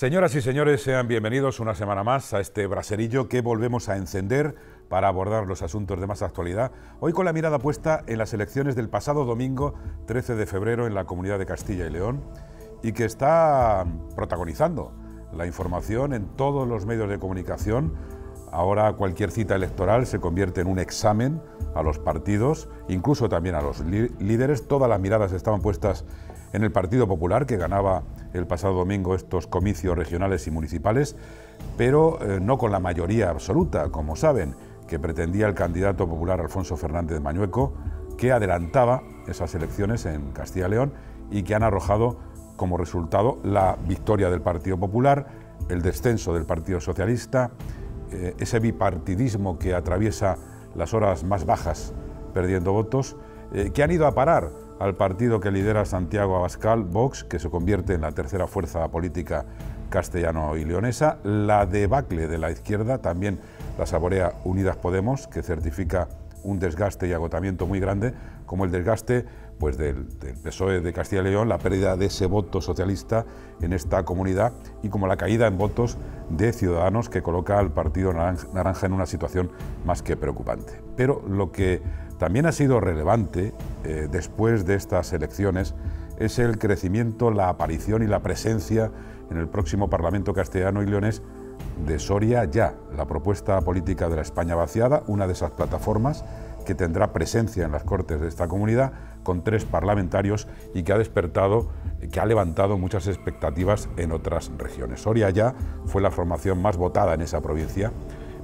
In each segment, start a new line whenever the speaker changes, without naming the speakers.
Señoras y señores, sean bienvenidos una semana más a este braserillo que volvemos a encender para abordar los asuntos de más actualidad, hoy con la mirada puesta en las elecciones del pasado domingo 13 de febrero en la Comunidad de Castilla y León y que está protagonizando la información en todos los medios de comunicación. Ahora cualquier cita electoral se convierte en un examen a los partidos, incluso también a los líderes. Todas las miradas estaban puestas en el Partido Popular, que ganaba el pasado domingo estos comicios regionales y municipales, pero eh, no con la mayoría absoluta, como saben, que pretendía el candidato popular Alfonso Fernández Mañueco, que adelantaba esas elecciones en Castilla y León y que han arrojado como resultado la victoria del Partido Popular, el descenso del Partido Socialista, eh, ese bipartidismo que atraviesa las horas más bajas perdiendo votos, eh, que han ido a parar al partido que lidera Santiago Abascal, Vox, que se convierte en la tercera fuerza política castellano y leonesa, la debacle de la izquierda, también la saborea Unidas Podemos, que certifica un desgaste y agotamiento muy grande, como el desgaste pues, del, PSOE de Castilla y León, la pérdida de ese voto socialista en esta comunidad y como la caída en votos de ciudadanos que coloca al Partido Naranja en una situación más que preocupante. Pero lo que también ha sido relevante, eh, después de estas elecciones, es el crecimiento, la aparición y la presencia en el próximo Parlamento castellano y leonés de Soria Ya, la propuesta política de la España vaciada, una de esas plataformas que tendrá presencia en las Cortes de esta comunidad con tres parlamentarios y que ha despertado, que ha levantado muchas expectativas en otras regiones. Soria ya fue la formación más votada en esa provincia.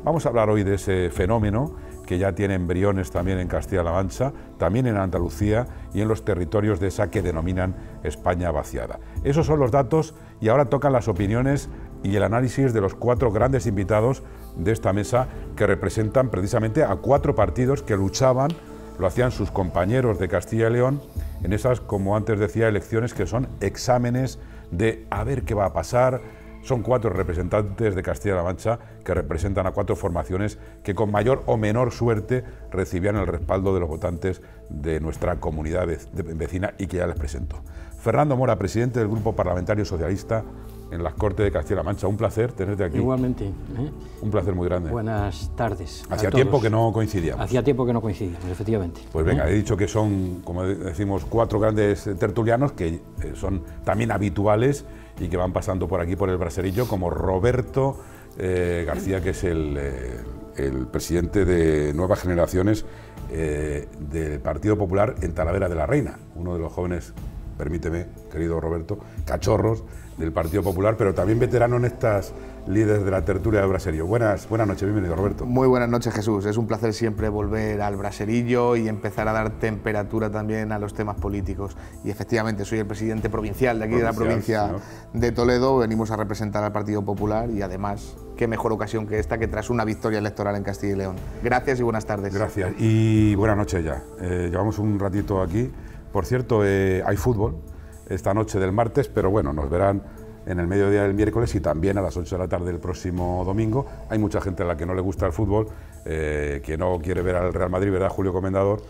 Vamos a hablar hoy de ese fenómeno que ya tiene embriones también en Castilla-La Mancha, también en Andalucía y en los territorios de esa que denominan España vaciada. Esos son los datos y ahora tocan las opiniones y el análisis de los cuatro grandes invitados de esta mesa que representan precisamente a cuatro partidos que luchaban, lo hacían sus compañeros de Castilla y León, en esas, como antes decía, elecciones que son exámenes de a ver qué va a pasar, son cuatro representantes de Castilla-La Mancha que representan a cuatro formaciones que con mayor o menor suerte recibían el respaldo de los votantes de nuestra comunidad vecina y que ya les presento. Fernando Mora, presidente del Grupo Parlamentario Socialista en las Cortes de Castilla-La Mancha. Un placer tenerte aquí. Igualmente. ¿eh? Un placer muy grande.
Buenas tardes. Hacia tiempo que no
coincidíamos. Hacia tiempo que no coincidíamos, efectivamente. Pues venga, ¿Eh? he dicho que son, como decimos, cuatro grandes tertulianos que eh, son también habituales y que van pasando por aquí por el braserillo, como Roberto eh, García, que es eh, el, presidente de Nuevas Generaciones eh, del Partido Popular en Talavera de la Reina, uno de los jóvenes permíteme, querido Roberto, cachorros del Partido Popular, pero también veterano en estas líderes de la tertulia de Braserillo. Buenas, buenas noches, bienvenido Roberto. Muy buenas noches Jesús, es un placer siempre volver al Braserillo
y empezar a dar temperatura también a los temas políticos. Y efectivamente soy el presidente provincial de aquí de la provincia de Toledo, venimos a representar al Partido Popular y además qué mejor ocasión que esta que tras una victoria electoral en Castilla y León. Gracias y buenas tardes.
Gracias y buenas noches ya. Eh, llevamos un ratito aquí. Por cierto, eh, hay fútbol esta noche del martes, pero bueno, nos verán en el mediodía del miércoles y también a las 8 de la tarde del próximo domingo. Hay mucha gente a la que no le gusta el fútbol, eh, que no quiere ver al Real Madrid, ¿verdad, Julio Comendador?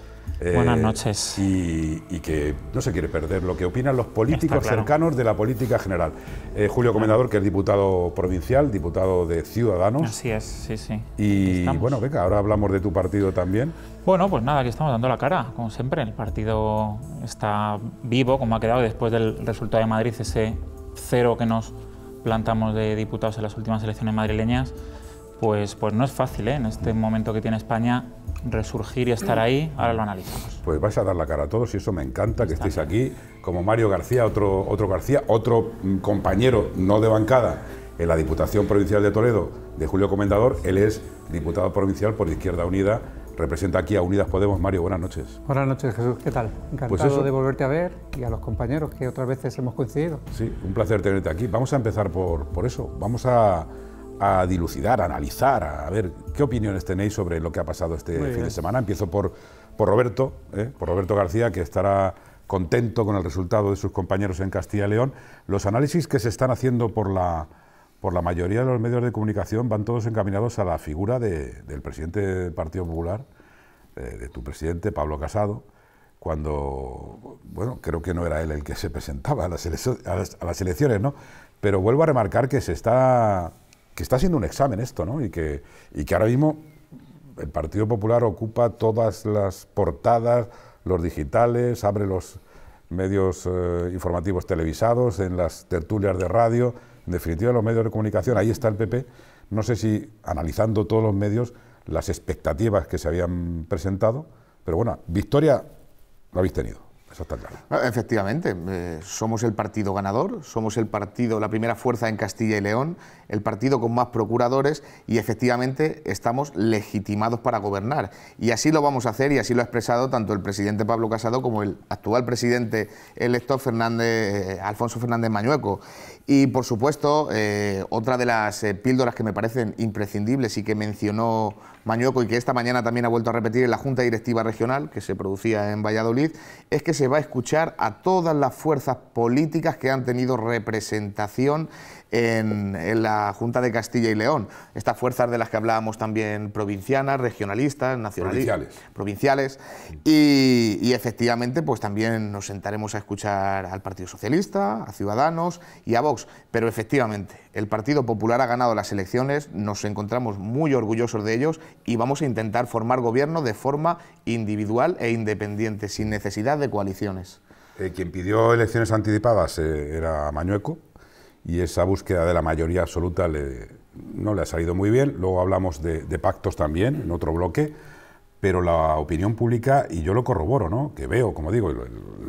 Eh, Buenas noches. Y, que no se quiere perder lo que opinan los políticos cercanos de la política general. Eh, Julio Comendador, que es diputado provincial, diputado de Ciudadanos. Así
es, sí, sí.
Y bueno, venga, ahora hablamos de tu partido también. Bueno, pues nada, aquí
estamos dando la cara, como siempre. El partido está vivo, como ha quedado después del resultado de Madrid, ese cero que nos plantamos de diputados en las últimas elecciones madrileñas, pues, pues no es fácil ¿eh? en este momento que tiene España resurgir y estar ahí, ahora lo analizamos.
Pues vais a dar la cara a todos y eso me encanta que estéis aquí, como Mario García, otro, otro García, otro mm, compañero no de bancada en la Diputación Provincial de Toledo de Julio Comendador, él es diputado provincial por Izquierda Unida, representa aquí a Unidas Podemos. Mario, buenas noches.
Buenas noches, Jesús, ¿qué tal? Pues Encantado de volverte a ver y a los compañeros que otras veces hemos
coincidido. Sí, un placer tenerte aquí. Vamos a empezar por, por eso. Vamos a a dilucidar, a analizar, a, ver qué opiniones tenéis sobre lo que ha pasado este fin de semana. Empiezo por, por Roberto, ¿eh? por Roberto García, que estará contento con el resultado de sus compañeros en Castilla y León. Los análisis que se están haciendo por la, por la mayoría de los medios de comunicación van todos encaminados a la figura del presidente del Partido Popular, eh, de, tu presidente, Pablo Casado, cuando, bueno, creo que no era él el que se presentaba a las, a a las elecciones, ¿no? Pero vuelvo a remarcar que se está que está siendo un examen esto, ¿no? Y que, y que ahora mismo el Partido Popular ocupa todas las portadas, los digitales, abre los medios eh, informativos televisados, en las tertulias de radio, en definitiva los medios de comunicación, ahí está el PP. No sé si analizando todos los medios las expectativas que se habían presentado, pero bueno, victoria lo habéis tenido. Ah, efectivamente, eh, somos el
partido ganador, somos el partido, la primera fuerza en Castilla y León, el partido con más procuradores y efectivamente estamos legitimados para gobernar. Y así lo vamos a hacer y así lo ha expresado tanto el presidente Pablo Casado como el actual presidente electo Fernández, eh, Alfonso Fernández Mañueco. Y por supuesto, eh, otra de las píldoras que me parecen imprescindibles y que mencionó y que esta mañana también ha vuelto a repetir en la Junta Directiva Regional, que se producía en Valladolid, es que se va a escuchar a todas las fuerzas políticas que han tenido representación en, la Junta de Castilla y León. Estas fuerzas de las que hablábamos también provincianas, regionalistas, nacionalistas, provinciales. provinciales mm. y, y, efectivamente, pues también nos sentaremos a escuchar al Partido Socialista, a Ciudadanos y a Vox. Pero efectivamente, el Partido Popular ha ganado las elecciones, nos encontramos muy orgullosos de ellos y vamos a intentar formar gobierno de forma individual e independiente, sin necesidad de coaliciones. Eh, quien pidió
elecciones anticipadas eh, era Mañueco y esa búsqueda de la mayoría absoluta le, no le ha salido muy bien. Luego hablamos de, pactos también en otro bloque, pero la opinión pública, y yo lo corroboro, ¿no? que veo, como digo,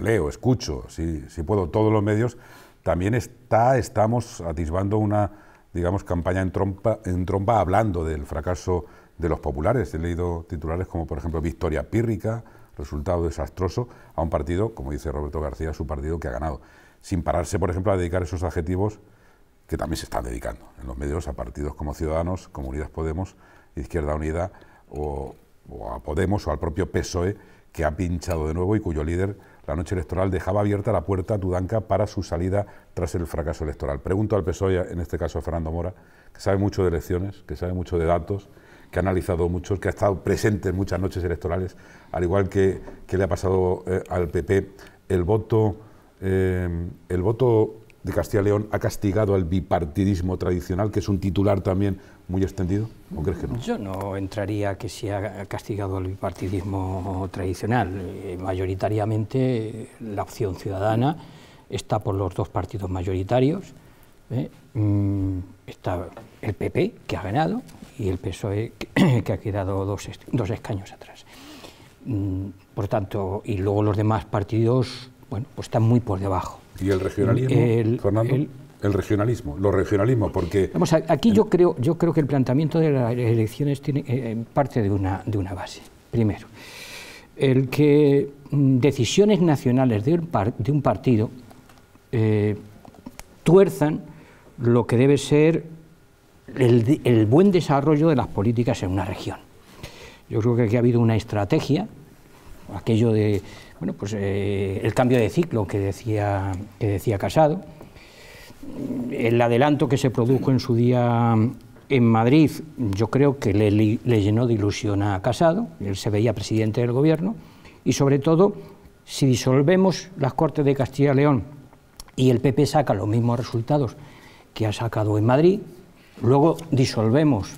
leo, escucho, si, puedo, todos los medios, también está, estamos atisbando una digamos, campaña en trompa, en trompa hablando del fracaso de los populares. He leído titulares como, por ejemplo, victoria pírrica, resultado desastroso, a un partido, como dice Roberto García, su partido que ha ganado, sin pararse, por ejemplo, a dedicar esos adjetivos que también se están dedicando en los medios a partidos como Ciudadanos, como Unidas Podemos, Izquierda Unida o, a Podemos o al propio PSOE, que ha pinchado de nuevo y cuyo líder la noche electoral dejaba abierta la puerta a Tudanca para su salida tras el fracaso electoral. Pregunto al PSOE, en este caso a Fernando Mora, que sabe mucho de elecciones, que sabe mucho de datos, que ha analizado muchos, que ha estado presente en muchas noches electorales, al igual que, que le ha pasado eh, al PP, el voto, eh, el voto de Castilla y León ha castigado al bipartidismo tradicional, que es un titular también muy extendido,
¿o crees que no? Yo no entraría que se ha castigado al bipartidismo tradicional. Eh, mayoritariamente la opción ciudadana está por los dos partidos mayoritarios. Mm, está el PP, que ha ganado, y el PSOE que ha quedado dos, dos escaños atrás. Mm, por tanto, y luego los demás partidos, bueno, pues están muy por debajo. ¿Y el regionalismo, el,
Fernando? El, regionalismo, los regionalismos, porque... Vamos,
aquí yo, creo, yo creo que el planteamiento de las elecciones tiene eh, eh, parte de una, de una base. Primero, el que mm, decisiones nacionales de un, de un partido eh, tuerzan lo que debe ser el, buen desarrollo de las políticas en una región. Yo creo que aquí ha habido una estrategia, aquello de bueno, pues, eh, el cambio de ciclo que decía, que decía Casado, el adelanto que se produjo en su día en Madrid, yo creo que le, le llenó de ilusión a Casado, él se veía presidente del gobierno, y sobre todo, si disolvemos las Cortes de Castilla y León y el PP saca los mismos resultados que ha sacado en Madrid, Luego disolvemos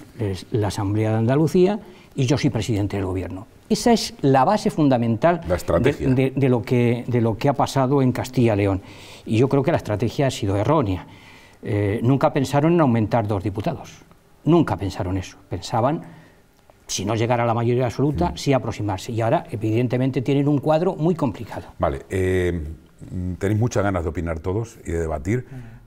la Asamblea de Andalucía y yo soy presidente del Gobierno. Esa es la base fundamental de, lo que, lo que ha pasado en Castilla y León. Y yo creo que la estrategia ha sido errónea. Eh, nunca pensaron en aumentar dos diputados. Nunca pensaron eso. Pensaban, si no llegara a la mayoría absoluta, mm. sí aproximarse. Y ahora, evidentemente, tienen un cuadro muy complicado.
Vale. Eh, tenéis muchas ganas de opinar todos y de debatir. Mm.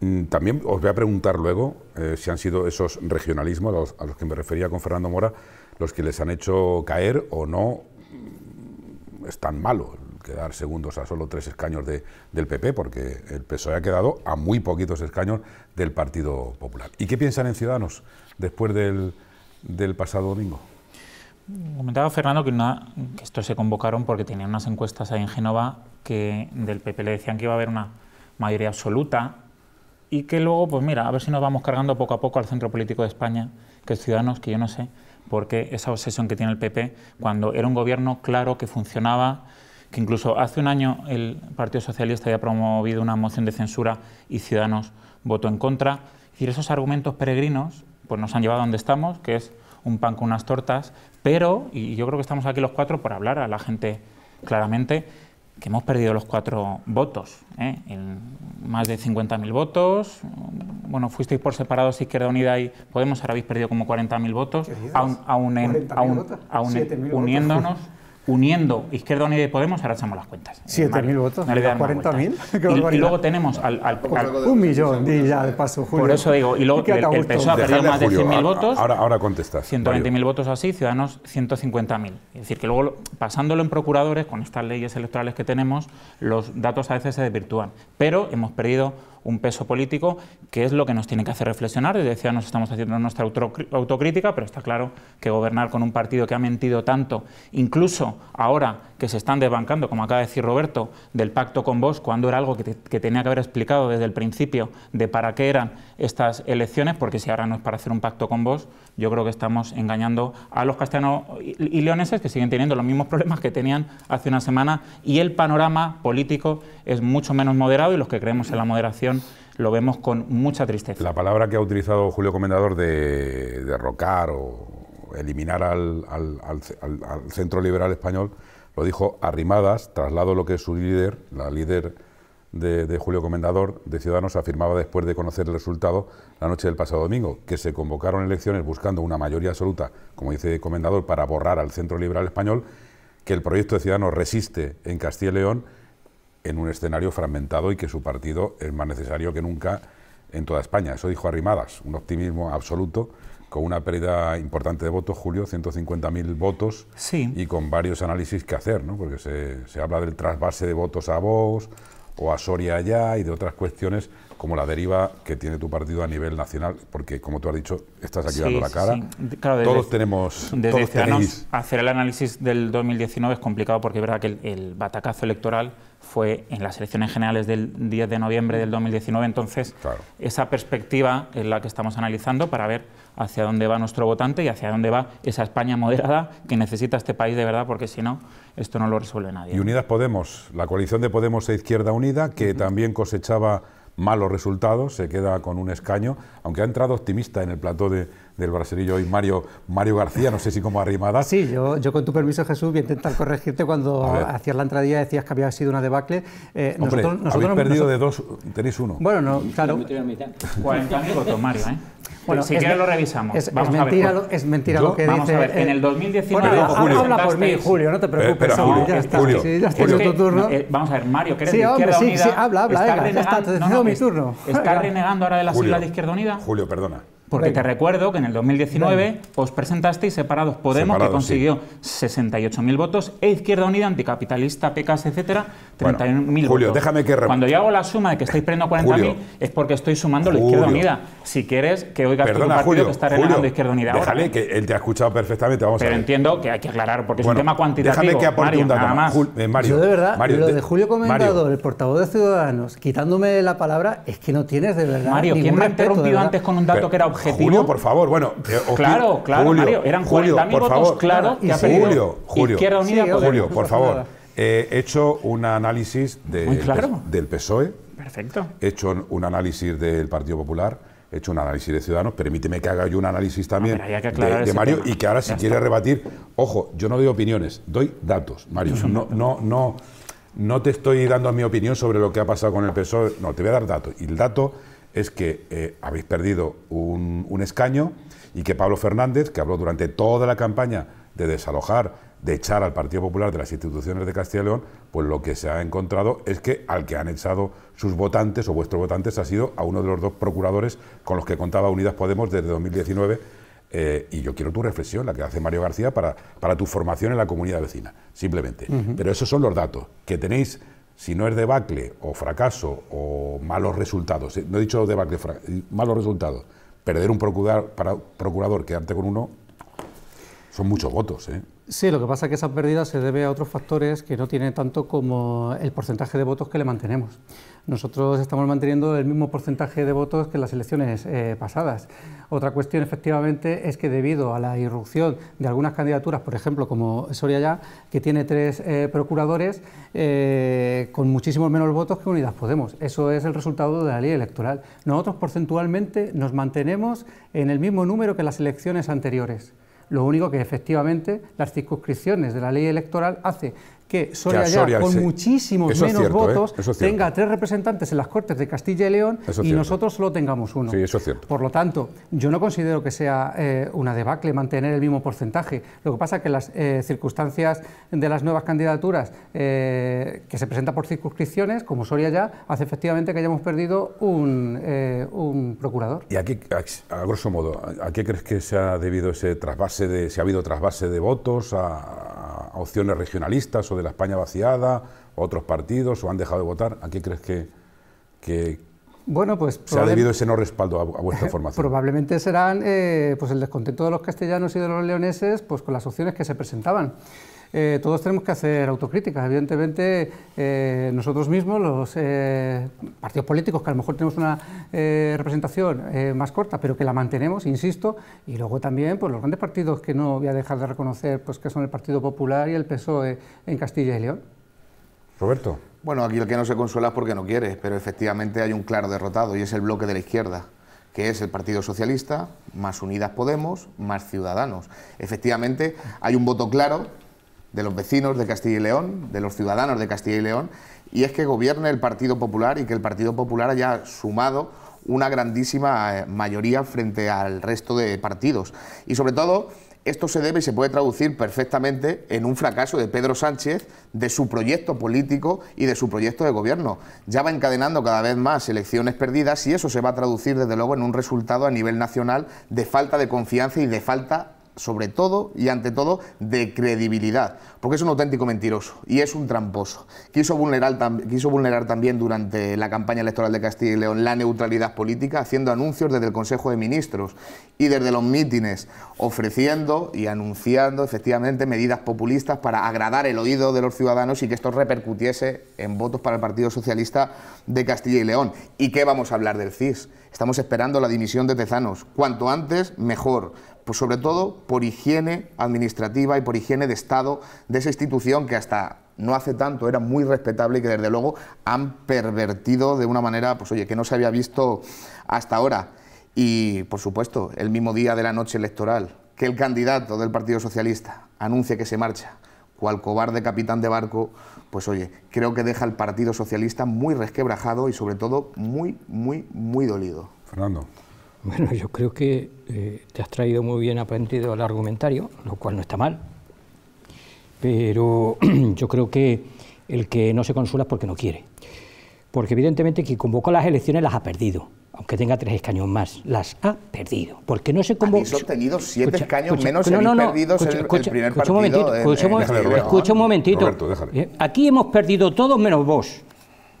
Mm, también os voy a preguntar luego eh, si han sido esos regionalismos a los, que me refería con Fernando Mora los que les han hecho caer o no. Mm, es tan malo quedar segundos a solo tres escaños del PP, porque el PSOE ha quedado a muy poquitos escaños del Partido Popular. ¿Y qué piensan en Ciudadanos después del, pasado domingo?
Comentaba Fernando que, una, que estos se convocaron porque tenían unas encuestas ahí en Génova que del PP le decían que iba a haber una mayoría absoluta y que luego, pues mira, a ver si nos vamos cargando poco a poco al centro político de España, que es Ciudadanos, que yo no sé por qué esa obsesión que tiene el PP cuando era un gobierno claro que funcionaba, que incluso hace un año el Partido Socialista había promovido una moción de censura y Ciudadanos votó en contra. Y decir, esos argumentos peregrinos pues nos han llevado a donde estamos, que es un pan con unas tortas, pero, y yo creo que estamos aquí los cuatro por hablar a la gente claramente, que hemos perdido los cuatro votos, ¿eh? más de 50.000 votos, bueno, fuisteis por separados Izquierda Unida y Podemos, ahora habéis perdido como 40.000 votos, aún, uniéndonos. uniendo Izquierda Unida y Podemos, ahora echamos las cuentas. 7.000 votos, 40.000. Y, luego tenemos al... un millón, y ya de paso, Julio. Por eso digo, y luego el, a PSOE más de 100.000 votos. Ahora,
ahora contestas. 120.000
votos así, Ciudadanos 150.000. Es decir, que luego, pasándolo en procuradores, con estas leyes electorales que tenemos, los datos a veces se desvirtúan. Pero hemos perdido un peso político, que es lo que nos tiene que hacer reflexionar. Desde decía, nos estamos haciendo nuestra autocrítica, pero está claro que gobernar con un partido que ha mentido tanto, incluso ahora que se están desbancando, como acaba de decir Roberto, del pacto con vos cuando era algo que, tenía que haber explicado desde el principio de para qué eran estas elecciones, porque si ahora no es para hacer un pacto con vos yo creo que estamos engañando a los castellanos y leoneses que siguen teniendo los mismos problemas que tenían hace una semana y el panorama político es mucho menos moderado y los que creemos en la moderación lo vemos con mucha tristeza.
La palabra que ha utilizado Julio Comendador de derrocar o eliminar al, centro liberal español lo dijo Arrimadas, traslado lo que es su líder, la líder de, Julio Comendador de Ciudadanos afirmaba después de conocer el resultado la noche del pasado domingo que se convocaron elecciones buscando una mayoría absoluta, como dice Comendador, para borrar al Centro Liberal Español, que el proyecto de Ciudadanos resiste en Castilla y León en un escenario fragmentado y que su partido es más necesario que nunca en toda España. Eso dijo Arrimadas, un optimismo absoluto con una pérdida importante de votos, Julio, 150.000 votos sí. y con varios análisis que hacer, porque se, se habla del trasvase de votos a Vox, o a Soria allá y de otras cuestiones como la deriva que tiene tu partido a nivel nacional, porque como tú has dicho, estás aquí dando la cara. Sí. todos tenemos...
hacer el análisis del 2019 es complicado porque es verdad que el, batacazo electoral fue en las elecciones generales del 10 de noviembre del 2019, entonces esa perspectiva es la que estamos analizando para ver hacia dónde va nuestro votante y hacia dónde va esa España moderada que necesita este país de verdad, porque si no, esto no lo resuelve nadie.
Y Unidas Podemos, la coalición de Podemos e Izquierda Unida, que también cosechaba malos resultados, se queda con un escaño, aunque ha entrado optimista en el plató de, del brasilillo hoy Mario, Mario García, no sé si como arrimada.
Sí, yo, yo con tu permiso, Jesús, voy a intentar corregirte cuando hacías la entradilla decías
que había sido una debacle. Eh, nosotros, perdido de dos, tenéis uno.
Bueno, no, claro.
40 Mario, ¿eh? Bueno, si quieres lo revisamos.
Es, mentira, lo, que dice. Vamos a ver, en el 2019... Eh, Julio, habla por mí, Julio, no te eh, preocupes. Julio, ya tu turno. Eh, vamos a ver, Mario, que Izquierda Sí, está Está renegando ahora de la sigla de
Izquierda Unida. Julio, perdona. Porque te recuerdo que en el 2019 os presentasteis separados Podemos, que consiguió 68.000 votos, e Izquierda Unida, anticapitalista, PECAS, etcétera, 31.000 bueno, Julio, déjame que... Cuando yo hago la suma de que estáis perdiendo 40.000 es porque estoy sumando la Izquierda Unida. Si quieres que oigas Perdona, tu partido que está relegando Izquierda Unida Déjale,
que él te ha escuchado perfectamente, vamos Pero a ver. entiendo que hay que aclarar, porque es un tema cuantitativo. Déjame que aporte Mario, un dato más. Eh, yo de verdad, lo de Julio Comendador,
el portavoz de Ciudadanos, quitándome la palabra, es que no tienes de verdad Mario, ¿quién me ha interrumpido antes con un dato que
era Julio, por favor, bueno. claro, claro, Mario, eran 40.000 favor, claro, Julio, Julio, Julio, por favor. He hecho un análisis del PSOE. Perfecto. He hecho un análisis del Partido Popular he hecho un análisis de Ciudadanos, permíteme que haga yo un análisis también ah, de, Mario y que ahora si quiere rebatir, ojo, yo no doy opiniones, doy datos, Mario, no, no, no, no te estoy dando mi opinión sobre lo que ha pasado con el PSOE, no, te voy a dar datos y el dato es que eh, habéis perdido un, escaño y que Pablo Fernández, que habló durante toda la campaña de desalojar, de echar al Partido Popular de las instituciones de Castilla y León, pues lo que se ha encontrado es que al que han echado sus votantes o vuestros votantes ha sido a uno de los dos procuradores con los que contaba Unidas Podemos desde 2019. Eh, y yo quiero tu reflexión, la que hace Mario García, para, para tu formación en la comunidad vecina, simplemente. Pero esos son los datos que tenéis si no es debacle o fracaso o malos resultados, eh, no he dicho debacle, malos resultados, perder un procurador, para, procurador, quedarte con uno, son muchos votos. ¿eh?
Sí, lo que pasa es que esa pérdida se debe a otros factores que no tienen tanto como el porcentaje de votos que le mantenemos. Nosotros estamos manteniendo el mismo porcentaje de votos que en las elecciones eh, pasadas. Otra cuestión, efectivamente, es que debido a la irrupción de algunas candidaturas, por ejemplo, como Soria Ya, que tiene tres eh, procuradores, eh, con muchísimos menos votos que Unidas Podemos. Eso es el resultado de la ley electoral. Nosotros, porcentualmente, nos mantenemos en el mismo número que las elecciones anteriores. Lo único que efectivamente las circunscripciones de la ley electoral hace que Soria, ya, con muchísimos menos ¿eh? votos tenga tres representantes en las Cortes de Castilla y León y nosotros solo tengamos uno. eso Por lo tanto, yo no considero que sea eh, una debacle mantener el mismo porcentaje. Lo que pasa es que las eh, circunstancias de las nuevas candidaturas que se presentan por circunscripciones, como Soria ya, hace efectivamente que hayamos perdido un, un procurador.
¿Y aquí, a, grosso modo, a, qué crees que se ha debido ese trasvase, de, si ha habido trasvase de votos? A, opciones regionalistas o de la España vaciada, otros partidos, o han dejado de votar. ¿A qué crees que, que
bueno, pues, se ha debido
ese no respaldo a, vuestra formación?
Probablemente serán eh, pues el descontento de los castellanos y de los leoneses pues, con las opciones que se presentaban. Eh, todos tenemos que hacer autocríticas. Evidentemente, eh, nosotros mismos, los eh, partidos políticos, que a lo mejor tenemos una representación más corta, pero que la mantenemos, insisto, y luego también pues, los grandes partidos que no voy a dejar de reconocer, pues que son el Partido Popular y el PSOE en Castilla y León.
Roberto. Bueno, aquí el que no se consuela es porque no quiere, pero efectivamente hay un claro derrotado y es el bloque de la izquierda que es el Partido Socialista, más Unidas Podemos, más Ciudadanos. Efectivamente, hay un voto claro de los vecinos de Castilla y León, de los ciudadanos de Castilla y León, y es que gobierne el Partido Popular y que el Partido Popular haya sumado una grandísima eh, mayoría frente al resto de partidos. Y sobre todo, esto se debe y se puede traducir perfectamente en un fracaso de Pedro Sánchez, de su proyecto político y de su proyecto de gobierno. Ya va encadenando cada vez más elecciones perdidas y eso se va a traducir, desde luego, en un resultado a nivel nacional de falta de confianza y de falta sobre todo y ante todo de credibilidad, porque es un auténtico mentiroso y es un tramposo. Quiso vulnerar, quiso vulnerar también durante la campaña electoral de Castilla y León la neutralidad política, haciendo anuncios desde el Consejo de Ministros y desde los mítines, ofreciendo y anunciando efectivamente medidas populistas para agradar el oído de los ciudadanos y que esto repercutiese en votos para el Partido Socialista de Castilla y León. ¿Y qué vamos a hablar del CIS? Estamos esperando la dimisión de Tezanos. Cuanto antes, mejor pues sobre todo por higiene administrativa y por higiene de Estado de esa institución que hasta no hace tanto era muy respetable y que desde luego han pervertido de una manera, pues oye, que no se había visto hasta ahora. Y por supuesto, el mismo día de la noche electoral, que el candidato del Partido Socialista anuncia que se marcha, cual cobarde capitán de barco, pues oye, creo que deja al Partido Socialista muy resquebrajado y sobre todo muy, muy, muy dolido. Fernando.
Bueno, yo creo que eh, te has traído muy bien aprendido el argumentario, lo cual no está mal, pero yo creo que el que no se consula es porque no quiere. Porque evidentemente quien convocó las elecciones las ha perdido, aunque tenga tres escaños más, las ha perdido. Porque no se convocó... Habéis obtenido siete escaños menos no, no, no, escucha, Un momentito, escucha, un momentito. Aquí hemos perdido todos menos vos,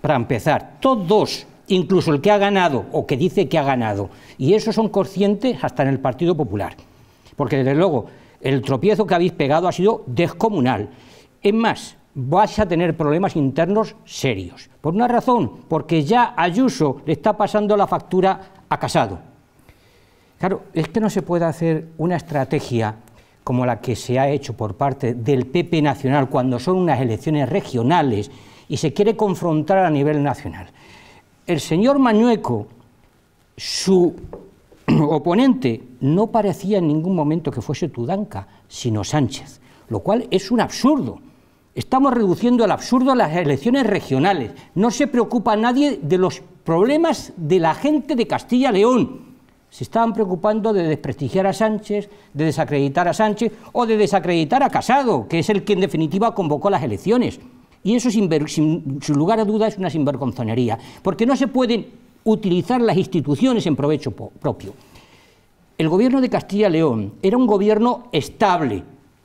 para empezar, todos incluso el que ha ganado o que dice que ha ganado. Y eso son conscientes hasta en el Partido Popular. Porque desde luego, el tropiezo que habéis pegado ha sido descomunal. Es más, vais a tener problemas internos serios. Por una razón, porque ya Ayuso le está pasando la factura a Casado. Claro, es que no se puede hacer una estrategia como la que se ha hecho por parte del PP Nacional cuando son unas elecciones regionales y se quiere confrontar a nivel nacional el señor Mañueco, su oponente, no parecía en ningún momento que fuese Tudanca, sino Sánchez, lo cual es un absurdo. Estamos reduciendo el absurdo a las elecciones regionales. No se preocupa nadie de los problemas de la gente de Castilla-León. Se estaban preocupando de desprestigiar a Sánchez, de desacreditar a Sánchez o de desacreditar a Casado, que es el que en definitiva convocó las elecciones. Y eso, sin, lugar a duda, es una sinvergonzonería, porque no se pueden utilizar las instituciones en provecho propio. El gobierno de Castilla León era un gobierno estable,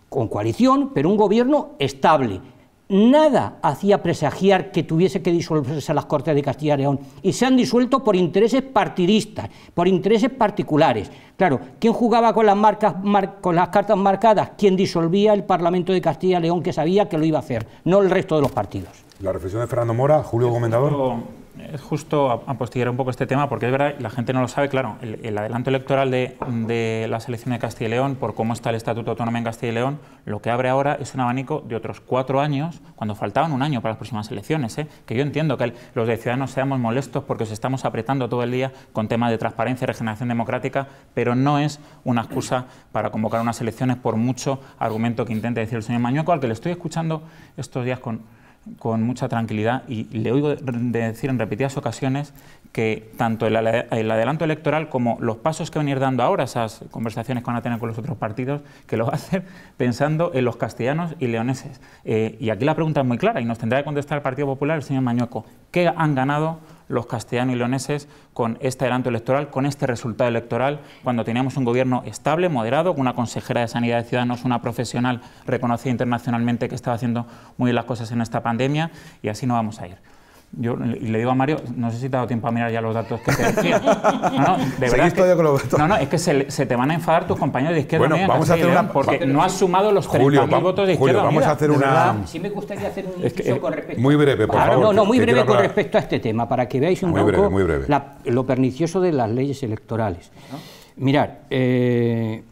con coalición, pero un gobierno estable nada hacía presagiar que tuviese que disolverse las Cortes de Castilla y León y se han disuelto por intereses partidistas, por intereses particulares. Claro, ¿quién jugaba con las, marcas, con las cartas marcadas? Quien disolvía el Parlamento de Castilla y León que sabía que lo iba
a hacer,
no el resto de los partidos. La reflexión de Fernando Mora, Julio Comendador es justo
apostillar un poco este tema, porque es verdad, la gente no lo sabe, claro, el, adelanto electoral de, las la de Castilla y León, por cómo está el Estatuto Autónomo en Castilla y León, lo que abre ahora es un abanico de otros cuatro años, cuando faltaban un año para las próximas elecciones, ¿eh? que yo entiendo que los de Ciudadanos seamos molestos porque os estamos apretando todo el día con temas de transparencia y regeneración democrática, pero no es una excusa para convocar unas elecciones por mucho argumento que intente decir el señor Mañueco, al que le estoy escuchando estos días con con mucha tranquilidad y le oigo decir en repetidas ocasiones que tanto el, adelanto electoral como los pasos que van a ir dando ahora, esas conversaciones que van a tener con los otros partidos, que lo va a hacer pensando en los castellanos y leoneses. Eh, y aquí la pregunta es muy clara y nos tendrá que contestar el Partido Popular el señor Mañueco. ¿Qué han ganado los castellanos y leoneses con este adelanto electoral, con este resultado electoral, cuando teníamos un gobierno estable, moderado, con una consejera de Sanidad de Ciudadanos, una profesional reconocida internacionalmente que estaba haciendo muy bien las cosas en esta pandemia, y así no vamos a ir. Yo le digo a Mario, no sé si te ha dado tiempo a mirar ya los datos que te decía. No, no, es que, se, te van a enfadar tus compañeros de Izquierda bueno, Vamos a hacer una, porque no has sumado los 30.000 votos de Izquierda Julio, vamos a hacer una...
Sí me gustaría hacer un inciso eh, con respecto... Muy breve, por favor. No, no, muy breve con
respecto a este tema, para que veáis un
poco lo pernicioso de las leyes electorales. mirad eh,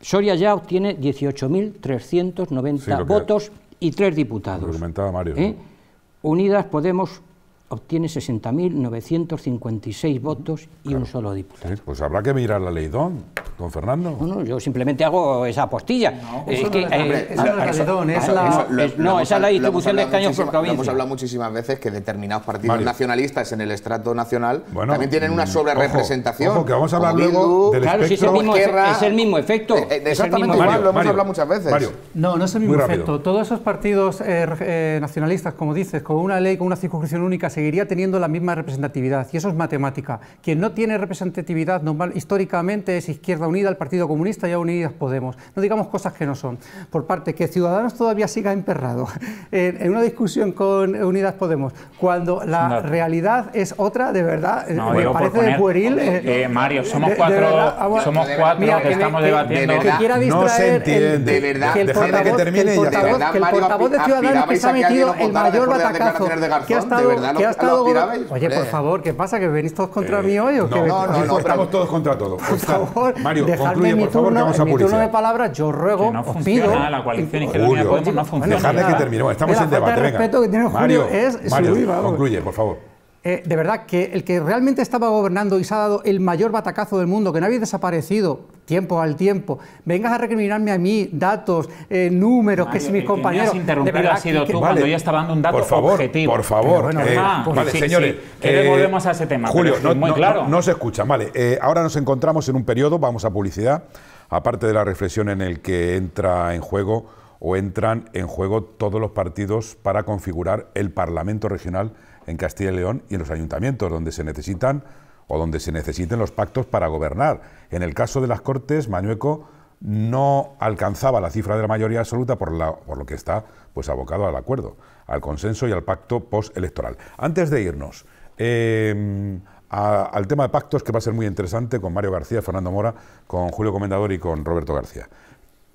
Soria ya obtiene 18.390 votos y tres diputados. Lo Mario. ¿eh? Unidas Podemos obtiene 60.956 votos y un solo diputado.
pues habrá que mirar la ley DON, don Fernando. No, yo simplemente hago esa apostilla. No, es que, esa
es la distribución de escaños por provincia. Hemos hablado
muchísimas veces que determinados partidos nacionalistas en el estrato nacional también tienen una mm, sobrerepresentación. Ojo, que vamos a hablar luego claro, es, el mismo, es, el
mismo, efecto. Eh, eh, exactamente igual, lo hemos hablado muchas veces. No, no es el mismo efecto. Todos esos partidos eh, nacionalistas, como dices, con una ley, con una circunscripción única, se seguiría teniendo la misma representatividad, y eso es matemática. Quien no tiene representatividad normal, históricamente es Izquierda Unida, el Partido Comunista y a Unidas Podemos. No digamos cosas que no son. Por parte, que Ciudadanos todavía siga emperrado en, en una discusión con Unidas Podemos, cuando la no. realidad es otra, de verdad, no, eh, me parece poner, de pueril. Eh, eh, eh Mario, somos cuatro, ah, de, de verdad, ahora, somos cuatro mira, que, que, estamos de, debatiendo. De verdad, que quiera distraer, no el, de verdad, que el portavoz, que termine, el portavoz, ya. De, verdad, que el portavoz de Ciudadanos que se ha metido el mayor batacazo, que ha estado, de verdad, que ha Oye, por favor, ¿qué pasa? ¿Que venís todos contra eh, mí hoy? ¿o no, no, no, no, estamos
todos contra todos. Por, favor, Mario, concluye, mi favor, turno, turno de
palabras, yo ruego, que no
funciona La coalición que no funciona. Dejadme que terminemos, estamos en debate. El respeto que tiene Julio es. Mario, concluye, por favor.
Eh, de verdad, que el que realmente estaba gobernando y se ha dado el mayor batacazo del mundo, que no había desaparecido tiempo al tiempo, vengas a recriminarme a mí datos, eh, números, que si mis compañeros... has interrumpido ha
sido tú cuando estaba dando un dato por favor, Por
favor, eh, pues vale, señores... que volvemos a ese tema. Julio, no, muy claro. no, no, se escucha, vale. ahora nos encontramos en un periodo, vamos a publicidad, aparte de la reflexión en el que entra en juego o entran en juego todos los partidos para configurar el Parlamento Regional en Castilla y León y en los ayuntamientos, donde se necesitan o donde se necesiten los pactos para gobernar. En el caso de las Cortes, Mañueco no alcanzaba la cifra de la mayoría absoluta por, la, por lo que está pues abocado al acuerdo, al consenso y al pacto postelectoral. Antes de irnos, em, al tema de pactos que va a ser muy interesante con Mario García, Fernando Mora, con Julio Comendador y con Roberto García.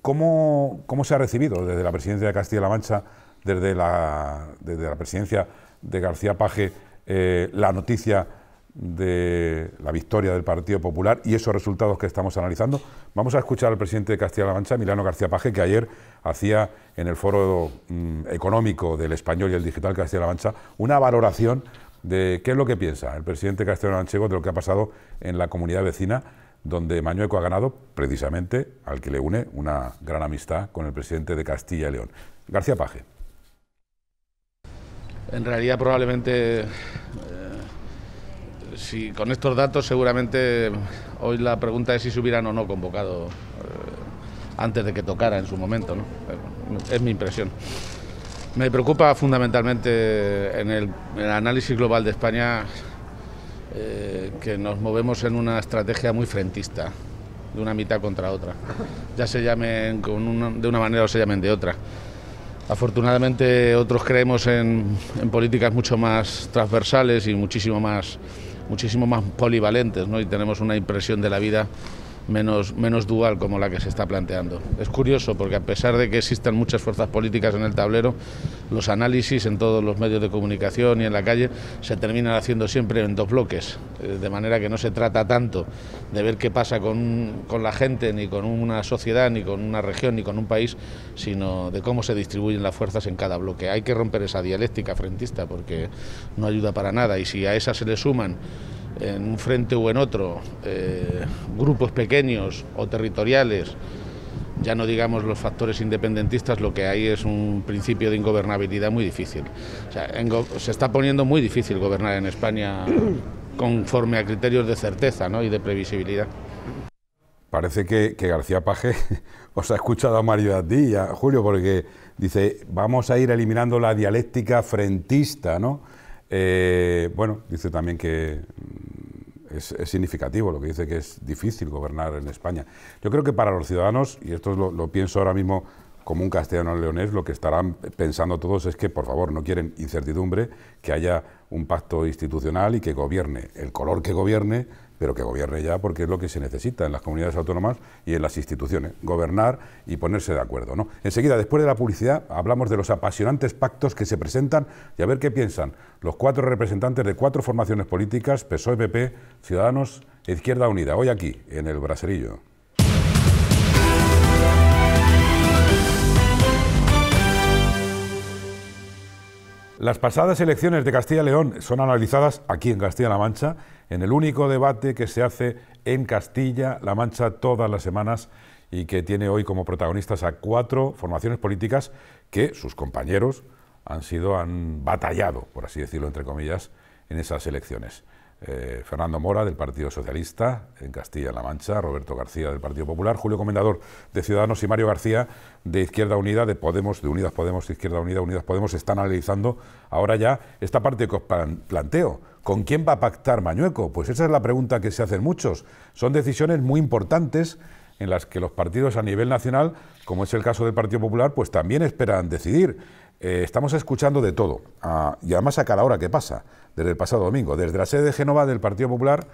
¿Cómo, se ha recibido desde la presidencia de Castilla-La Mancha, desde desde la presidencia de García Paje eh, la noticia de la victoria del Partido Popular y esos resultados que estamos analizando. Vamos a escuchar al presidente de Castilla-La Mancha, Milano García Paje, que ayer hacía en el foro mm, económico del español y el digital Castilla-La Mancha una valoración de qué es lo que piensa el presidente Castilla-La manchego de lo que ha pasado en la comunidad vecina, donde Mañueco ha ganado precisamente al que le une una gran amistad con el presidente de Castilla y León. García Paje.
En realidad probablemente, eh, si con estos datos seguramente hoy la pregunta es si se hubieran o no convocado eh, antes de que tocara en su momento, es mi impresión. Me preocupa fundamentalmente en el, análisis global de España eh, que nos movemos en una estrategia muy frentista, de una mitad contra otra. Ya se llamen de una manera o se llamen de otra. Afortunadamente otros creemos en, políticas mucho más transversales y muchísimo más, muchísimo más polivalentes, Y tenemos una impresión de la vida menos, menos dual como la que se está planteando. Es curioso porque a pesar de que existan muchas fuerzas políticas en el tablero, los análisis en todos los medios de comunicación y en la calle se terminan haciendo siempre en dos bloques, eh, de manera que no se trata tanto de ver qué pasa con, con la gente, ni con una sociedad, ni con una región, ni con un país, sino de cómo se distribuyen las fuerzas en cada bloque. Hay que romper esa dialéctica frentista porque no ayuda para nada y si a esa se le suman en un frente o en otro, eh, grupos pequeños o territoriales, ya no digamos los factores independentistas, lo que hay es un principio de ingobernabilidad muy difícil. se está poniendo muy difícil gobernar en España conforme a criterios de certeza ¿no? y de previsibilidad. Parece que, García
Paje os ha escuchado a Mario a a Julio, porque dice, vamos a ir eliminando la dialéctica frentista, ¿no? Eh, bueno, dice también que mm, es, significativo lo que dice que es difícil gobernar en España. Yo creo que para los ciudadanos, y esto lo, lo pienso ahora mismo como un castellano leonés, lo que estarán pensando todos es que, por favor, no quieren incertidumbre, que haya un pacto institucional y que gobierne el color que gobierne pero que gobierne ya porque es lo que se necesita en las comunidades autónomas y en las instituciones, gobernar y ponerse de acuerdo. ¿no? Enseguida, después de la publicidad, hablamos de los apasionantes pactos que se presentan y a ver qué piensan los cuatro representantes de cuatro formaciones políticas, PSOE, PP, Ciudadanos e Izquierda Unida, hoy aquí, en el Braserillo. Las pasadas elecciones de Castilla y León son analizadas aquí en Castilla-La Mancha en el único debate que se hace en Castilla-La Mancha todas las semanas y que tiene hoy como protagonistas a cuatro formaciones políticas que sus compañeros han sido, han batallado, por así decirlo, entre comillas, en esas elecciones. Eh, Fernando Mora, del Partido Socialista, en Castilla-La Mancha, Roberto García, del Partido Popular, Julio Comendador, de Ciudadanos, y Mario García, de Izquierda Unida, de Podemos, de Unidas Podemos, Izquierda Unida, Unidas Podemos, están analizando ahora ya esta parte que os planteo. ¿Con quién va a pactar Mañueco? Pues esa es la pregunta que se hacen muchos. Son decisiones muy importantes en las que los partidos a nivel nacional, como es el caso del Partido Popular, pues también esperan decidir. Eh, estamos escuchando de todo, ah, y además a cada hora que pasa desde el pasado domingo. Desde la sede de Génova del Partido Popular,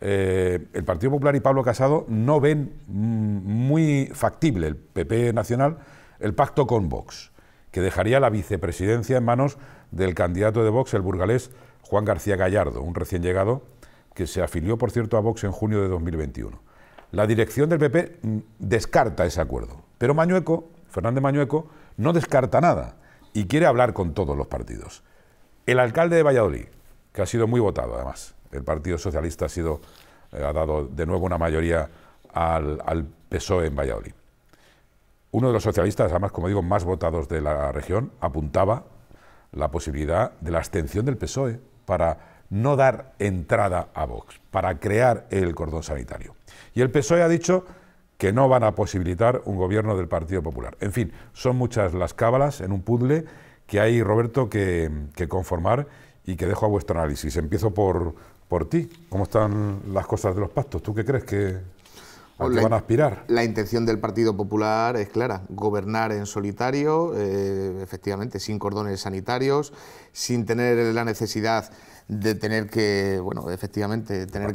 eh, el Partido Popular y Pablo Casado no ven mm, muy factible el PP Nacional el pacto con Vox, que dejaría la vicepresidencia en manos del candidato de Vox, el burgalés Juan García Gallardo, un recién llegado que se afilió, por cierto, a Vox en junio de 2021. La dirección del PP mm, descarta ese acuerdo, pero Mañueco, Fernández Mañueco, no descarta nada y quiere hablar con todos los partidos. El alcalde de Valladolid, que ha sido muy votado además. El Partido Socialista ha, sido, eh, ha dado de nuevo una mayoría al, PSOE en Valladolid. Uno de los socialistas, además, como digo, más votados de la región, apuntaba la posibilidad de la abstención del PSOE para no dar entrada a Vox, para crear el cordón sanitario. Y el PSOE ha dicho que no van a posibilitar un gobierno del Partido Popular. En fin, son muchas las cábalas en un puzzle que hay, Roberto, que conformar y que dejo a vuestro análisis. Empiezo por, por ti. ¿Cómo están las cosas de los pactos? ¿Tú qué crees que van a aspirar? La
intención del Partido Popular es clara, gobernar en solitario, eh, efectivamente, sin cordones sanitarios, sin tener la necesidad de tener que, bueno, efectivamente, tener,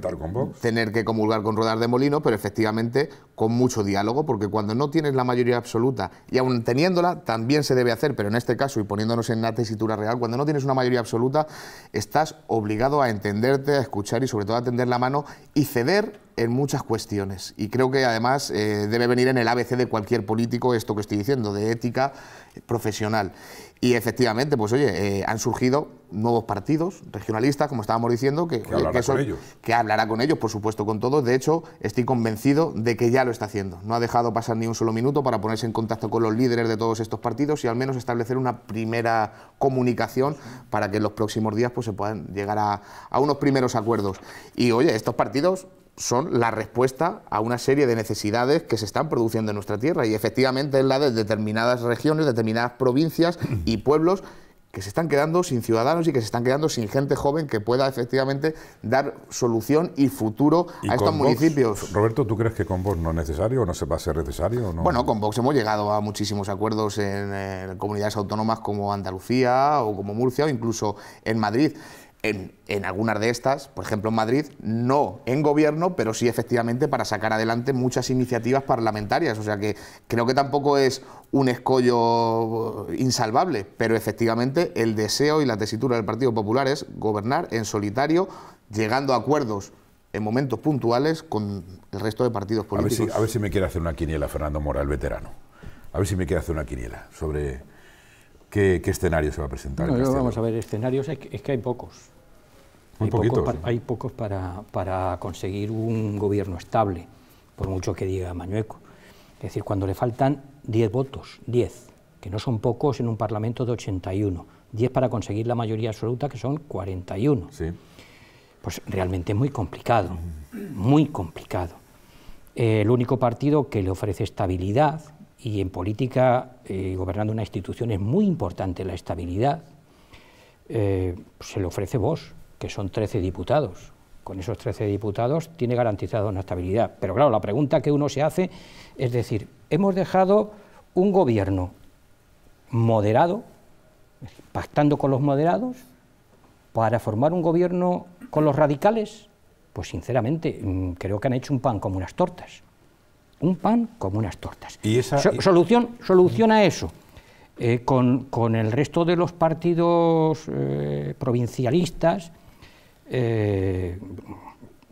tener que comulgar con rodar de molino, pero efectivamente con mucho diálogo, porque cuando no tienes la mayoría absoluta, y aún teniéndola, también se debe hacer, pero en este caso, y poniéndonos en la tesitura real, cuando no tienes una mayoría absoluta, estás obligado a entenderte, a escuchar y sobre todo a tender la mano y ceder en muchas cuestiones. Y creo que además eh, debe venir en el ABC de cualquier político esto que estoy diciendo, de ética profesional. Y efectivamente, pues oye, eh, han surgido nuevos partidos regionalistas, como estábamos diciendo, que, hablará con ellos. por supuesto, con todos. De hecho, estoy convencido de que ya lo está haciendo. No ha dejado pasar ni un solo minuto para ponerse en contacto con los líderes de todos estos partidos y al menos establecer una primera comunicación para que en los próximos días pues, se puedan llegar a unos primeros acuerdos. Y oye, estos partidos son la respuesta a una serie de necesidades que se están produciendo en nuestra tierra y efectivamente es la de determinadas regiones, determinadas provincias mm. y pueblos que se están quedando sin ciudadanos y que se están quedando sin gente joven que pueda efectivamente dar
solución y futuro a estos municipios. Roberto, ¿tú crees que con Vox no es necesario o no se va a ser necesario? Bueno,
con Vox hemos llegado a muchísimos acuerdos eh, en comunidades autónomas como Andalucía o como Murcia o incluso en Madrid en, algunas de estas, por ejemplo en Madrid, no en gobierno, pero sí efectivamente para sacar adelante muchas iniciativas parlamentarias. O sea que creo que tampoco es un escollo insalvable, pero efectivamente el deseo y la tesitura del Partido Popular es gobernar en solitario, llegando a acuerdos
en momentos puntuales con el resto de partidos políticos. A ver si, a ver si me quiere hacer una quiniela Fernando Moral, veterano. A ver si me quiere hacer una quiniela sobre ¿Qué, escenario se va a presentar? No, vamos
a ver, escenarios es que, hay pocos. hay, pocos para, conseguir un gobierno estable, por mucho que diga Mañueco. Es decir, cuando le faltan 10 votos, 10, que no son pocos en un Parlamento de 81, 10 para conseguir la mayoría absoluta, que son 41. Pues realmente es muy complicado, muy complicado. Eh, el único partido que le ofrece estabilidad, y en política, eh, gobernando una institución, es muy importante la estabilidad, eh, se le ofrece vos, que son 13 diputados. Con esos 13 diputados tiene garantizada una estabilidad. Pero claro, la pregunta que uno se hace es decir, hemos dejado un gobierno moderado, pactando con los moderados, para formar un gobierno con los radicales. Pues sinceramente, mm, creo que han hecho un pan como unas tortas un pan como unas tortas. ¿Y esa, solución, soluciona eso. Eh, con, el resto de los partidos eh, provincialistas eh,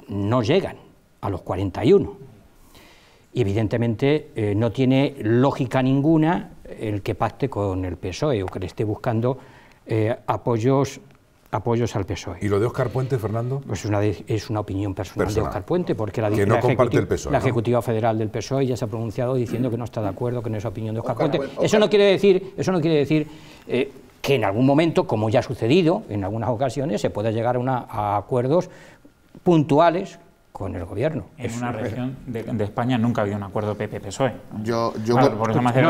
no llegan a los 41. Y evidentemente no tiene lógica ninguna el que pacte con el PSOE o que le esté buscando apoyos apoyos al PSOE. ¿Y lo de Óscar Puente, Fernando? Pues una, es una opinión personal, de Oscar Puente, porque la, e, ejecutiva, Federal del PSOE ya se ha pronunciado diciendo que no está de acuerdo que no es opinión de Oscar Puente. Eso no quiere decir, eso no quiere decir eh, que en algún momento, como ya ha sucedido en algunas ocasiones, se pueda llegar una, a acuerdos puntuales con el gobierno. En una región
de, España nunca ha habido un acuerdo PP-PSOE. Yo, yo no,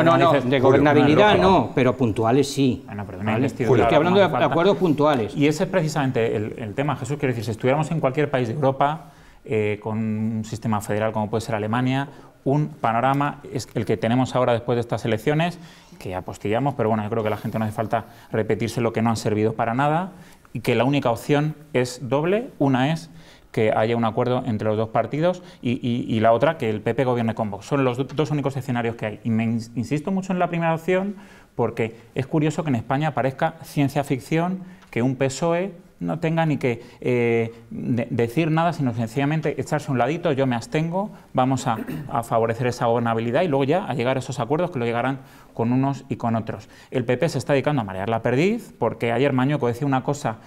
no, no, de gobernabilidad no,
pero puntuales sí. Bueno,
pero Estoy hablando de, acuerdos puntuales. Y ese es precisamente el, tema, Jesús. Quiero decir, si estuviéramos en cualquier país de Europa, eh, con un sistema federal como puede ser Alemania, un panorama es el que tenemos ahora después de estas elecciones, que apostillamos, pero bueno, yo creo que a la gente no hace falta repetirse lo que no han servido para nada, y que la única opción es doble. Una es que haya un acuerdo entre los dos partidos y, la otra que el PP gobierne con Vox. Son los dos únicos escenarios que hay. Y me insisto mucho en la primera opción porque es curioso que en España parezca ciencia ficción que un PSOE no tenga ni que eh, decir nada, sino sencillamente echarse un ladito, yo me abstengo, vamos a, favorecer esa gobernabilidad y luego ya a llegar a esos acuerdos que lo llegarán con unos y con otros. El PP se está dedicando a marear la perdiz, porque ayer Mañueco decía una cosa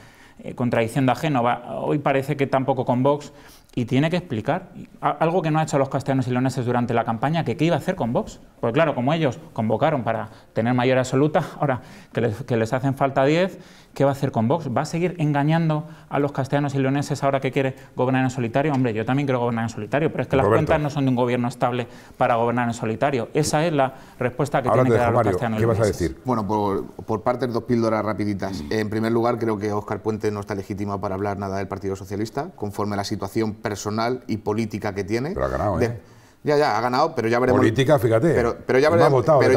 contradicción eh, contradiciendo a Génova, hoy parece que tampoco con Vox, y tiene que explicar algo que no ha hecho los castellanos y leoneses durante la campaña, que qué iba a hacer con Vox. Porque claro, como ellos convocaron para tener mayor absoluta, ahora que les, que les hacen falta 10, ¿Qué va a hacer con Vox? ¿Va a seguir engañando a los castellanos y leoneses ahora que quiere gobernar en solitario? Hombre, yo también quiero gobernar en solitario, pero es que las cuentas no son de un gobierno estable para gobernar en solitario. Esa es la respuesta que tiene que dar los castellanos ¿Qué vas a
decir? Bueno, por, parte de dos píldoras rapiditas. En primer lugar, creo que Óscar Puente no está legítimo para hablar nada del Partido Socialista, conforme a la situación personal y política que tiene. Pero ha ganado, ¿eh? Ya, ya, ha ganado, pero ya veremos. Política, fíjate. Pero, ya, veremos, pero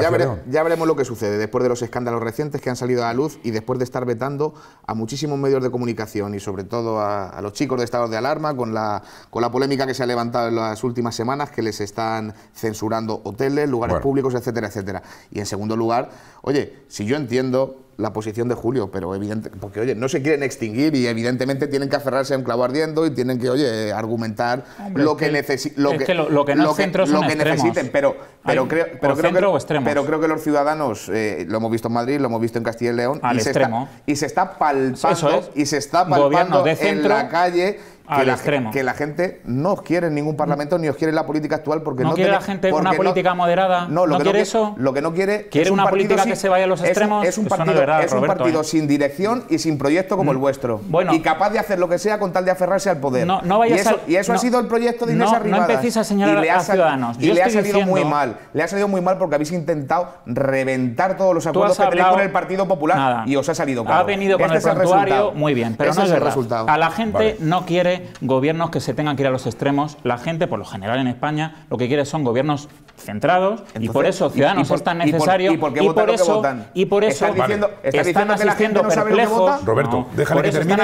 ya, veremos lo que sucede después de los escándalos recientes que han salido a la luz y después de estar vetando a muchísimos medios de comunicación y sobre todo a, los chicos de Estado de alarma con la, con la polémica que se ha levantado en las últimas semanas que les están censurando hoteles, lugares públicos, etcétera, etcétera. Y en segundo lugar, oye, si yo entiendo la posición de Julio, pero evidentemente, porque oye, no se quieren extinguir y evidentemente tienen que aferrarse a un clavo ardiendo y tienen que, oye, argumentar lo, que lo, que, lo, que, necesiten, pero pero creo, pero, creo que, los ciudadanos eh, lo hemos visto en Madrid, lo hemos visto en Castilla y León Al y, extremo. se está, y se está palpando y se está palpando en la calle que La, gente no os quiere en ningún parlamento ni os quiere la política actual porque no, quiere la gente una política
moderada. No, lo quiere eso.
Lo que no quiere. es una política que se vaya a los extremos. Es un, partido, ¿eh? sin dirección y sin proyecto como el mm. vuestro. Bueno, y capaz de hacer lo que sea con tal de aferrarse al poder. No, y eso, ha sido el proyecto de Inés Arrimadas No Ciudadanos. Y le ha salido muy mal. Le ha salido muy mal porque habéis intentado reventar todos los acuerdos que tenéis con el Partido Popular y os ha salido mal. Ha venido con este el resultado muy bien, pero este no es el resultado. A la gente
no quiere gobiernos que se tengan que ir a los extremos. La gente, por lo general en España, lo que quiere son gobiernos centrados y por eso Ciudadanos es tan necesario y por, eso por eso están asistiendo Roberto, que termine.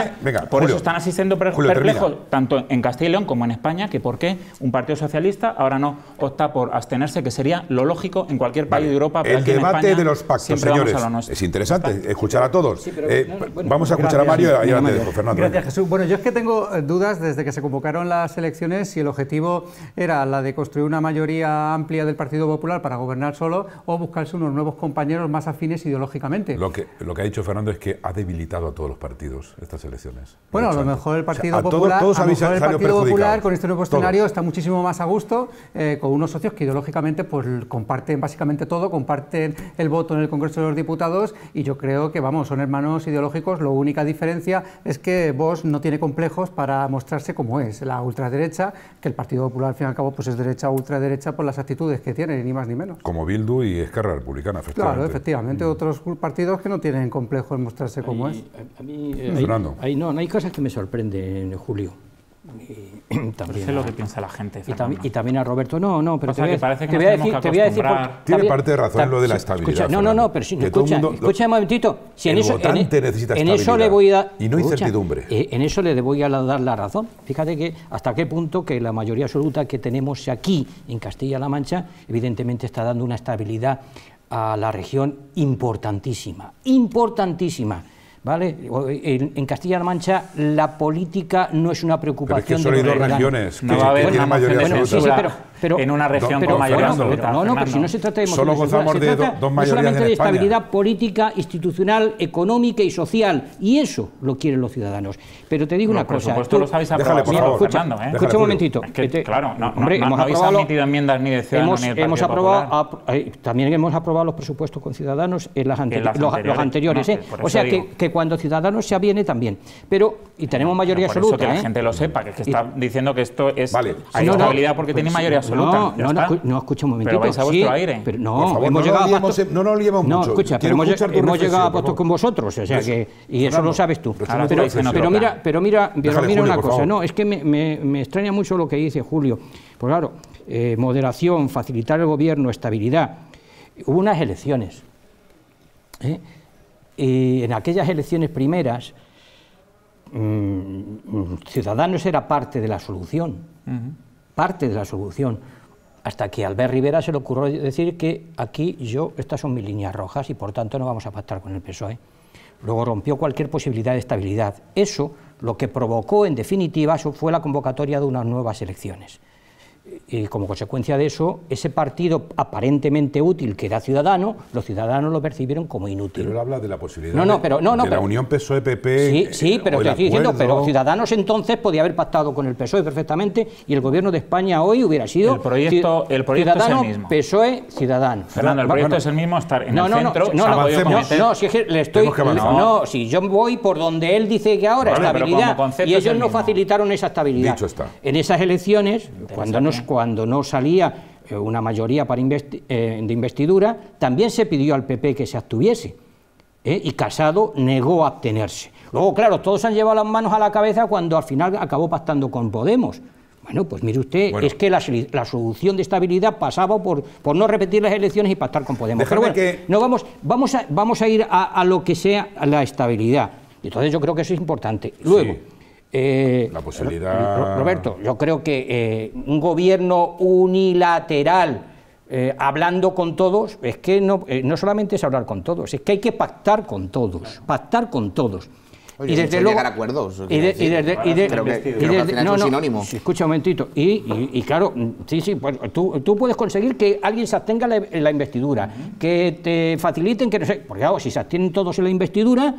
por eso están asistiendo perplejos tanto en Castilla y León como en España que por qué un partido socialista ahora no opta por abstenerse, que sería lo lógico en cualquier país de Europa.
el debate de los pactos, señores, es interesante escuchar a todos. Eh, vamos a escuchar a Mario y a Fernando. Gracias
Jesús. Bueno, yo es que tengo eh, dudas desde que se convocaron las elecciones si el objetivo era la de construir una mayoría amplia del Partido Popular para gobernar solo o buscarse unos nuevos compañeros más afines ideológicamente.
Lo que, lo que ha dicho Fernando es que ha debilitado a todos los partidos estas elecciones.
Bueno, a lo mejor el Partido Popular, con este nuevo escenario está muchísimo más a gusto eh, con unos socios que ideológicamente pues comparten básicamente todo, comparten el voto en el Congreso de los Diputados y yo creo que vamos, son hermanos ideológicos, la única diferencia es que vos no tiene complejos para mostrarse como es, la ultraderecha, que el Partido Popular al fin y al cabo pues es derecha o ultraderecha por las actitudes que tiene, ni más ni menos.
Como Bildu y Esquerra Republicana, efectivamente. Claro,
efectivamente, mm. otros partidos que no tienen complejo en mostrarse como es.
A, mí, eh,
no, hay cosas que me sorprenden, en Julio.
Eh,
también sé lo que piensa la gente.
Y, también a Roberto. No, no, pero te, voy, a decir, Tiene parte de razón lo de la estabilidad. Escucha, no, no, no, pero escucha, escucha un
momentito. Si en
eso, votante y no incertidumbre. Eh, en eso le voy a dar la razón. Fíjate que hasta qué punto que la mayoría absoluta que tenemos aquí en Castilla-La Mancha, evidentemente está dando una estabilidad a la región importantísima, importantísima. ¿vale? En, Castilla-La Mancha la política no es una preocupación. de es que hay dos regiones mayoría pero, en una región pero, con mayoría no, absoluta. No, no, pero si no se trata de Solo gozamos de solamente de estabilidad política, institucional, económica y social. Y eso lo quieren los ciudadanos. Pero te digo una cosa. Por supuesto, tú, sabéis habéis aprobado. Déjale, por favor, escucha, Fernando, ¿eh? escucha un momentito.
claro, no, hombre, hemos habéis admitido enmiendas ni de Ciudadanos ni de hemos aprobado,
eh, También hemos aprobado los presupuestos con Ciudadanos en las, anteriores. Los, anteriores ¿eh? O sea que, que, cuando Ciudadanos se aviene también. Pero, y tenemos mayoría absoluta. eso que la gente
lo sepa, que está diciendo que esto es Hay estabilidad porque pues tiene mayoría absoluta. No, no,
no, escucha un momentito. Pero vais a vuestro sí, Pero no, favor, hemos llegado no a pastos, no lo mucho. No, escucha, pero hemos, llegado a pactos con vosotros, o sea pues, que, y pues eso lo sabes tú. Pues pero, mira, pero mira, pero mira una cosa, no, es que me, me, me extraña mucho lo que dice Julio. Pues claro, eh, moderación, facilitar el gobierno, estabilidad. Hubo unas elecciones. ¿eh? Y en aquellas elecciones primeras, mmm, Ciudadanos era parte de la solución. Uh parte de la solución, hasta que Albert Rivera se le ocurrió decir que aquí yo, estas son mis líneas rojas y por tanto no vamos a pactar con el PSOE. Luego rompió cualquier posibilidad de estabilidad. Eso lo que provocó en definitiva fue la convocatoria de unas nuevas elecciones y como consecuencia de eso, ese partido aparentemente útil que era ciudadano, los ciudadanos lo percibieron como inútil. Pero él
habla de la posibilidad no, no, pero, no, no, de pero, la unión PSOE-PP. E, sí, sí, eh, pero te estoy diciendo, pero
Ciudadanos entonces podía haber pactado con el PSOE perfectamente y el gobierno de España hoy hubiera sido. El proyecto, el proyecto ciudadano, es el mismo. PSOE, ciudadano. Fernando, el proyecto bueno, es el mismo,
estar en no, el no, centro. No, no, no, no, si es que le estoy. no no,
si yo voy por donde él dice que ahora no estabilidad y ellos no facilitaron esa estabilidad. Dicho está. En esas elecciones, cuando no cuando no salía eh, una mayoría para eh, de investidura, también se pidió al PP que se abstuviese. ¿eh? Y Casado negó abstenerse. Luego, claro, todos han llevado las manos a la cabeza cuando al final acabó pactando con Podemos. Bueno, pues mire usted, es que la, solución de estabilidad pasaba por, por no repetir las elecciones y pactar con Podemos. Pero no vamos, vamos, a, vamos a ir a, lo que sea la estabilidad. Entonces yo creo que eso es importante. Luego, eh, la posibilidad. Roberto, yo creo que eh, un gobierno unilateral. Eh, hablando con todos, es que no, solamente es hablar con todos, es que hay que pactar con todos, pactar con todos. y desde luego llegar a acuerdos. Y, un sinónimo. escucha un momentito. Y, claro, sí, sí, tú, puedes conseguir que alguien se abstenga en la investidura, que te faciliten que no sé, porque si se abstienen todos en la investidura,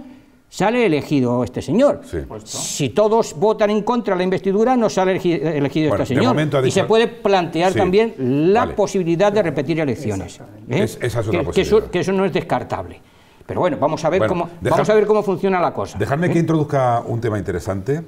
sale elegido este señor. Si todos votan en contra de la investidura, no sale elegido este señor. Y se puede plantear también la posibilidad de repetir elecciones. ¿Eh? esa es otra que, eso, no es descartable. Pero bueno, vamos a ver, cómo, vamos a ver
cómo funciona la cosa. Dejadme ¿eh? que introduzca un tema interesante.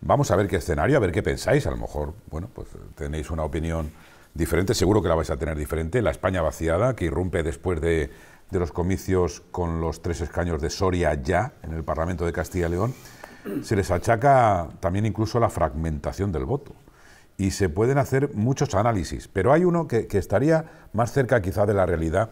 Vamos a ver qué escenario, a ver qué pensáis. A lo mejor, bueno, pues tenéis una opinión diferente, seguro que la vais a tener diferente. La España vaciada, que irrumpe después de de los comicios con los tres escaños de Soria ya en el Parlamento de Castilla y León, se les achaca también incluso la fragmentación del voto. Y se pueden hacer muchos análisis, pero hay uno que, estaría más cerca quizá de la realidad.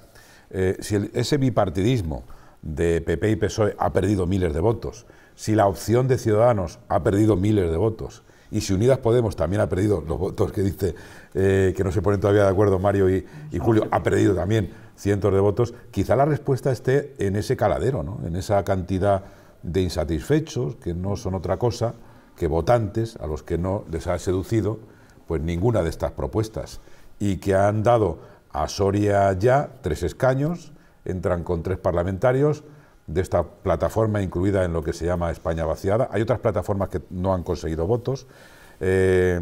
Eh, si ese bipartidismo de PP y PSOE ha perdido miles de votos, si la opción de Ciudadanos ha perdido miles de votos, y si Unidas Podemos también ha perdido los votos que dice eh, que no se ponen todavía de acuerdo Mario y Julio, ha perdido también cientos de votos, quizá la respuesta esté en ese caladero, ¿no? en esa cantidad de insatisfechos que no son otra cosa que votantes a los que no les ha seducido pues ninguna de estas propuestas y que han dado a Soria ya tres escaños, entran con tres parlamentarios de esta plataforma incluida en lo que se llama España vaciada. Hay otras plataformas que no han conseguido votos, eh,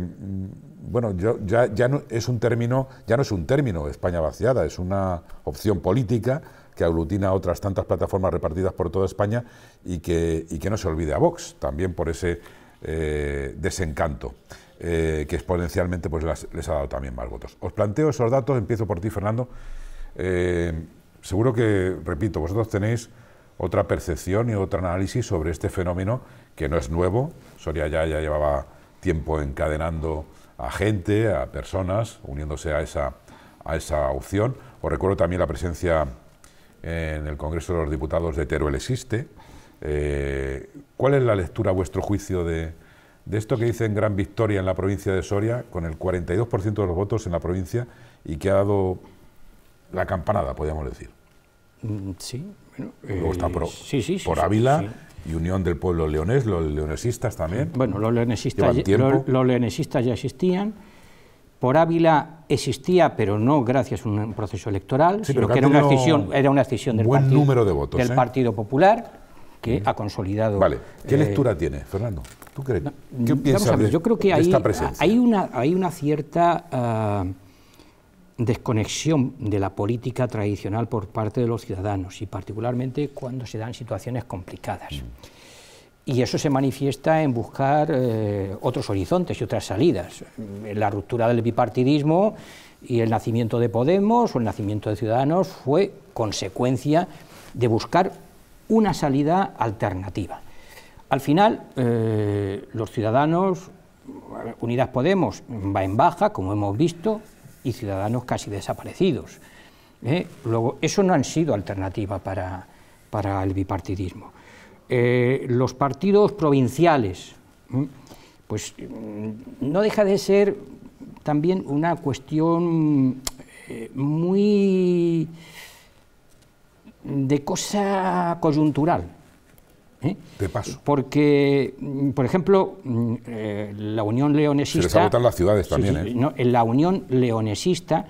bueno, ya, no es un término, ya no es un término España vaciada, es una opción política que aglutina a otras tantas plataformas repartidas por toda España y que, que no se olvide a Vox, también por ese eh, desencanto eh, que exponencialmente pues, les ha dado también más votos. Os planteo esos datos, empiezo por ti, Fernando. seguro que, repito, vosotros tenéis otra percepción y otro análisis sobre este fenómeno que no es nuevo, Soria ya, ya llevaba tiempo encadenando a gente, a personas, uniéndose a esa, a esa opción. Os recuerdo también la presencia en el Congreso de los Diputados de Teruel Existe. Eh, ¿Cuál es la lectura, vuestro juicio, de, esto que dicen gran victoria en la provincia de Soria, con el 42% de los votos en la provincia y que ha dado la campanada, podríamos decir?
Mm, sí, bueno, Luego está eh, sí, sí, por Ávila
y Unión del Pueblo Leonés, los leonesistas también. Bueno, los leonesistas, los,
leonesistas ya existían. Por Ávila existía, pero no gracias a un proceso electoral, sino que era una, escisión, era una del, buen partido, del ¿eh? Partido Popular, que ha consolidado... Vale, ¿qué eh, lectura
tiene, Fernando? ¿Tú crees? yo creo que hay, hay,
una, hay una cierta... Ah, desconexión de la política tradicional por parte de los ciudadanos y particularmente cuando se dan situaciones complicadas. Mm. Y eso se manifiesta en buscar eh, otros horizontes y otras salidas. La ruptura del bipartidismo y el nacimiento de Podemos o el nacimiento de Ciudadanos fue consecuencia de buscar una salida alternativa. Al final, eh, los ciudadanos, Unidas Podemos va en baja, como hemos visto, y ciudadanos casi desaparecidos. ¿eh? Luego, eso no han sido alternativa para, para el bipartidismo. Eh, los partidos provinciales, ¿eh? pues mm, no deja de ser también una cuestión muy de cosa coyuntural. ¿eh? De paso. Porque, mm, por ejemplo, mm, eh, la Unión Leonesista... Se les las ciudades también, ¿eh? la Unión Leonesista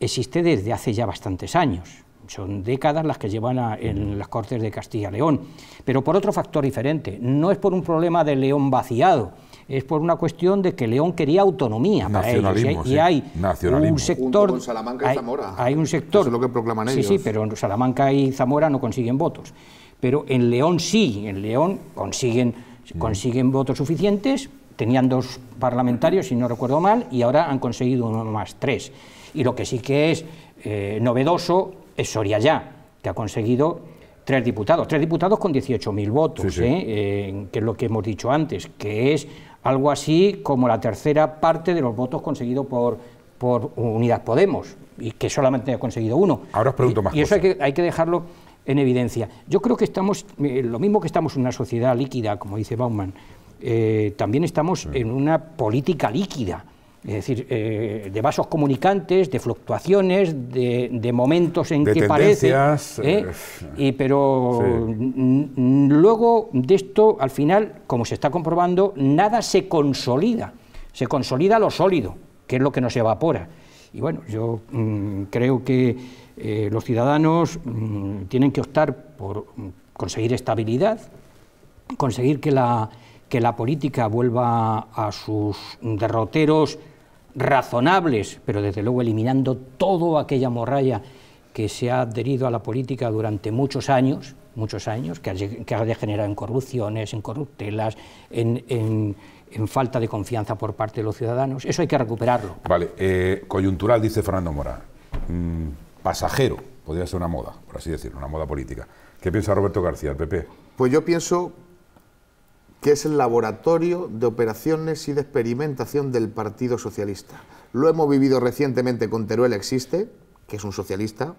existe desde hace ya bastantes años. Son décadas las que llevan en las Cortes de Castilla-León. Pero por otro factor diferente. No es por un problema de León vaciado, es por una cuestión de que León quería autonomía para ellos. Y hay, un sector. y Zamora. Hay, un sector. es lo que proclaman ellos. Sí, sí, pero en Salamanca y Zamora no consiguen votos pero en León sí, en León consiguen, votos suficientes, tenían dos parlamentarios, si no recuerdo mal, y ahora han conseguido uno más tres. Y lo que sí que es eh, novedoso es Soria Ya, que ha conseguido tres diputados, tres diputados con 18.000 votos, ¿eh? que es lo que hemos dicho antes, que es algo así como la tercera parte de los votos conseguidos por, por Unidas Podemos, y que solamente ha conseguido uno.
Ahora os pregunto más. Y,
eso que, hay que dejarlo en evidencia. Yo creo que estamos, eh, lo mismo que estamos en una sociedad líquida, como dice Bauman, eh, también estamos en una política líquida, es decir, eh, de vasos comunicantes, de fluctuaciones, de, momentos en que parece. y, pero luego de esto, al final, como se está comprobando, nada se consolida. Se consolida lo sólido, que es lo que nos evapora. Y bueno, yo mm, creo que eh, los ciudadanos mm, tienen que optar por conseguir estabilidad, conseguir que la, que la política vuelva a sus derroteros razonables, pero desde luego eliminando toda aquella morralla que se ha adherido a la política durante muchos años, muchos años, que ha, degenerado en corrupciones, en corruptelas, en, falta de confianza por parte de los ciudadanos. Eso hay que recuperarlo.
Vale, eh, coyuntural, dice Fernando Mora. Mm, pasajero, podría ser una moda, por así decirlo, una moda política. ¿Qué piensa Roberto García, el PP? Pues yo pienso que es el laboratorio de operaciones y de
experimentación del Partido Socialista. Lo hemos vivido recientemente con Teruel Existe, que es un socialista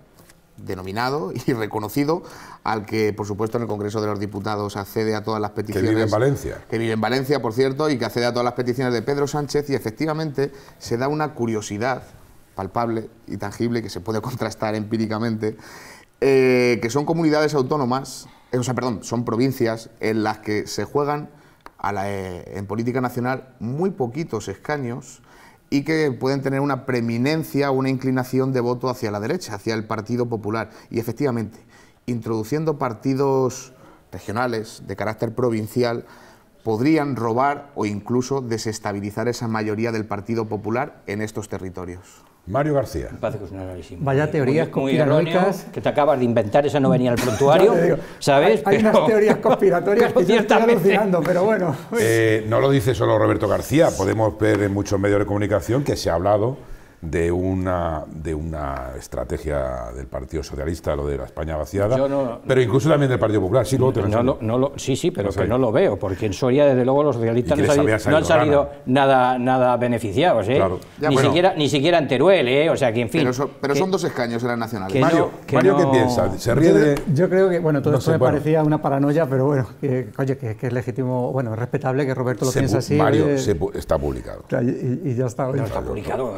denominado y reconocido, al que, por supuesto, en el Congreso de los Diputados accede a todas las peticiones... Que vive en Valencia. Que vive en Valencia, por cierto, y que accede a todas las peticiones de Pedro Sánchez, y efectivamente se da una curiosidad palpable y tangible que se puede contrastar empíricamente, eh, que son comunidades autónomas, eh, o sea, perdón, son provincias en las que se juegan eh, en política nacional muy poquitos escaños y que pueden tener una preeminencia, una inclinación de voto hacia la derecha, hacia el Partido Popular. Y efectivamente, introduciendo partidos regionales de carácter provincial, podrían robar o incluso desestabilizar esa mayoría del Partido Popular en estos territorios.
Mario García. Vaya teorías muy,
que te acabas de inventar, esa no venía al prontuario, ¿sabes? Hay, unas
teorías conspiratorias que yo estoy alucinando, pero bueno.
Eh, no lo dice solo Roberto García, podemos ver en muchos medios de comunicación que se ha hablado de una, de una estrategia del Partido Socialista, lo de la España vaciada, pero incluso también del Partido Popular. Sí, No, lo-
no sí, sí, pero que no lo veo, porque en Soria, desde luego, los socialistas no, han salido nada, nada beneficiados, ¿eh? ni, siquiera, ni siquiera en Teruel, ¿eh? O sea, que en fin. Pero, son dos escaños en la nacional Mario, ¿qué piensas? ¿Se ríe Yo, de...? creo- yo creo que, bueno, todo esto me parecía una
paranoia, pero bueno, que, oye, que, es legítimo, bueno, es respetable que Roberto lo piense así. Mario, está publicado. y, ya está. publicado,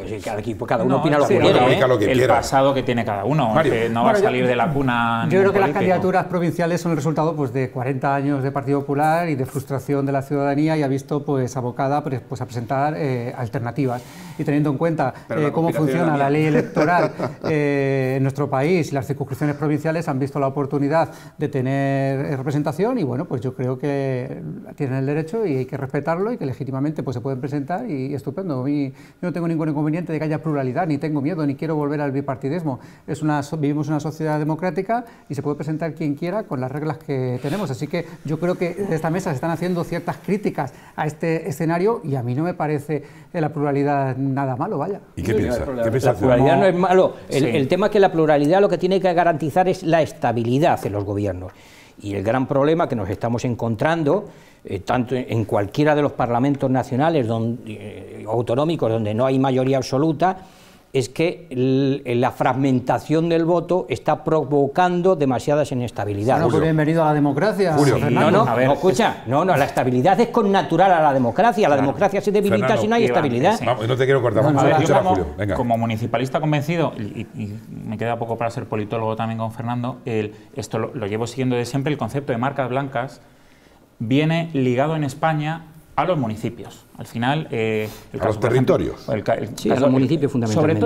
...y pues cada uno opina lo, que quiere, ¿eh? el pasado que tiene cada uno, que no va a salir de la cuna. Yo creo que las candidaturas
provinciales son el resultado pues, de 40 años de Partido Popular y de frustración de la ciudadanía y ha visto pues abocada pues, pues a presentar eh, alternativas y teniendo en cuenta eh, cómo funciona la ley electoral eh, en nuestro país, y las circunscripciones provinciales han visto la oportunidad de tener eh, representación y bueno, pues yo creo que tienen el derecho y hay que respetarlo y que legítimamente pues, se pueden presentar y estupendo. yo no tengo ningún inconveniente de que haya pluralidad, ni tengo miedo, ni quiero volver al bipartidismo. Es una, vivimos una sociedad democrática y se puede presentar quien quiera con las reglas que tenemos. Así que yo creo que de esta mesa se están haciendo ciertas críticas a este escenario y a mí no me parece la pluralidad nada malo, vaya.
pluralidad no es malo. El, tema es que la pluralidad lo que tiene que garantizar es la estabilidad en los gobiernos. Y el gran problema que nos estamos encontrando, eh, tanto en cualquiera de los parlamentos nacionales eh, autonómicos donde no hay mayoría absoluta, es que la fragmentación del voto está provocando demasiadas inestabilidades. Bueno, pues bienvenido a la democracia. no, no, a no, escucha, no, la estabilidad es con natural a la democracia. La democracia se debilita
si no hay estabilidad. no te quiero cortar. como, municipalista convencido, y, me queda poco para ser politólogo también con Fernando, el, esto lo, lo llevo siguiendo de siempre, el concepto de marcas blancas viene ligado en España a los municipios. Al final... Eh, a los territorios.
a los municipios fundamentalmente.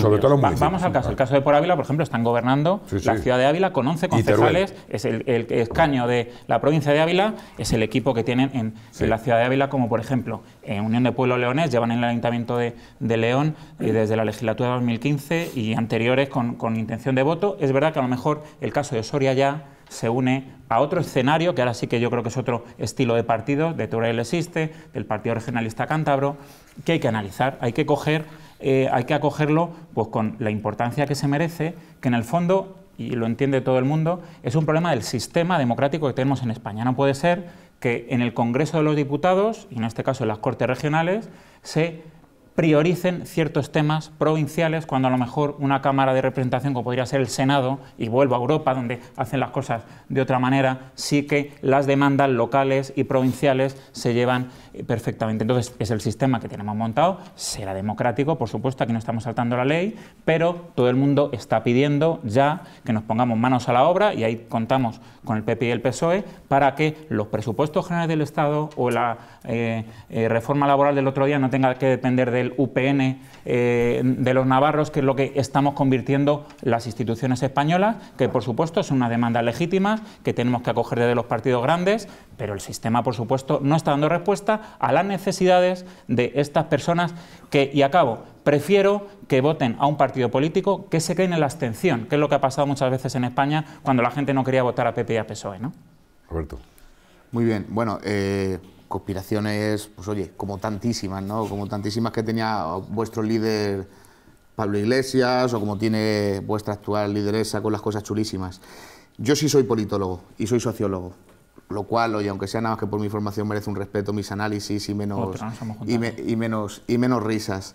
Sobre todo
los vamos al caso. El caso de Por Ávila, por ejemplo, están gobernando la ciudad de Ávila con 11 concejales. Es el, escaño de la provincia de Ávila, es el equipo que tienen en, la ciudad de Ávila, como por ejemplo en Unión de Pueblo Leones, llevan en el Ayuntamiento de, León eh, desde la legislatura de 2015 y anteriores con, con intención de voto. Es verdad que a lo mejor el caso de Soria ya se une a otro escenario, que ahora sí que yo creo que es otro estilo de partido, de Teruel existe, del Partido Regionalista Cántabro, que hay que analizar, hay que eh, hay que acogerlo pues, con la importancia que se merece, que en el fondo, y lo entiende todo el mundo, es un problema del sistema democrático que tenemos en España. No puede ser que en el Congreso de los Diputados, y en este caso en las Cortes Regionales, se prioricen ciertos temas provinciales cuando a lo mejor una Cámara de Representación, como podría ser el Senado, y vuelvo a Europa, donde hacen las cosas de otra manera, sí que las demandas locales y provinciales se llevan eh, perfectamente. Entonces, es el sistema que tenemos montado, será democrático, por supuesto, aquí no estamos saltando la ley, pero todo el mundo está pidiendo ya que nos pongamos manos a la obra, y ahí contamos con el PP y el PSOE, para que los presupuestos generales del Estado o la eh, eh, reforma laboral del otro día no tenga que depender de ...el UPN eh, de los navarros, que es lo que estamos convirtiendo las instituciones españolas, que por supuesto son una demanda legítima, que tenemos que acoger desde los partidos grandes, pero el sistema por supuesto no está dando respuesta a las necesidades de estas personas que, y acabo, prefiero que voten a un partido político que se queden en la abstención, que es lo que ha pasado muchas veces en España cuando la gente no quería votar a PP y a PSOE. ¿no?
Roberto. Muy bien, bueno, eh, conspiraciones, pues oye, como tantísimas, ¿no? Como tantísimas que tenía vuestro líder Pablo Iglesias o como tiene vuestra actual lideresa con las cosas chulísimas. Yo sí soy politólogo y soy sociólogo, lo cual, oye, aunque sea nada más que por mi formación merece un respeto mis análisis y menos, y, y, menos, y menos risas.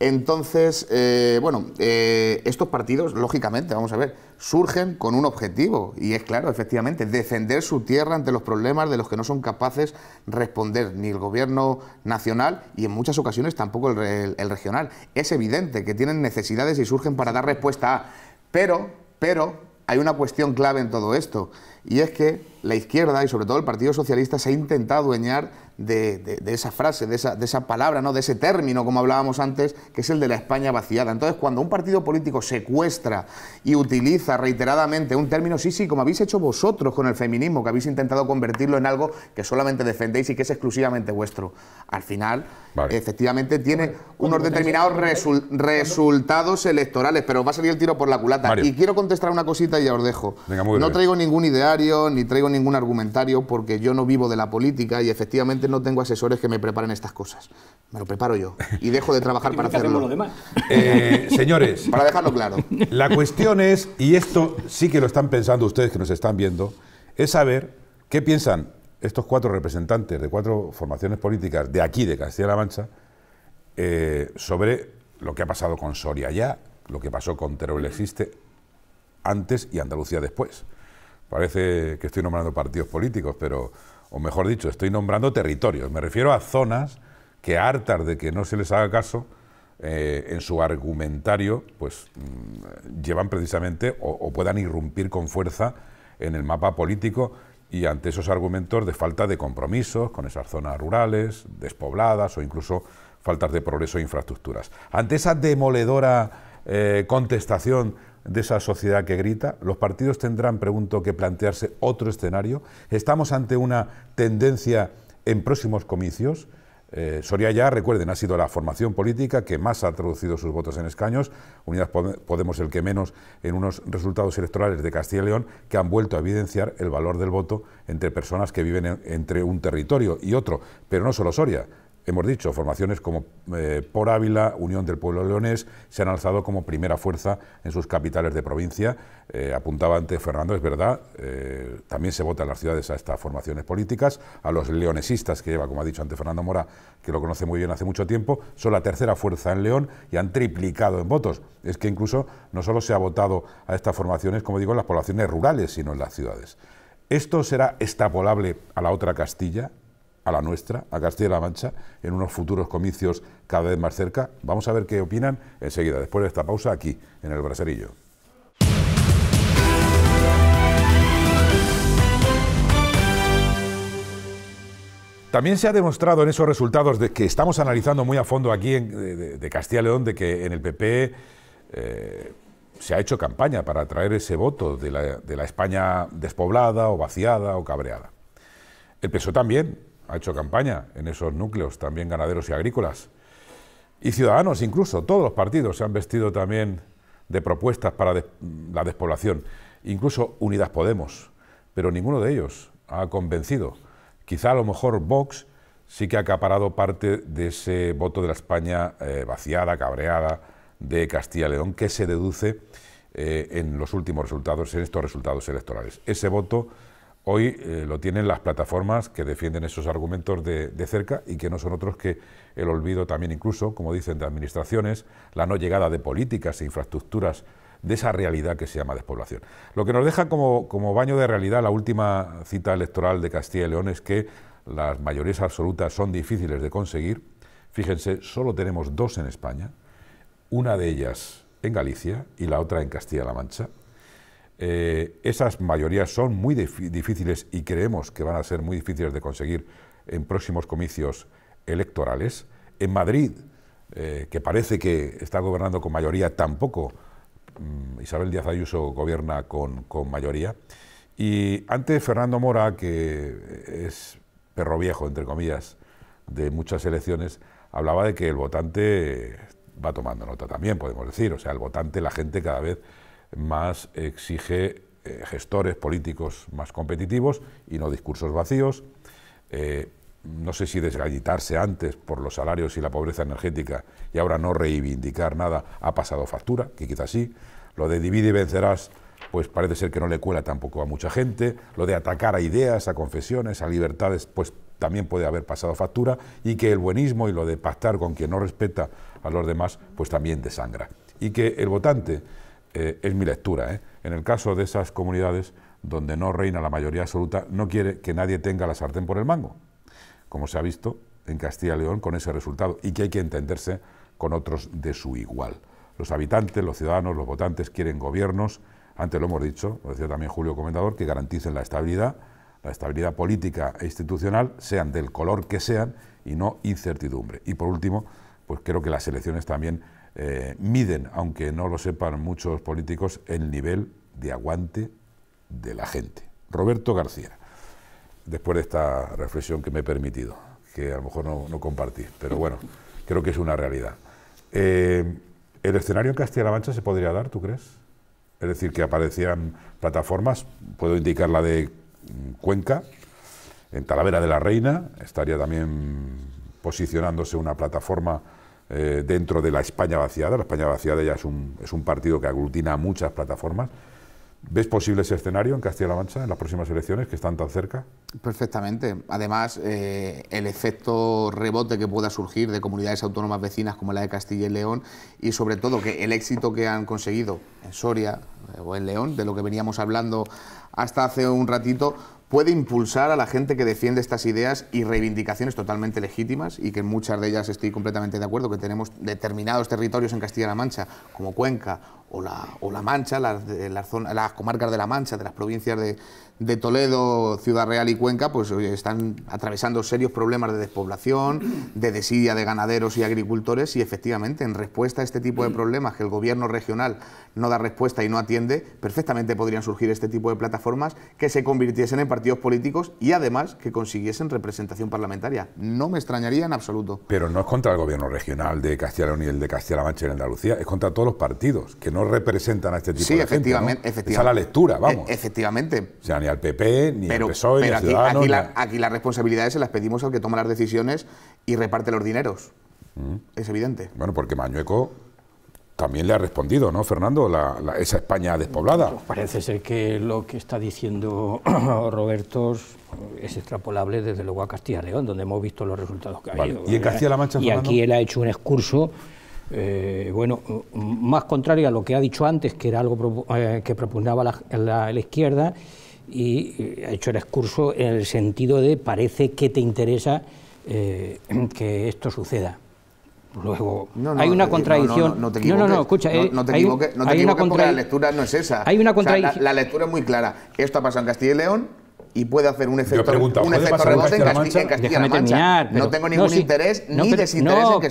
Entonces, eh, bueno, eh, estos partidos, lógicamente, vamos a ver, surgen con un objetivo y es claro, efectivamente, defender su tierra ante los problemas de los que no son capaces responder ni el gobierno nacional y en muchas ocasiones tampoco el, el regional. Es evidente que tienen necesidades y surgen para dar respuesta a, pero, pero, hay una cuestión clave en todo esto, y es que la izquierda y sobre todo el Partido Socialista se ha intentado adueñar de, esa frase, de esa, palabra, ¿no? de ese término, como hablábamos antes, que es el de la España vaciada. Entonces, cuando un partido político secuestra y utiliza reiteradamente un término, sí, sí, como habéis hecho vosotros con el feminismo, que habéis intentado convertirlo en algo que solamente defendéis y que es exclusivamente vuestro, al final, efectivamente, tiene unos determinados resultados electorales, pero va a salir el tiro por la culata. Y quiero contestar una cosita y ya os dejo. no traigo ningún ideario, ni traigo ningún argumentario, porque yo no vivo de la política y efectivamente no tengo asesores que me preparen estas cosas. Me lo preparo yo y dejo de trabajar para hacerlo. Lo demás? Eh, eh, señores, para dejarlo claro.
La cuestión es, y esto sí que lo están pensando ustedes que nos están viendo, es saber qué piensan estos cuatro representantes de cuatro formaciones políticas de aquí, de Castilla-La Mancha, eh, sobre lo que ha pasado con Soria ya, lo que pasó con Teruel existe antes y Andalucía después. Parece que estoy nombrando partidos políticos, pero o mejor dicho, estoy nombrando territorios, me refiero a zonas que hartas de que no se les haga caso, eh, en su argumentario, pues mm, llevan precisamente o, puedan irrumpir con fuerza en el mapa político y ante esos argumentos de falta de compromisos con esas zonas rurales, despobladas o incluso faltas de progreso e infraestructuras. Ante esa demoledora eh, contestación de esa sociedad que grita? ¿Los partidos tendrán, pregunto, que plantearse otro escenario? ¿Estamos ante una tendencia en próximos comicios? Eh, Soria ya, recuerden, ha sido la formación política que más ha traducido sus votos en escaños, Unidas Podemos el que menos en unos resultados electorales de Castilla y León que han vuelto a evidenciar el valor del voto entre personas que viven entre un territorio y otro. Pero no solo Soria, Hemos dicho, formaciones como eh, Por Ávila, Unión del Pueblo Leonés, se han alzado como primera fuerza en sus capitales de provincia. Eh, apuntaba antes Fernando, es verdad, eh, también se vota en las ciudades a estas formaciones políticas, a los leonesistas que lleva, como ha dicho antes Fernando Mora, que lo conoce muy bien hace mucho tiempo, son la tercera fuerza en León y han triplicado en votos. Es que incluso no solo se ha votado a estas formaciones, como digo, en las poblaciones rurales, sino en las ciudades. ¿Esto será extrapolable a la otra Castilla? a la nuestra, a Castilla-La Mancha, en unos futuros comicios cada vez más cerca. Vamos a ver qué opinan enseguida, después de esta pausa, aquí, en el Braserillo. También se ha demostrado en esos resultados de que estamos analizando muy a fondo aquí de, Castilla León, de que en el PP eh, se ha hecho campaña para atraer ese voto de la, de la España despoblada o vaciada o cabreada. El PSOE también, ha hecho campaña en esos núcleos, también ganaderos y agrícolas. Y ciudadanos incluso, todos los partidos se han vestido también de propuestas para la despoblación, incluso Unidas Podemos, pero ninguno de ellos ha convencido. Quizá a lo mejor Vox sí que ha acaparado parte de ese voto de la España eh, vaciada, cabreada, de Castilla y León, que se deduce eh, en los últimos resultados, en estos resultados electorales. Ese voto Hoy eh, lo tienen las plataformas que defienden esos argumentos de, de, cerca y que no son otros que el olvido también incluso, como dicen, de administraciones, la no llegada de políticas e infraestructuras de esa realidad que se llama despoblación. Lo que nos deja como, como baño de realidad la última cita electoral de Castilla y León es que las mayorías absolutas son difíciles de conseguir. Fíjense, solo tenemos dos en España, una de ellas en Galicia y la otra en Castilla-La Mancha. Eh, esas mayorías son muy difíciles y creemos que van a ser muy difíciles de conseguir en próximos comicios electorales. En Madrid, eh, que parece que está gobernando con mayoría, tampoco mm, Isabel Díaz Ayuso gobierna con, mayoría. Y antes Fernando Mora, que es perro viejo, entre comillas, de muchas elecciones, hablaba de que el votante va tomando nota también, podemos decir. O sea, el votante, la gente cada vez más exige eh, gestores políticos más competitivos y no discursos vacíos. Eh, no sé si desgallitarse antes por los salarios y la pobreza energética y ahora no reivindicar nada ha pasado factura, que quizás sí. Lo de divide y vencerás, pues parece ser que no le cuela tampoco a mucha gente. Lo de atacar a ideas, a confesiones, a libertades, pues también puede haber pasado factura y que el buenismo y lo de pactar con quien no respeta a los demás, pues también desangra. Y que el votante eh, es mi lectura, ¿eh? en el caso de esas comunidades donde no reina la mayoría absoluta, no quiere que nadie tenga la sartén por el mango, como se ha visto en Castilla y León con ese resultado, y que hay que entenderse con otros de su igual. Los habitantes, los ciudadanos, los votantes quieren gobiernos, antes lo hemos dicho, lo decía también Julio Comendador, que garanticen la estabilidad, la estabilidad política e institucional, sean del color que sean, y no incertidumbre. Y por último, pues creo que las elecciones también eh, miden, aunque no lo sepan muchos políticos, el nivel de aguante de la gente. Roberto García, después de esta reflexión que me he permitido, que a lo mejor no, compartí, pero bueno, creo que es una realidad. Eh, ¿El escenario en Castilla-La Mancha se podría dar, tú crees? Es decir, que aparecieran plataformas, puedo indicar la de Cuenca, en Talavera de la Reina, estaría también posicionándose una plataforma eh, dentro de la España vaciada. La España vaciada ya es un, es un partido que aglutina muchas plataformas. ¿Ves posible ese escenario en Castilla-La Mancha en las próximas elecciones que están tan cerca?
Perfectamente. Además, eh, el efecto rebote que pueda surgir de comunidades autónomas vecinas como la de Castilla y León y sobre todo que el éxito que han conseguido en Soria eh, o en León, de lo que veníamos hablando hasta hace un ratito, puede impulsar a la gente que defiende estas ideas y reivindicaciones totalmente legítimas y que en muchas de ellas estoy completamente de acuerdo, que tenemos determinados territorios en Castilla-La Mancha, como Cuenca o la, o la Mancha, las, las, las, comarcas de la Mancha, de las provincias de, Toledo, Ciudad Real y Cuenca, pues están atravesando serios problemas de despoblación, de desidia de ganaderos y agricultores y efectivamente en respuesta a este tipo de problemas que el gobierno regional no da respuesta y no atiende, perfectamente podrían surgir este tipo de plataformas que se convirtiesen en partidos políticos y además que consiguiesen representación parlamentaria. No me extrañaría en absoluto.
Pero no es contra el gobierno regional de Castilla y el de Castilla-La Mancha en Andalucía, es contra todos los partidos que no no representan a este tipo de efectivamente, Efectivamente. Esa la lectura, e, vamos. efectivamente. O sea, ni al PP, ni pero, e, al PSOE, aquí, la,
las responsabilidades se las pedimos al que toma las decisiones y reparte los dineros.
Mm. Es evidente. Bueno, porque Mañueco también le ha respondido, ¿no, Fernando? La, esa España despoblada. Pues
parece ser que lo que está diciendo Roberto es extrapolable desde luego a Castilla León, donde hemos visto los resultados que ha ¿Y la Mancha? Y aquí él ha hecho un excurso eh, bueno, más contrario a lo que ha dicho antes, que era algo eh, que propugnaba la, izquierda, y eh, ha hecho el excurso en el sentido de parece que te interesa que esto suceda. Luego, hay una contradicción. No, no te escucha. No, te no te la lectura
no es esa. Hay una contradicción. la, la, lectura es muy clara. Esto ha pasado en Castilla y León, y puede hacer un efecto, pregunto, un en, Castilla, en castilla no tengo ningún interés no, ni desinterés en que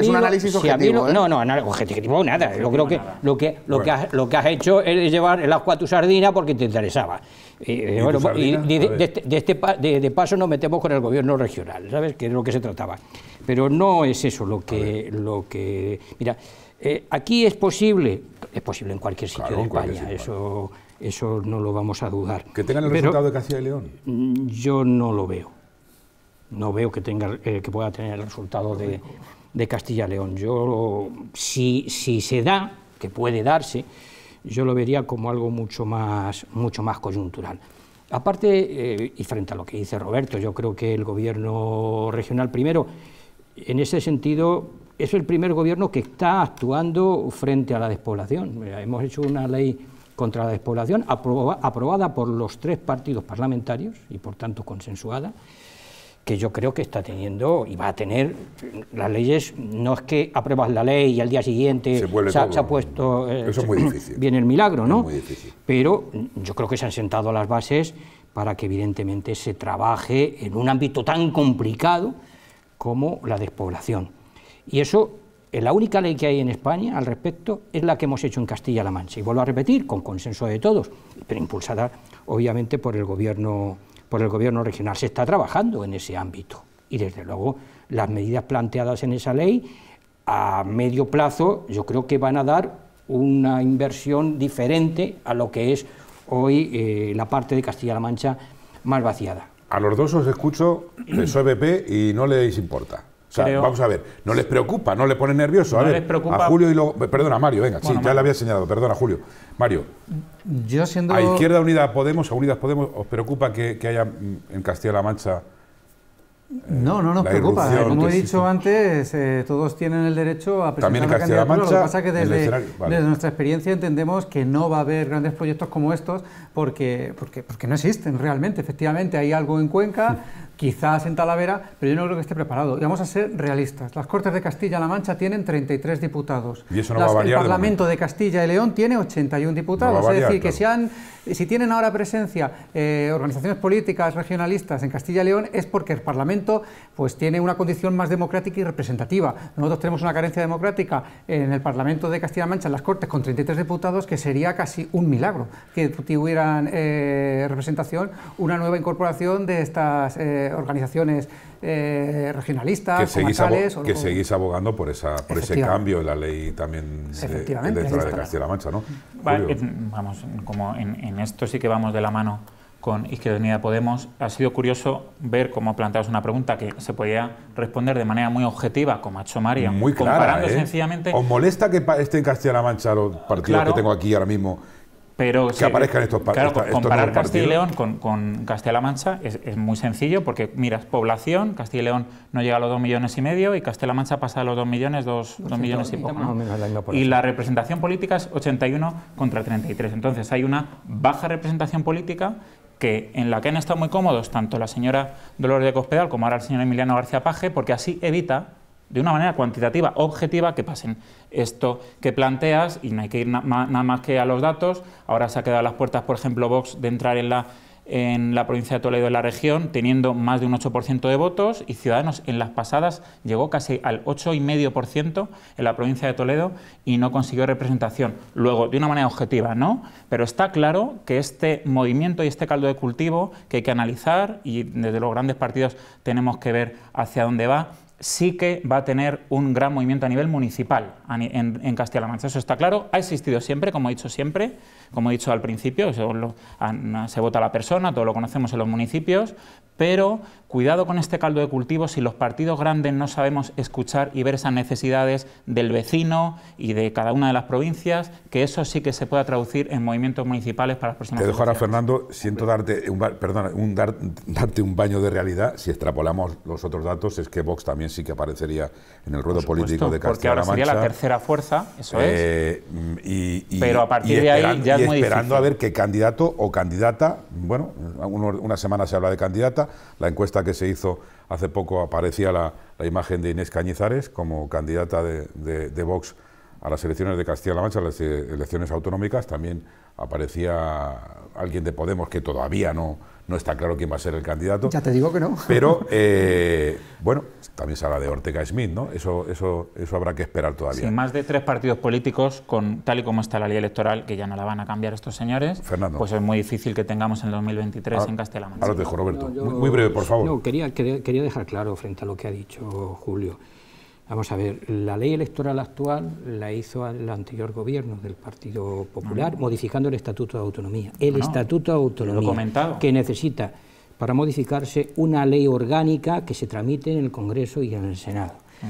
es un análisis objetivo. ¿eh? No,
no, no, objetivo nada. Yo creo que lo que, lo, que has, lo que has hecho es llevar el agua a tu sardina porque te interesaba. ¿Y eh, de, este, este de, paso nos metemos con el gobierno regional, ¿sabes? Que es lo que se trataba. Pero no es eso lo que... Lo que mira, eh, aquí es posible, es posible en cualquier sitio de España, eso eso no lo vamos a dudar. ¿Que tengan el resultado de
Castilla y León? Mm,
yo no lo veo. No veo que, tenga, eh, que pueda tener el resultado de, de Castilla y León. Yo, si, si se da, que puede darse, yo lo vería como algo mucho más, mucho más coyuntural. Aparte, eh, y frente a lo que dice Roberto, yo creo que el gobierno regional primero, en ese sentido, es el primer gobierno que está actuando frente a la despoblación. Hemos hecho una ley contra la despoblación, aprobada por los tres partidos parlamentarios y por tanto consensuada, que yo creo que está teniendo y va a tener las leyes, no es que apruebas la ley y al día siguiente se, ha, puesto... bien eh, Viene el milagro, ¿no? Pero yo creo que se han sentado las bases para que evidentemente se trabaje en un ámbito tan complicado como la despoblación. Y eso la única ley que hay en España al respecto es la que hemos hecho en Castilla-La Mancha. Y vuelvo a repetir, con consenso de todos, pero impulsada obviamente por el gobierno, por el gobierno regional. Se está trabajando en ese ámbito. Y desde luego las medidas planteadas en esa ley a medio plazo yo creo que van a dar una inversión diferente a lo que es hoy eh, la parte de Castilla-La Mancha más vaciada.
A los dos os escucho de PSOE y no les importa vamos a ver, no les preocupa, no les pone nervioso. a Julio y luego. Perdona, Mario, venga, sí, ya le había señalado, perdona, Julio. Mario, yo ¿a Izquierda Unida Podemos, a Unidas Podemos, os preocupa que, haya mm, en Castilla-La Mancha
eh, no, no nos preocupa. Como he dicho antes, eh, todos tienen el derecho a presentar castilla candidatura. Mancha, lo que pasa es que desde, desde, nuestra experiencia entendemos que no va a haber grandes proyectos como estos porque, porque, porque no existen realmente. Efectivamente, hay algo en Cuenca, quizás en Talavera, pero yo no creo que esté preparado. Y vamos a ser realistas. Las Cortes de Castilla-La Mancha tienen 33 diputados.
Y eso no va a variar El Parlamento
de, Castilla y León tiene 81 diputados. es decir, que si, si tienen ahora presencia eh, organizaciones políticas regionalistas en Castilla y León es porque el Parlamento pues, tiene una condición más democrática y representativa. Nosotros tenemos una carencia democrática en el Parlamento de Castilla-La Mancha, en las Cortes, con 33 diputados, que sería casi un milagro que tuvieran eh, representación una nueva incorporación de estas... Eh, organizaciones eh, regionalistas, que seguís, que seguís
abogando por, esa, por ese cambio en la ley también de, Castilla-La Mancha, ¿no?
vamos, como en, esto sí que vamos de la mano con Izquierda Unida Podemos, ha sido curioso ver cómo planteas una pregunta que se podía responder de manera muy objetiva, como ha hecho María, muy comparando ¿eh? sencillamente... ¿Os molesta
que esté en Castilla-La Mancha los partidos que tengo aquí ahora mismo
pero que estos comparar Castilla y León con, Castilla-La Mancha es, muy sencillo porque miras población Castilla y León no llega a los dos millones y medio y Castilla-La Mancha pasa a los dos millones dos, millones y poco y la representación política es 81 contra 33 entonces hay una baja representación política que en la que han estado muy cómodos tanto la señora Dolores de Cospedal como ahora el señor Emiliano García Paje porque así evita de una manera cuantitativa, objetiva, que pasen esto que planteas y no hay que ir nada más que a los datos. Ahora se ha quedado las puertas, por ejemplo, Vox de entrar en la en la provincia de Toledo en la región, teniendo más de un 8% de votos, y Ciudadanos en las pasadas llegó casi al 8,5% en la provincia de Toledo y no consiguió representación. Luego, de una manera objetiva, ¿no? Pero está claro que este movimiento y este caldo de cultivo que hay que analizar, y desde los grandes partidos tenemos que ver hacia dónde va, sí que va a tener un gran movimiento a nivel municipal en, Castilla-La Mancha. Eso está claro, ha existido siempre, como he dicho siempre, como he dicho al principio, se, se vota la persona, todo lo conocemos en los municipios, pero cuidado con este caldo de cultivo si los partidos grandes no sabemos escuchar y ver esas necesidades del vecino y de cada una de las provincias, que eso sí que se pueda traducir en movimientos municipales para las personas. Te dejo ahora,
Fernando, siento darte un, perdona, darte un baño de realidad. Si extrapolamos los otros datos, es que Vox también sí que aparecería en el ruedo político de Castilla-La Mancha. Porque ahora sería la
tercera fuerza, eso es.
Eh, pero a partir de ahí ya esperando a ver qué candidato o candidata, bueno, una semana se habla de candidata, la encuesta que se hizo hace poco aparecía la, imagen de Inés Cañizares como candidata de, de Vox a las elecciones de Castilla-La Mancha, a las eh, elecciones autonómicas, también aparecía alguien de Podemos que todavía no, no está claro quién va a ser el candidato. Ya te digo
que no. Pero,
eh, bueno, también se habla de Ortega Smith, ¿no? Eso, eso, eso habrá que esperar todavía. Sin
más de tres partidos políticos, con, tal y como está la ley electoral, que ya no la van a cambiar estos señores, pues es muy difícil que tengamos en 2023 ah, en castilla Mancha. Ahora te
dejo, Roberto. muy,
breve, por favor. No, quería, quería dejar claro frente a lo que ha dicho Julio. Vamos a ver, la ley electoral actual la hizo el anterior gobierno del Partido Popular, ah. modificando el Estatuto de Autonomía. El ah. Estatuto de Autonomía que necesita para modificarse una ley orgánica que se tramite en el Congreso y en el Senado. Mm.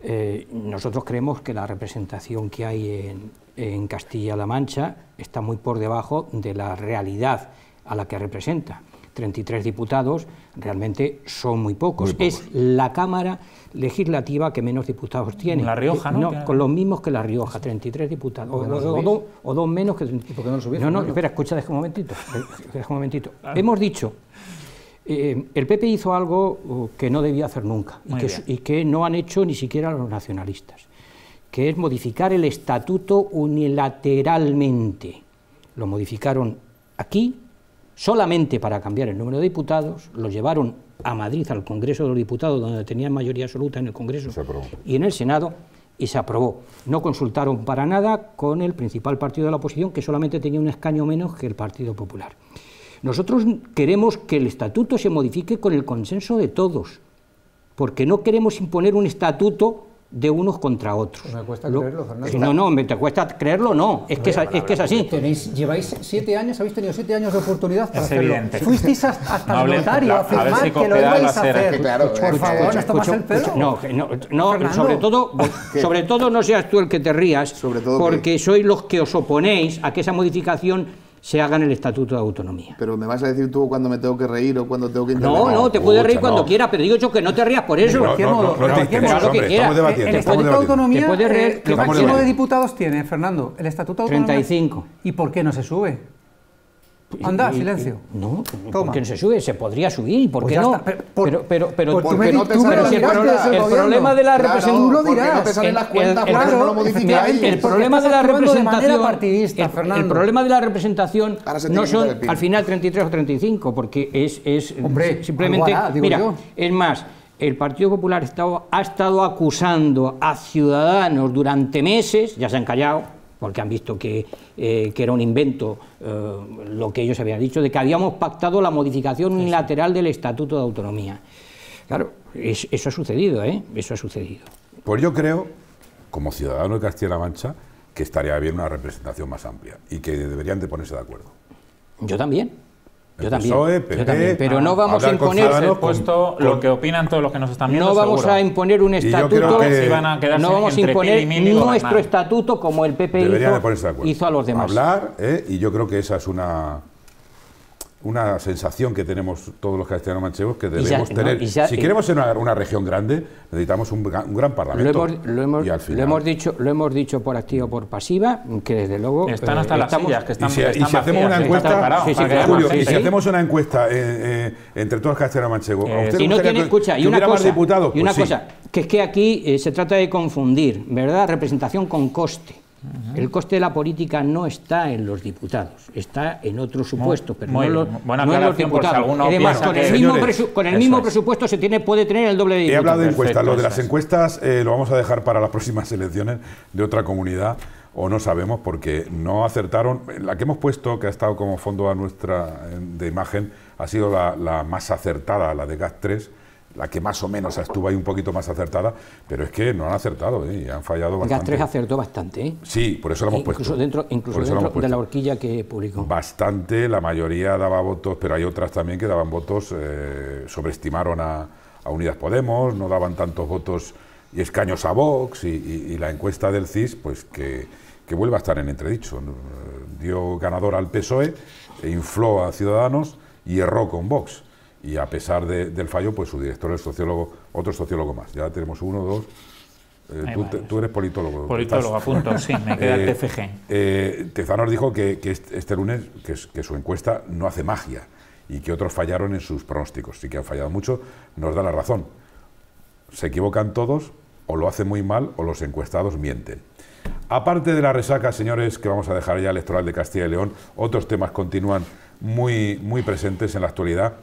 Eh, nosotros creemos que la representación que hay en, en Castilla-La Mancha está muy por debajo de la realidad a la que representa. 33 diputados realmente son muy pocos. Es la Cámara legislativa que menos diputados tiene. La Rioja, ¿no? Eh, con los mismos que La Rioja, 33 diputados. O, dos, menos que... no, lo subís, no, no, espera, escucha, deja un momentito. un momentito. Ah. Hemos dicho, eh, el PP hizo algo uh, que no debía hacer nunca y que, y que no han hecho ni siquiera los nacionalistas, que es modificar el estatuto unilateralmente. Lo modificaron aquí Solamente para cambiar el número de diputados, lo llevaron a Madrid, al Congreso de los Diputados, donde tenían mayoría absoluta en el Congreso y en el Senado, y se aprobó. No consultaron para nada con el principal partido de la oposición, que solamente tenía un escaño menos que el Partido Popular. Nosotros queremos que el estatuto se modifique con el consenso de todos, porque no queremos imponer un estatuto de unos contra otros. Me cuesta creerlo, Fernando. Eh, no, no, me te cuesta creerlo, no. Es que, es, que es así. Tenéis, lleváis
siete años, habéis tenido siete años de oportunidad para es Evidente. Fuisteis hasta, hasta el notario a firmar que lo ibas a hacer. por favor, hasta más el
pelo. No, no, no sobre, todo, sobre todo no seas tú el que te rías, porque sois los que os oponéis a que esa modificación
se haga el Estatuto de Autonomía. Pero me vas a decir tú cuando me tengo que reír o cuando tengo que No, no, te puedes reír
cuando quieras, pero digo yo que no te rías por eso. No, no, no estamos El Estatuto de Autonomía, no, máximo de
diputados tiene, Fernando? El Estatuto de Autonomía. ¿Y por qué no se sube? Anda, silencio.
No, Toma. que se sube, se podría subir, ¿por pues qué no? pero, pero, pero, porque no el, problema de la representación. Claro, el, problema de la representación. el, problema de la representación no son al final 33 o 35, porque es, Hombre, simplemente. es más. El Partido Popular ha estado acusando a ciudadanos durante meses, ya se han callado, porque han visto que, eh, era un invento eh, lo que ellos habían dicho, de que habíamos pactado la modificación unilateral del Estatuto
de Autonomía. Claro, eso ha
sucedido, ¿eh? Eso ha sucedido.
Pues yo creo, como ciudadano de Castilla-La Mancha, que estaría bien una representación más amplia y que deberían de ponerse de acuerdo. Yo también. Yo también, Pero no vamos a
imponer. puesto lo
que opinan todos los que nos están viendo. No vamos a imponer un estatuto.
no vamos a imponer nuestro estatuto como el PP hizo, a los demás. Hablar,
¿eh? y yo creo que esa es una una sensación que tenemos todos los castellanos manchegos que debemos tener. si queremos ser una, región grande, necesitamos un, gran parlamento. Lo hemos,
dicho, lo hemos dicho por activa o por pasiva,
que desde luego están eh, hasta las estamos, que están, y si, hacemos una encuesta, eh, eh, entre todos los castellanos manchegos, eh, y no tiene y una una pues cosa
que es que aquí se trata de confundir, ¿verdad? Representación con coste. El coste de la política no está en los diputados, está en otro supuesto pero no, Además, con,
el mismo presupuesto se tiene, puede tener el doble de diputados. He hablado de encuestas, lo de las encuestas eh, lo vamos a dejar para las próximas elecciones de otra comunidad, o no sabemos porque no acertaron. La que hemos puesto, que ha estado como fondo a nuestra eh, de imagen, ha sido la, la más acertada, la de GAS 3 la que más o menos estuvo ahí un poquito más acertada, pero es que no han acertado ¿eh? y han fallado bastante. Gastres
acertó bastante. ¿eh?
Sí, por eso la eh, hemos puesto. Dentro, incluso dentro de la horquilla que publicó. Bastante, la mayoría daba votos, pero hay otras también que daban votos, eh, sobreestimaron a, Unidas Podemos, no daban tantos votos y escaños a Vox y, la encuesta del CIS, pues que, que vuelve a estar en entredicho. Dio ganador al PSOE, e infló a Ciudadanos y erró con Vox y a pesar del fallo, pues su director es sociólogo, otro sociólogo más. Ya tenemos uno, dos. Eh, tú, eres politólogo. Politólogo, apunto, sí, me queda el eh, TFG. Eh, dijo que, este lunes que, su encuesta no hace magia y que otros fallaron en sus pronósticos. Sí que han fallado mucho, nos da la razón. Se equivocan todos, o lo hacen muy mal, o los encuestados mienten. Aparte de la resaca, señores, que vamos a dejar ya electoral de Castilla y León, otros temas continúan muy, muy presentes en la actualidad.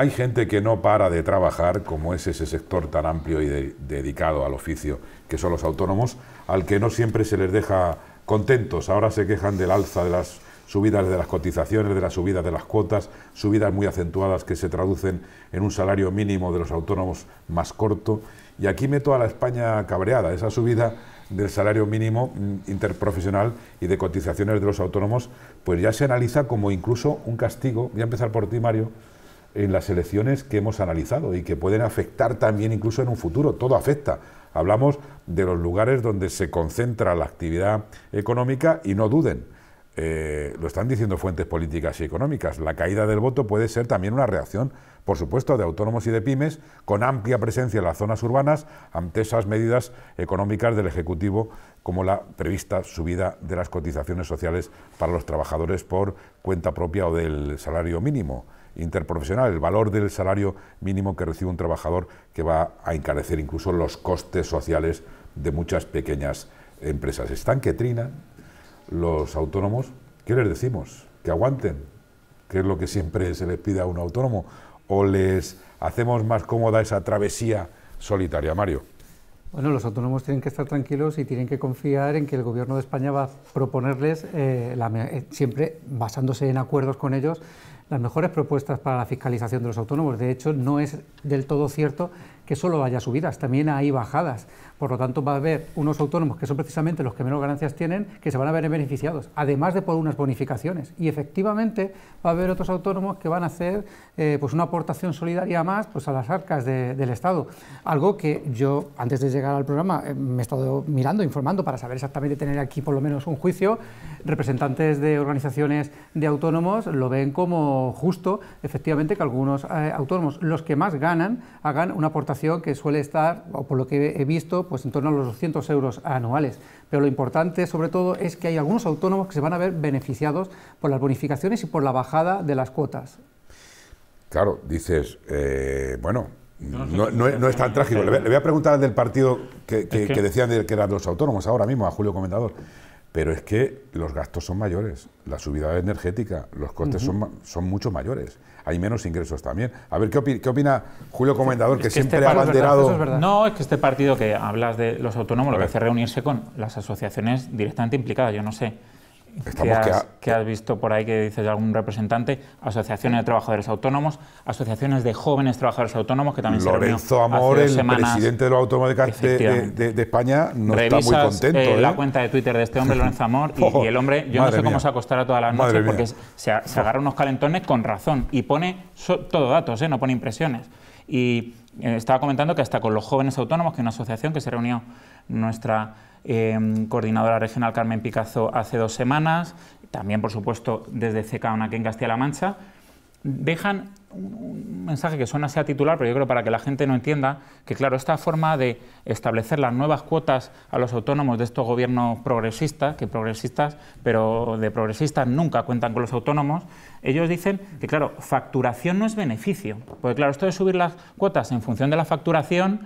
Hay gente que no para de trabajar, como es ese sector tan amplio y dedicado al oficio, que son los autónomos, al que no siempre se les deja contentos. Ahora se quejan del alza de las subidas de las cotizaciones, de las subidas de las cuotas, subidas muy acentuadas que se traducen en un salario mínimo de los autónomos más corto. Y aquí meto a la España cabreada, esa subida del salario mínimo mm, interprofesional y de cotizaciones de los autónomos, pues ya se analiza como incluso un castigo, voy a empezar por ti Mario, en las elecciones que hemos analizado y que pueden afectar también incluso en un futuro. Todo afecta. Hablamos de los lugares donde se concentra la actividad económica y no duden. Eh, lo están diciendo fuentes políticas y económicas. La caída del voto puede ser también una reacción, por supuesto, de autónomos y de pymes, con amplia presencia en las zonas urbanas, ante esas medidas económicas del Ejecutivo, como la prevista subida de las cotizaciones sociales para los trabajadores por cuenta propia o del salario mínimo interprofesional, el valor del salario mínimo que recibe un trabajador que va a encarecer incluso los costes sociales de muchas pequeñas empresas. Están que trinan los autónomos. ¿Qué les decimos? Que aguanten, que es lo que siempre se les pide a un autónomo. ¿O les hacemos más cómoda esa travesía solitaria, Mario?
Bueno, los autónomos tienen que estar tranquilos y tienen que confiar en que el Gobierno de España va a proponerles, eh, eh, siempre basándose en acuerdos con ellos, las mejores propuestas para la fiscalización de los autónomos. De hecho, no es del todo cierto que solo haya subidas, también hay bajadas. Por lo tanto, va a haber unos autónomos que son precisamente los que menos ganancias tienen, que se van a ver beneficiados, además de por unas bonificaciones. Y efectivamente va a haber otros autónomos que van a hacer eh, pues una aportación solidaria más pues a las arcas del Estado. Algo que yo, antes de llegar al programa, eh, me he estado mirando, informando, para saber exactamente tener aquí por lo menos un juicio. Representantes de organizaciones de autónomos lo ven como justo, efectivamente, que algunos eh, autónomos, los que más ganan, hagan una aportación que suele estar, o por lo que he visto, pues en torno a los 200 euros anuales. Pero lo importante, sobre todo, es que hay algunos autónomos que se van a ver beneficiados por las bonificaciones y por la bajada de las cuotas.
Claro, dices, eh, bueno, no, es tan trágico. Le, voy a preguntar al del partido que, decían que eran los autónomos ahora mismo, a Julio Comendador. Pero es que los gastos son mayores, la subida energética, los costes son, son mucho mayores hay menos ingresos también. A ver, ¿qué, opina, qué opina Julio Comendador, que, este siempre ha abanderado...
no, es que este partido que hablas de los autónomos lo que hace reunirse con las asociaciones directamente implicadas, yo no sé que has, visto por ahí que dices algún representante, asociaciones de trabajadores autónomos, asociaciones de jóvenes trabajadores autónomos que también Lorenzo Amor, el presidente
de los autónomos de, España, no está muy contento. Eh, ¿eh? la
cuenta de Twitter de este hombre, Lorenzo Amor, y, oh, el hombre, yo no sé cómo se acostará todas las noches porque se, agarra unos calentones con razón y pone todo datos, ¿eh? no pone impresiones. Y estaba comentando que hasta con los jóvenes autónomos, que una asociación que se reunió nuestra Em, coordinadora regional Carmen Picazo hace dos semanas, también por supuesto desde una aquí en Castilla-La Mancha, dejan un mensaje que suena sea titular, pero yo creo para que la gente no entienda que, claro, esta forma de establecer las nuevas cuotas a los autónomos de estos gobiernos progresistas, que progresistas, pero de progresistas nunca cuentan con los autónomos, ellos dicen que, claro, facturación no es beneficio. Porque, claro, esto de subir las cuotas en función de la facturación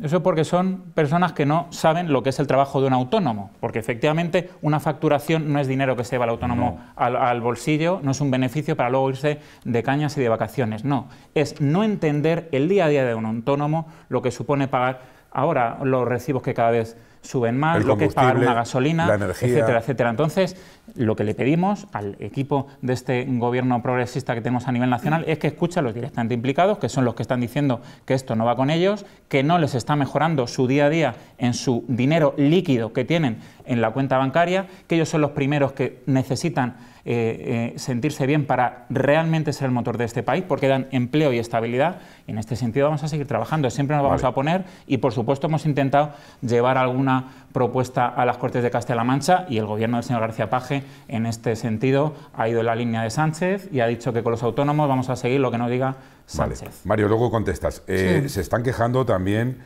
eso porque son personas que no saben lo que es el trabajo de un autónomo, porque efectivamente una facturación no es dinero que se lleva el autónomo al, al, bolsillo, no es un beneficio para luego irse de cañas y de vacaciones, no, es no entender el día a día de un autónomo, lo que supone pagar ahora los recibos que cada vez suben más, lo que es pagar una gasolina, etcétera, etcétera. Entonces, lo que le pedimos al equipo de este gobierno progresista que tenemos a nivel nacional es que escuche a los directamente implicados, que son los que están diciendo que esto no va con ellos, que no les está mejorando su día a día en su dinero líquido que tienen en la cuenta bancaria, que ellos son los primeros que necesitan eh, eh, sentirse bien para realmente ser el motor de este país, porque dan empleo y estabilidad. en este sentido vamos a seguir trabajando, siempre nos vamos a poner y por supuesto hemos intentado llevar alguna propuesta a las Cortes de Castilla-La Mancha y el gobierno del señor García page en este sentido ha ido en la línea de Sánchez y ha dicho que con los autónomos vamos a seguir lo que nos diga Sánchez.
Mario, luego contestas. Eh, se están quejando también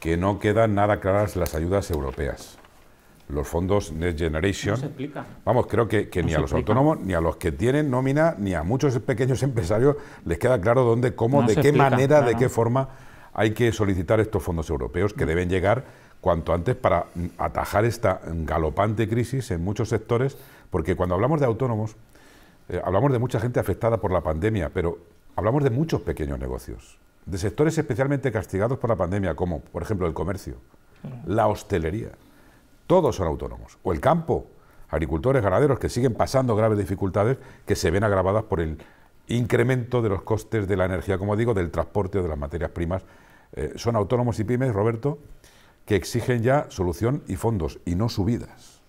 que no quedan nada claras las ayudas europeas los fondos Next Generation. Vamos, creo que, ni a los autónomos, ni a los que tienen nómina, ni a muchos pequeños empresarios les queda claro dónde, cómo, de qué manera, de qué forma hay que solicitar estos fondos europeos que deben llegar cuanto antes para atajar esta galopante crisis en muchos sectores, porque cuando hablamos de autónomos, eh, hablamos de mucha gente afectada por la pandemia, pero hablamos de muchos pequeños negocios, de sectores especialmente castigados por la pandemia, como por ejemplo el comercio, la hostelería, todos son autónomos. O el campo, agricultores, ganaderos que siguen pasando graves dificultades que se ven agravadas por el incremento de los costes de la energía, como digo, del transporte o de las materias primas. Eh, son autónomos y pymes, Roberto, que exigen ya solución y fondos y no subidas.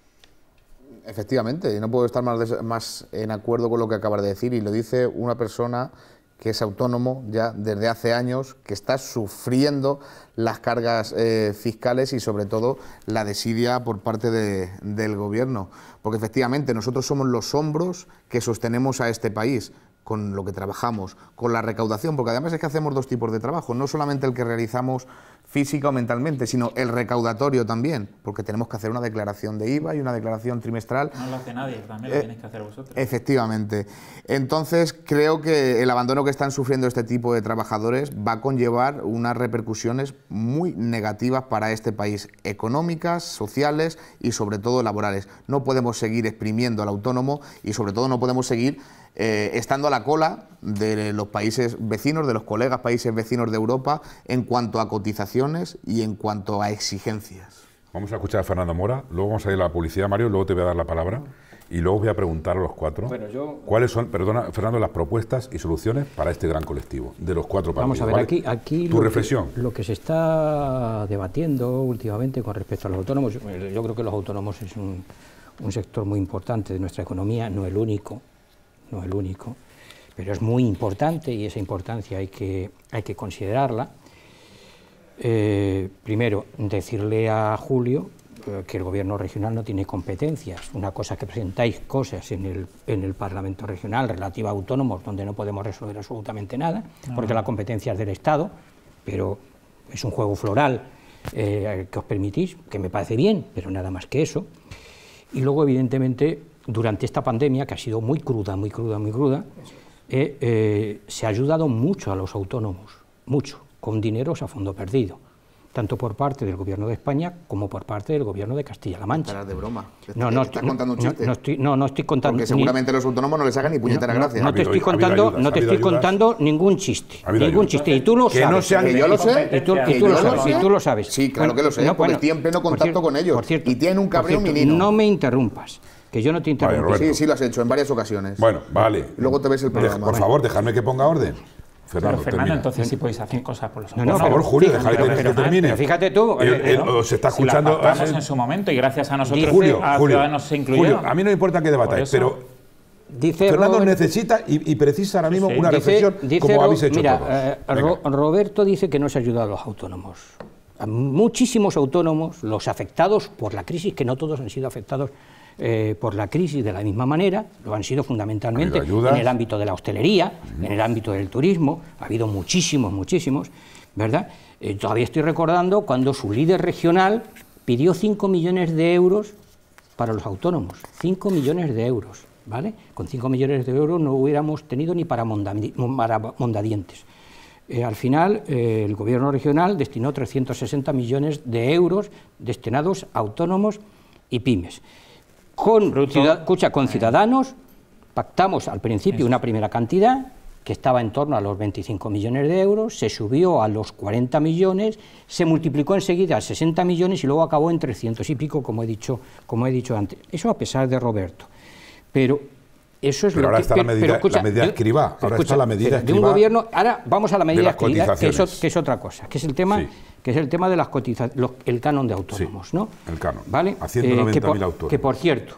Efectivamente, y no puedo estar más,
más en acuerdo con lo que acabas de decir y lo dice una persona que es autónomo ya desde hace años, que está sufriendo las cargas eh, fiscales y sobre todo la desidia por parte del gobierno. Porque efectivamente nosotros somos los hombros que sostenemos a este país con lo que trabajamos, con la recaudación, porque además es que hacemos dos tipos de trabajo, no solamente el que realizamos física o mentalmente, sino el recaudatorio también, porque tenemos que hacer una declaración de IVA y una declaración trimestral. No lo
hace nadie, también lo eh, tenéis que hacer vosotros.
Efectivamente. Entonces, creo que el abandono que están sufriendo este tipo de trabajadores va a conllevar unas repercusiones muy negativas para este país, económicas, sociales y sobre todo laborales. No podemos seguir exprimiendo al autónomo y sobre todo no podemos seguir eh, estando a la cola de los países vecinos, de los colegas países vecinos de Europa, en cuanto a cotizaciones y en cuanto a exigencias.
Vamos a escuchar a Fernando Mora, luego vamos a ir a la publicidad, Mario, luego te voy a dar la palabra y luego voy a preguntar a los cuatro cuáles son, perdona, Fernando, las propuestas y soluciones para este gran colectivo de los cuatro partidos. Vamos a ver, aquí, aquí tu reflexión.
lo que se está debatiendo últimamente con respecto a los autónomos, yo, creo que los autónomos es un, un sector muy importante de nuestra economía, no el único, no el único, pero es muy importante y esa importancia hay que, hay que considerarla. Eh, primero, decirle a Julio eh, que el gobierno regional no tiene competencias. Una cosa es que presentáis cosas en el, Parlamento regional relativa a autónomos donde no podemos resolver absolutamente nada, porque ah. la competencia es del Estado, pero es un juego floral eh, que os permitís, que me parece bien, pero nada más que eso. Y luego, evidentemente, durante esta pandemia, que ha sido muy cruda, muy cruda, muy cruda, eh, eh, se ha ayudado mucho a los autónomos, mucho, con dineros a fondo perdido, tanto por parte del gobierno de España como por parte del gobierno de Castilla-La Mancha. de broma. No, no, estoy, contando un chiste? No, no, estoy, contando. Porque seguramente
los autónomos no les hagan ni puñetera gracia. No, te estoy contando, no te estoy contando
ningún chiste. ningún chiste. Y tú lo que sabes. No sean, que yo lo sé. Y tú, lo, sabes, Y tú lo sabes. Sí, claro que lo sé. porque estoy en pleno contacto con ellos. y tienen un cabrón minino. No me interrumpas. Que yo no te interrumpo. sí, sí lo has hecho en
varias
ocasiones. Bueno, vale. Luego te ves el eh, programa. por favor, dejadme que ponga orden. Fernando, pero Fernando,
entonces sí podéis hacer cosas por los no, no, Por favor, Julio, dejad que, termine. Fíjate tú. Eh, se está escuchando. Si eh, en su momento y gracias a nosotros a Ciudadanos se incluyeron. Julio, a
mí no me importa que debatáis, pero Dice Fernando necesita y, precisa ahora mismo una reflexión como habéis hecho todos.
Roberto dice que no se ha ayudado a los autónomos. A muchísimos autónomos, los afectados por la crisis, que no todos han sido afectados eh, por la crisis de la misma manera, lo han sido fundamentalmente en el ámbito de la hostelería, en el ámbito del turismo, ha habido muchísimos, muchísimos, ¿verdad? Eh, todavía estoy recordando cuando su líder regional pidió 5 millones de euros para los autónomos, 5 millones de euros, ¿vale? Con 5 millones de euros no hubiéramos tenido ni para, mondadientes. Eh, al final, el gobierno regional destinó 360 millones de euros destinados a autónomos y pymes con, con eh. Ciudadanos pactamos al principio una primera cantidad que estaba en torno a los 25 millones de euros, se subió a los 40 millones, se multiplicó enseguida a 60 millones y luego acabó en 300 y pico, como he dicho, como he dicho antes. Eso a pesar de Roberto. Pero eso es lo que, pero, la medida, escucha, la medida escriba. Ahora está la medida escriba. De gobierno, ahora vamos a la medida escriba, que, que es, otra cosa, que es el tema, que es el tema de las cotizaciones, el canon de autónomos, ¿no? El canon. ¿Vale? A 190.000 eh, autónomos. Que por cierto,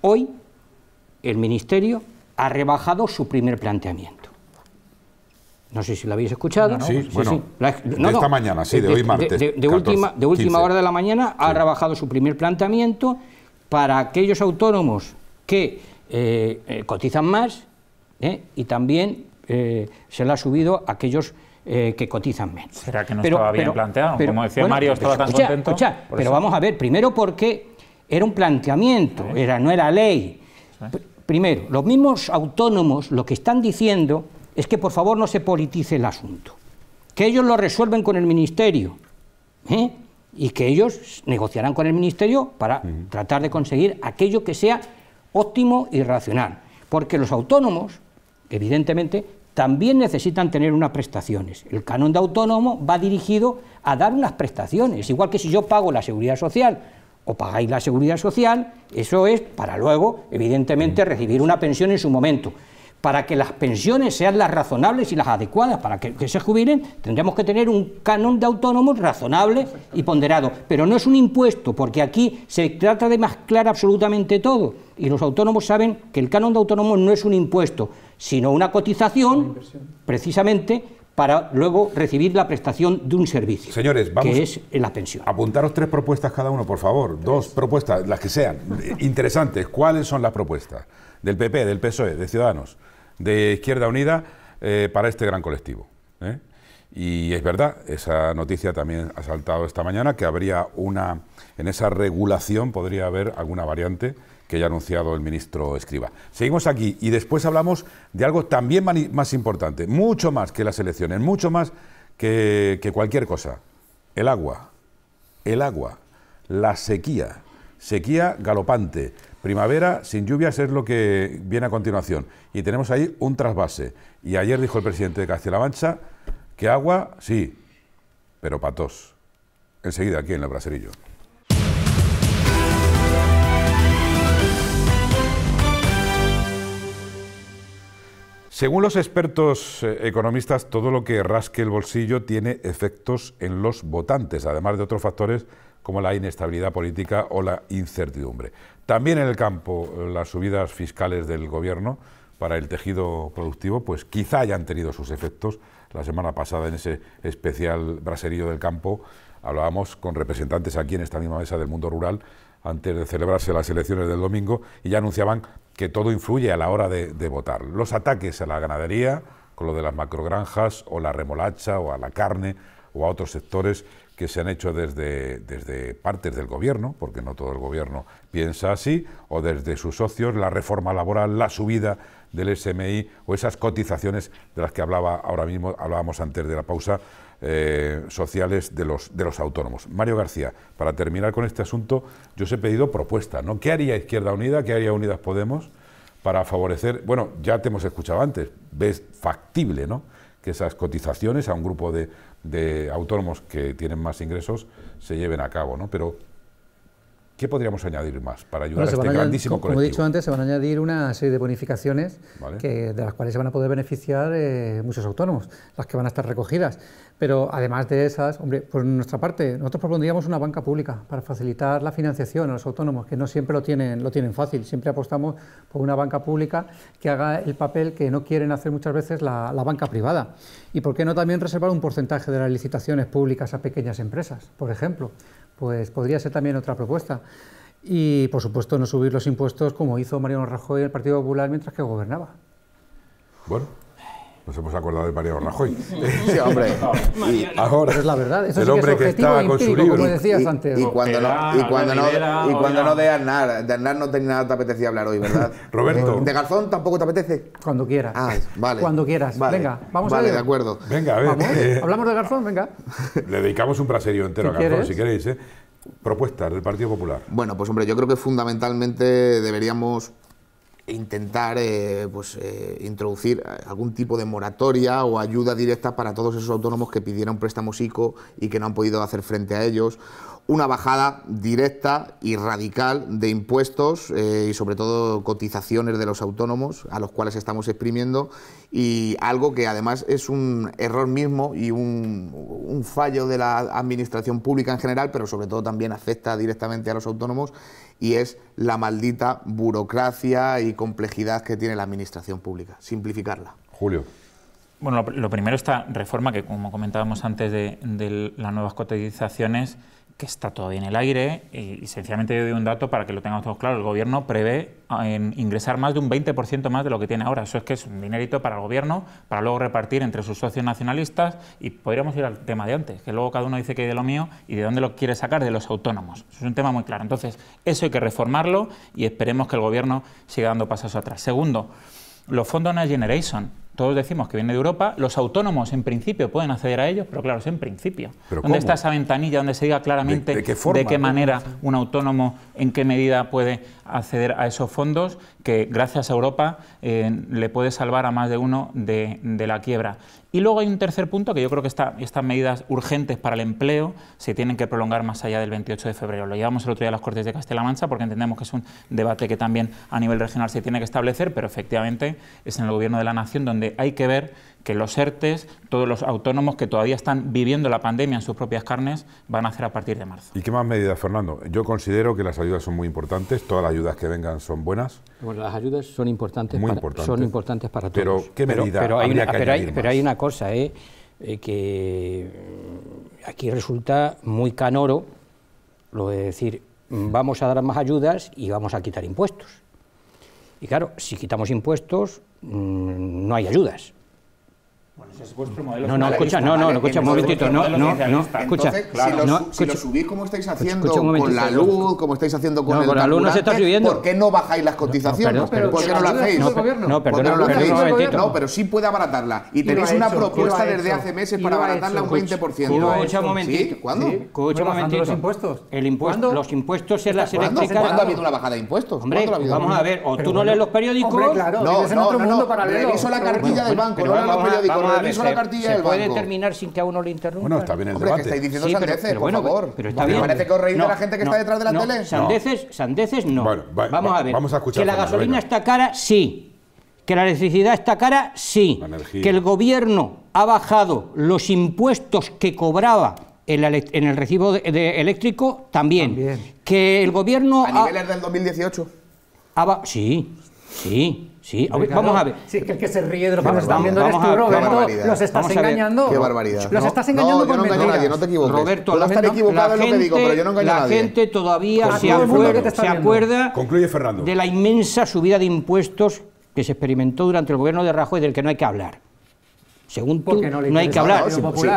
hoy el Ministerio ha rebajado su primer planteamiento. No sé si lo habéis escuchado. No, sí, bueno, de esta mañana, sí, de, hoy martes. De, última, de última hora de la mañana ha rebajado su primer planteamiento para aquellos autónomos que eh, eh, cotizan más ¿eh? y también se le ha subido a aquellos que cotizan menos. ¿Será que no pero, estaba bien planteado? Como decía Mario, estaba tan contento. pero vamos a ver, primero porque era un planteamiento, era, no era ley. Primero, los mismos autónomos lo que están diciendo es que por favor no se politice el asunto, que ellos lo resuelven con el ministerio y que ellos negociarán con el ministerio para tratar de conseguir aquello que sea óptimo y racional, porque los autónomos, evidentemente, también necesitan tener unas prestaciones. El canon de autónomo va dirigido a dar unas prestaciones, igual que si yo pago la seguridad social o pagáis la seguridad social, eso es para luego, evidentemente, recibir una pensión en su momento para que las pensiones sean las razonables y las adecuadas para que, se jubilen, tendremos que tener un canon de autónomos razonable y ponderado. Pero no es un impuesto, porque aquí se trata de mezclar absolutamente todo. Y los autónomos saben que el canon de autónomos no es un impuesto, sino una cotización, precisamente, para
luego recibir la prestación de un servicio. Señores, Que es la pensión. Apuntaros tres propuestas cada uno, por favor. Dos propuestas, las que sean. interesantes. ¿Cuáles son las propuestas? Del PP, del PSOE, de Ciudadanos de Izquierda Unida eh, para este gran colectivo. ¿eh? Y es verdad, esa noticia también ha saltado esta mañana, que habría una, en esa regulación podría haber alguna variante que ya ha anunciado el ministro Escriba. Seguimos aquí y después hablamos de algo también más importante, mucho más que las elecciones, mucho más que, que cualquier cosa. El agua, el agua, la sequía, sequía galopante. Primavera sin lluvias es lo que viene a continuación. Y tenemos ahí un trasvase. Y ayer dijo el presidente de Castilla-La Mancha que agua, sí, pero patos. Enseguida aquí en el Braserillo. Según los expertos eh, economistas, todo lo que rasque el bolsillo tiene efectos en los votantes, además de otros factores como la inestabilidad política o la incertidumbre. También en el campo, eh, las subidas fiscales del Gobierno para el tejido productivo, pues quizá hayan tenido sus efectos. La semana pasada, en ese especial braserío del campo, hablábamos con representantes aquí en esta misma mesa del mundo rural antes de celebrarse las elecciones del domingo y ya anunciaban que todo influye a la hora de, votar. Los ataques a la ganadería, con lo de las macrogranjas o la remolacha o a la carne o a otros sectores que se han hecho desde, desde partes del gobierno, porque no todo el gobierno piensa así, o desde sus socios, la reforma laboral, la subida del SMI o esas cotizaciones de las que hablaba ahora mismo, hablábamos antes de la pausa, eh, sociales de los, de los autónomos. Mario García, para terminar con este asunto, yo os he pedido propuesta, ¿no? ¿Qué haría Izquierda Unida, qué haría Unidas Podemos para favorecer, bueno, ya te hemos escuchado antes, ves factible, ¿no? que esas cotizaciones a un grupo de de autónomos que tienen más ingresos se lleven a cabo, ¿no? Pero ¿Qué podríamos añadir más para ayudar a este grandísimo Como he dicho
antes, se van a añadir una serie de bonificaciones que, de las cuales se van a poder beneficiar eh, muchos autónomos, las que van a estar recogidas. Pero además de esas, hombre, por nuestra parte, nosotros propondríamos una banca pública para facilitar la financiación a los autónomos, que no siempre lo tienen, lo tienen fácil. Siempre apostamos por una banca pública que haga el papel que no quieren hacer muchas veces la banca privada. Y por qué no también reservar un porcentaje de las licitaciones públicas a pequeñas empresas, por ejemplo pues podría ser también otra propuesta. Y, por supuesto, no subir los impuestos como hizo Mariano Rajoy el Partido Popular mientras que gobernaba.
Bueno, nos hemos acordado de Mariano Rajoy. Sí, hombre. ahora, es la verdad, eso el hombre que, estaba e con su libro. y, cuando no,
y cuando y cuando no de
Aznar, de Aznar no tenía nada te apetecía hablar hoy, ¿verdad? Roberto. ¿De Garzón
tampoco te apetece? Cuando quieras. Ah, vale. Cuando quieras. Venga, vamos a ver. Vale, de
acuerdo. Venga, a ver. Eh,
hablamos de Garzón, venga.
Le dedicamos un braserío entero a Garzón, si queréis, ¿eh? Propuestas del Partido Popular.
Bueno, pues hombre, yo creo que fundamentalmente deberíamos intentar eh, pues, eh, introducir eh, algún tipo de moratoria o ayuda directa para todos esos autónomos que pidieron préstamos ICO y que no han podido hacer frente a ellos. Una bajada directa y radical de impuestos y sobre todo cotizaciones de los autónomos a los cuales estamos exprimiendo y algo que además es un error mismo y un fallo de la administración pública en general, pero sobre todo también afecta directamente a los autónomos y es la maldita burocracia y complejidad que tiene la administración pública. Simplificarla. Julio.
Bueno, lo, primero, esta reforma que, como comentábamos antes de, de las nuevas cotizaciones, que está todavía en el aire y, sencillamente yo doy un dato para que lo tengamos todos claro. El gobierno prevé ah, ingresar más de un 20% más de lo que tiene ahora. Eso es que es un dinerito para el gobierno, para luego repartir entre sus socios nacionalistas y podríamos ir al tema de antes, que luego cada uno dice que hay de lo mío y de dónde lo quiere sacar, de los autónomos. Eso es un tema muy claro. Entonces, eso hay que reformarlo y esperemos que el gobierno siga dando pasos atrás. Segundo, los fondos Next Generation todos decimos que viene de Europa, los autónomos en principio pueden acceder a ellos, pero claro, es en principio. ¿Dónde está esa ventanilla donde se diga claramente qué, de qué manera un autónomo, en qué medida puede acceder a esos fondos que gracias a Europa eh, le puede salvar a más de uno de, la quiebra. Y luego hay un tercer punto que yo creo que estas medidas urgentes para el empleo se tienen que prolongar más allá del 28 de febrero. Lo llevamos el otro día a las Cortes de castilla porque entendemos que es un debate que también a nivel regional se tiene que establecer, pero efectivamente es en el Gobierno de la Nación donde hay que ver que los ERTES, todos los autónomos que todavía están viviendo la pandemia en sus propias carnes, van a hacer a partir de marzo.
¿Y qué más medidas, Fernando? Yo considero que las ayudas son muy importantes, todas las ayudas que vengan son buenas.
Bueno, las ayudas son importantes, Para, son importantes para todos. Pero, ¿qué pero, hay, una, cosa, eh, eh, que mm, aquí resulta muy canoro lo de decir, mm, vamos a dar más ayudas y vamos a quitar impuestos. Y claro, si quitamos impuestos, mm, no hay ayudas.
No, no, escucha, no,
no, escucha un momentito, no, no, no, escucha. si, lo, subís
como estáis haciendo con la luz, como estáis haciendo con el con la luz no se está subiendo. ¿Por qué no bajáis las cotizaciones? ¿Por qué no lo hacéis? No, no, no, no, pero sí puede abaratarla. Y tenéis una propuesta desde hace meses para abaratarla un 20%. Escucha un ¿Cuándo? Escucha un los impuestos?
El impuesto, los impuestos en las eléctricas. ¿Cuándo ha habido una bajada de impuestos? Hombre, vamos a ver, o tú no lees los periódicos. No, no, no, reviso la cartilla del banco, no leo los periódicos se puede terminar sin que a uno le interrumpa. Bueno, está bien el debate. estáis diciendo sandeces, por bueno, favor. Pero está parece que os reís de la gente que está detrás de la tele? Sandeces, sandeces no. Bueno, vamos a ver. Vamos a escuchar. Que la gasolina está cara, sí. Que la electricidad está cara, sí. Que el gobierno ha bajado los impuestos que cobraba en, el recibo eléctrico, también. Que el gobierno... A niveles del 2018. sí, Sí, sí. vamos a ver. Sí, es que el que se ríe de lo que nos están viendo es tú, Roberto. Los estás engañando. Qué barbaridad. Los estás engañando no, yo no engaño a nadie, no te equivoques. Roberto, equivocado en digo, pero yo no engaño nadie. La gente todavía se, acuerda, Concluye de la inmensa subida de impuestos que se experimentó durante el gobierno de Rajoy, del que no hay que hablar según tú, no, hay que hablar.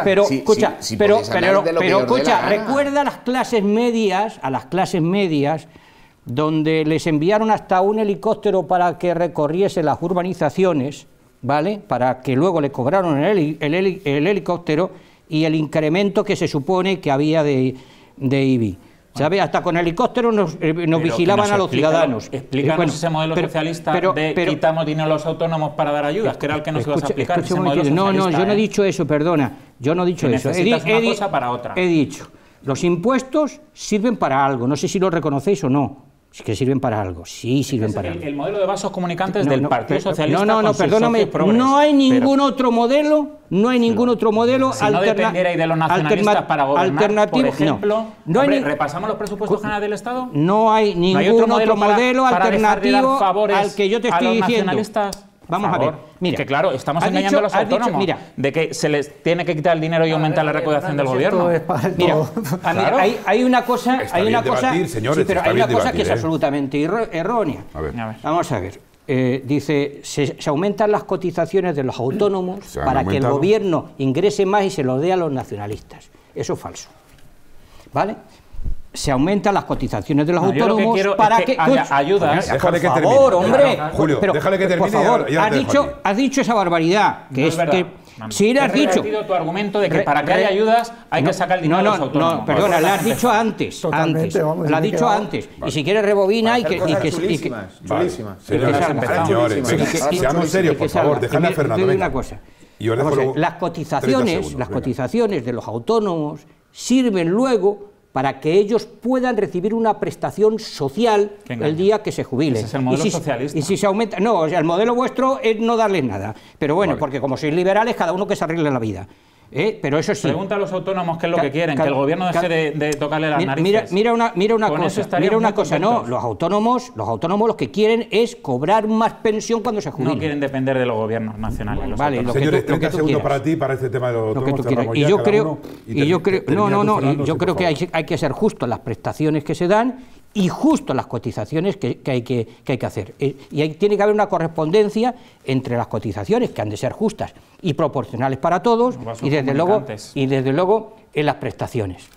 pero, escucha, pero, pero escucha, recuerda a las clases medias, a las clases medias donde les enviaron hasta un helicóptero para que recorriese las urbanizaciones, ¿vale? Para que luego le cobraron el, helicóptero y el incremento que se supone que había de, IBI. ¿Sabe? Hasta con helicóptero nos, eh, vigilaban a los ciudadanos. Explícanos ese modelo socialista de quitamos
dinero a los autónomos para dar ayudas, que era el que nos a no, no, yo no he ¿eh?
dicho eso, perdona. Yo no he dicho eso. He, una cosa para otra. He dicho, los impuestos sirven para algo. No sé si lo reconocéis o no. Es que sirven para algo. Sí, sirven para el, algo.
El modelo de vasos comunicantes del
Partido pero, Socialista. No, no, no, perdóname. No hay ningún otro modelo, no hay ningún otro modelo si alterna, no de los nacionalistas para gobernar, alternativo, por ejemplo, no. ¿repasamos
los presupuestos generales del Estado? No hay ningún otro, modelo, alternativo al que yo te estoy diciendo. Vamos a ver. Mira, que claro, estamos engañando a los autónomos de que se les tiene que quitar el dinero y aumentar la recaudación del gobierno. Mira,
hay, una cosa, hay una cosa, hay una cosa que es ¿eh? absolutamente errónea. Vamos a ver. Eh, dice, se, aumentan las cotizaciones de los autónomos para que el gobierno ingrese más y se lo dé a los nacionalistas. Eso es falso. ¿Vale? se aumentan las cotizaciones de los autónomos para que, que haya ayudas. Pues, por favor, hombre. Julio, pero, déjale que termine. Por favor, has, dicho, has dicho esa barbaridad. Que no es, es que, si le has dicho.
tu argumento de
que para que haya ayudas hay que sacar dinero no, de los autónomos. No, no, perdona, lo has dicho antes. Totalmente, antes. Vamos, lo has dicho antes. Y si quieres rebobina y que. Y que, y que chulísimas.
Señores,
seamos serios, por favor. déjame a Fernando. una cosa. Las cotizaciones, las cotizaciones de los autónomos sirven luego para que ellos puedan recibir una prestación social el día que se jubilen. Ese es el modelo y si, socialista. se aumenta, no, el modelo vuestro es no darles nada. Pero bueno, porque como sois liberales, cada uno que se arregle la vida. ¿Eh? pero eso sí. Pregunta
a los autónomos qué es lo que quieren, que el gobierno deje de, tocarle las narices. Mira, una, mira una
cosa, mira una cosa, no, los autónomos, los autónomos lo que quieren es cobrar más pensión cuando se jubilen. No quieren depender de los gobiernos nacionales. vale, lo para
ti para este tema de los autónomos. y yo creo,
y, yo creo, no, no, no, yo este, creo que hay, que ser justo las prestaciones que se dan y justo las cotizaciones que, que, hay que, que, hay que, hacer. Eh, y ahí tiene que haber una correspondencia entre las cotizaciones, que han de ser justas y proporcionales para todos, y desde, luego, y desde luego en las prestaciones.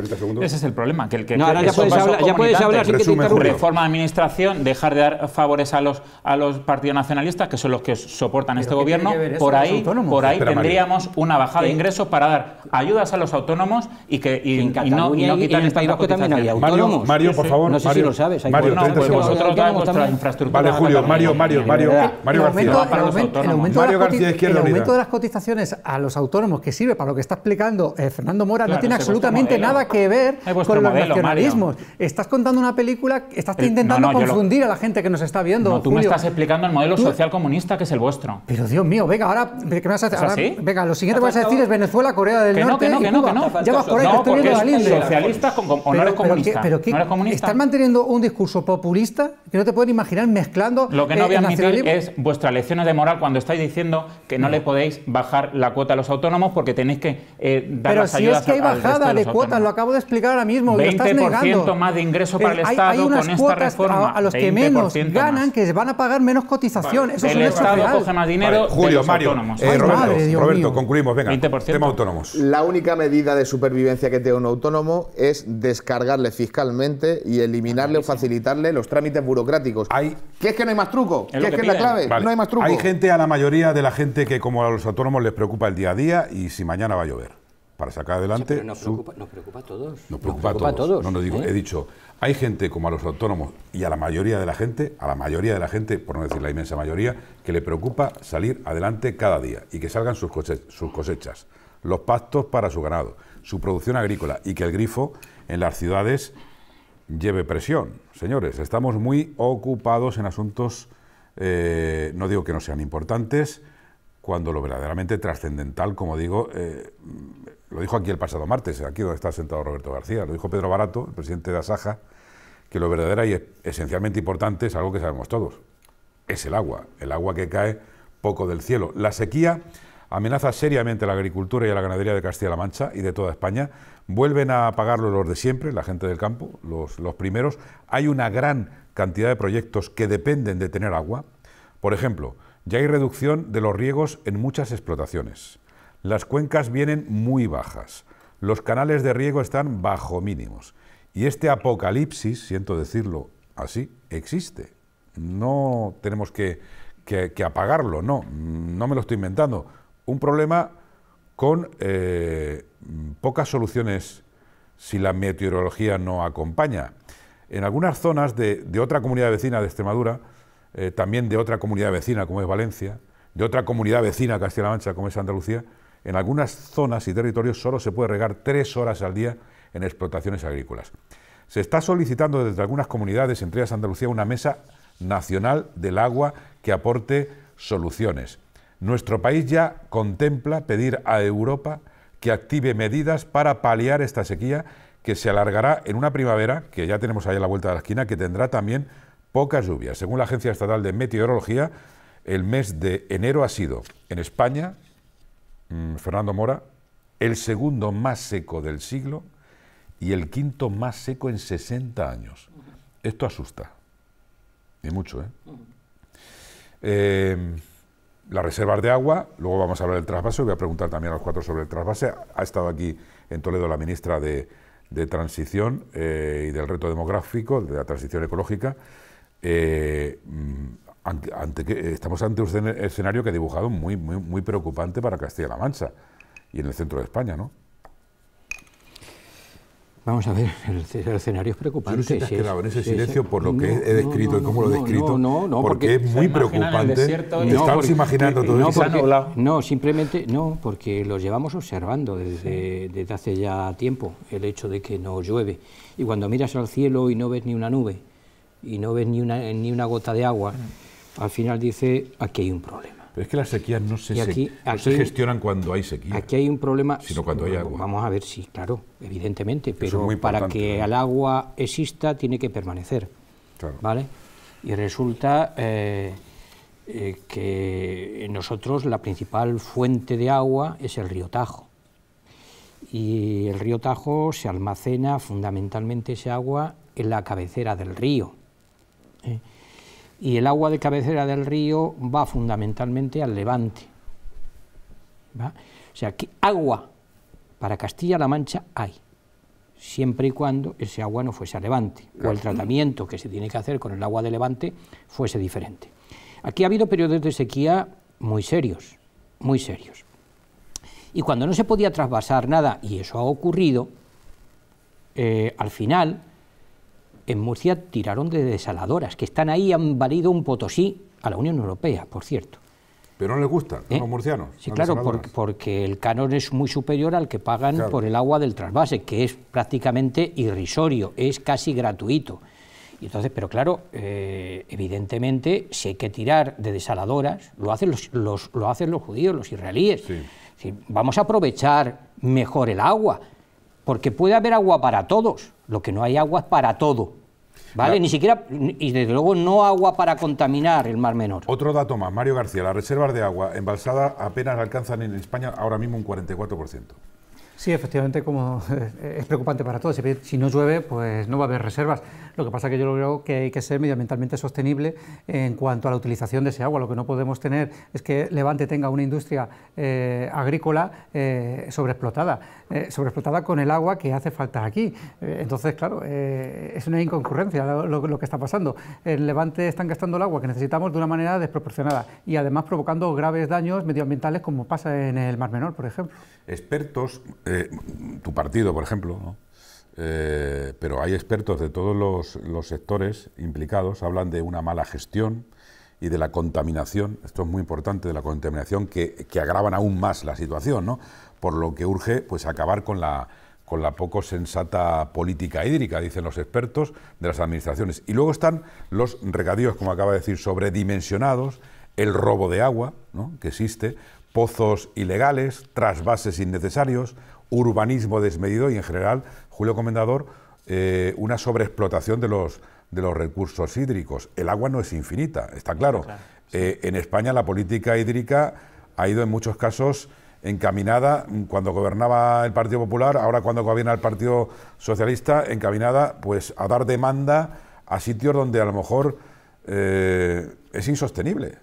30 segundos. Ese es el problema. Que el que no, ahora ya puedes, hablar, ya puedes hablar sin Resume, que te Reforma de administración, dejar de dar favores a los, a los partidos nacionalistas, que son los que soportan este gobierno. Por ahí, por ahí Espera, tendríamos María. una bajada ¿Qué? de eh, ingresos para dar ayudas a los autónomos y que y, en y no, y no quitar el País también hay autónomos. Mario, Mario, por favor. No sé Mario, si lo sabes. Hay Mario, 30 segundos. Pues vosotros infraestructura. Vale, Julio, Mario, Mario,
Mario, Mario García. El aumento de
las cotizaciones a los autónomos que sirve para lo que está explicando eh, Fernando Mora no tiene absolutamente nada que que
ver con los modelo, nacionalismos.
Estás contando una película, estás intentando confundir a la gente que nos está viendo. No, tú me estás explicando
el modelo social comunista que es el vuestro. Pero
Dios mío, venga, ahora, ¿qué me vas a, ahora, venga, lo siguiente que vas a decir es Venezuela, Corea del que Norte. No, que no, que no, Ya vas por ahí, estoy Socialistas o no eres comunista. Pero, Están manteniendo un discurso populista que no te pueden imaginar mezclando. Lo que no eh, voy a admitir
es vuestras lecciones de moral cuando estáis diciendo que no le podéis bajar la cuota a los autónomos porque tenéis que eh, dar las ayudas a los Pero de
acabo de explicar ahora mismo. 20% estás negando. más de ingreso eh, para el Estado con esta reforma. A, los que menos ganan, que que van a pagar menos cotización.
Eso el Estado coge más dinero. Julio, de los Mario, autónomos. Eh, Roberto, Roberto concluimos. Venga, 20%. tema autónomos.
La única medida de supervivencia que tiene un autónomo es descargarle fiscalmente y eliminarle o facilitarle los trámites burocráticos. ¿Qué es que no hay más truco? ¿Qué es que es la clave? No hay más truco. Hay
gente, a la mayoría de la gente, que como a los autónomos les preocupa el día a día y si mañana va a llover para sacar adelante. nos, preocupa, a todos. Nos preocupa, a, todos. No, no digo, ¿eh? he dicho, hay gente como a los autónomos y a la mayoría de la gente, a la mayoría de la gente, por no decir la inmensa mayoría, que le preocupa salir adelante cada día y que salgan sus, sus cosechas, los pactos para su ganado, su producción agrícola y que el grifo en las ciudades lleve presión. Señores, estamos muy ocupados en asuntos, eh, no digo que no sean importantes, cuando lo verdaderamente trascendental, como digo, eh, lo dijo aquí el pasado martes, aquí donde está sentado Roberto García, lo dijo Pedro Barato, el presidente de Asaja, que lo verdadero y esencialmente importante es algo que sabemos todos, es el agua, el agua que cae poco del cielo. La sequía amenaza seriamente a la agricultura y a la ganadería de Castilla-La Mancha y de toda España. Vuelven a pagarlo los de siempre, la gente del campo, los, los primeros. Hay una gran cantidad de proyectos que dependen de tener agua. Por ejemplo, ya hay reducción de los riegos en muchas explotaciones. Las cuencas vienen muy bajas, los canales de riego están bajo mínimos. Y este apocalipsis, siento decirlo así, existe. No tenemos que, apagarlo, no, no me lo estoy inventando. Un problema con eh, pocas soluciones si la meteorología no acompaña. En algunas zonas de, otra comunidad vecina de Extremadura, eh, también de otra comunidad vecina como es Valencia, de otra comunidad vecina Castilla-La Mancha como es Andalucía, en algunas zonas y territorios solo se puede regar tres horas al día en explotaciones agrícolas. Se está solicitando desde algunas comunidades, entre ellas Andalucía, una mesa nacional del agua que aporte soluciones. Nuestro país ya contempla pedir a Europa que active medidas para paliar esta sequía que se alargará en una primavera, que ya tenemos ahí a la vuelta de la esquina, que tendrá también pocas lluvias. Según la Agencia Estatal de Meteorología, el mes de enero ha sido en España, Mm, Fernando Mora, el segundo más seco del siglo y el quinto más seco en 60 años. Esto asusta. Y mucho, ¿eh? eh las reservas de agua, luego vamos a hablar del trasvase, voy a preguntar también a los cuatro sobre el trasvase. Ha estado aquí en Toledo la ministra de, Transición eh, y del reto demográfico, de la transición ecológica. Eh, mm, ante, eh, estamos ante un escenario que ha dibujado muy, muy, muy preocupante para Castilla-La Mancha y en el centro de España, ¿no? Vamos a ver, el, escenario es preocupante. no te has quedado en ese silencio por lo no, que he descrito no, y cómo lo he descrito. No, no, porque, es muy preocupante. Desierto, imaginando todo
no, simplemente no, porque lo llevamos observando desde, hace ya tiempo, el hecho de que no llueve. Y cuando miras al cielo y no ves ni una nube, y no ves ni una, ni una gota de agua al final dice, aquí hay un problema. Pero es que las sequías no se, gestionan
cuando hay sequía.
Aquí hay un problema, sino cuando hay agua. Vamos a ver, si claro, evidentemente, pero para que el agua exista tiene que permanecer. ¿Vale? Y resulta eh, eh, que nosotros la principal fuente de agua es el río Tajo. Y el río Tajo se almacena fundamentalmente ese agua en la cabecera del río. ¿eh? y el agua de cabecera del río va fundamentalmente al levante. O sea, que agua para Castilla-La Mancha hay, siempre y cuando ese agua no fuese a levante, o el tratamiento que se tiene que hacer con el agua de levante fuese diferente. Aquí ha habido periodos de sequía muy serios, muy serios. Y cuando no se podía trasvasar nada, y eso ha ocurrido, eh, al final en Murcia tiraron de desaladoras, que están ahí, han valido un potosí a la Unión Europea, por cierto. Pero no les gusta, a ¿Eh? los murcianos. Sí, claro, porque, el canon es muy superior al que pagan por el agua del trasvase, que es prácticamente irrisorio, es casi gratuito. Y entonces, pero claro, eh, evidentemente, si hay que tirar de desaladoras, lo hacen los, lo hacen los judíos, los israelíes. vamos a aprovechar mejor el agua porque puede haber agua para todos, lo que no hay agua es para
todo. ¿Vale? Ni siquiera, y desde luego no agua para contaminar el Mar Menor. Otro dato más, Mario García, las reservas de agua embalsada apenas alcanzan en España ahora mismo un 44%.
Sí, efectivamente, como es preocupante para todos. Si no llueve, pues no va a haber reservas. Lo que pasa es que yo creo que hay que ser medioambientalmente sostenible en cuanto a la utilización de ese agua. Lo que no podemos tener es que Levante tenga una industria eh, agrícola eh, sobreexplotada, eh, sobreexplotada con el agua que hace falta aquí. entonces, claro, es una inconcurrencia lo, lo, que está pasando. En Levante están gastando el agua que necesitamos de una manera desproporcionada y además provocando graves daños medioambientales como pasa en el Mar Menor, por ejemplo.
Expertos eh, tu partido, por ejemplo, eh, pero hay expertos de todos los, sectores implicados, hablan de una mala gestión y de la contaminación, esto es muy importante, de la contaminación que, agravan aún más la situación, por lo que urge pues, acabar con la, con la poco sensata política hídrica, dicen los expertos de las administraciones. Y luego están los regadíos, como acaba de decir, sobredimensionados, el robo de agua que existe, pozos ilegales, trasvases innecesarios, urbanismo desmedido y en general, Julio Comendador, eh, una sobreexplotación de los, de los recursos hídricos. El agua no es infinita, está claro. Eh, en España la política hídrica ha ido en muchos casos encaminada, cuando gobernaba el Partido Popular, ahora cuando gobierna el Partido Socialista, encaminada pues a dar demanda a sitios donde a lo mejor eh, es insostenible.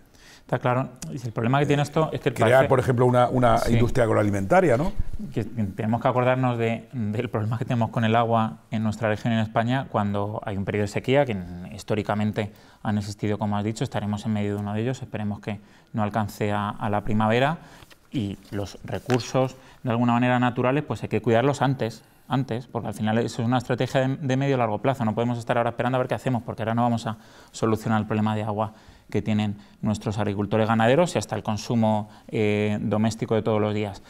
Está claro. El problema que tiene eh, esto es que... Crear, por ejemplo, una, industria
agroalimentaria, ¿no?
tenemos que acordarnos del problema que tenemos con el agua en nuestra región en España cuando hay un periodo de sequía, que históricamente han existido, como has dicho, estaremos en medio de uno de ellos, esperemos que no alcance a, la primavera, y los recursos, de alguna manera, naturales, pues hay que cuidarlos antes, antes, porque al final eso es una estrategia de, de medio y largo plazo, no podemos estar ahora esperando a ver qué hacemos, porque ahora no vamos a solucionar el problema de agua que tienen nuestros agricultores ganaderos y hasta el consumo eh, doméstico de todos los días.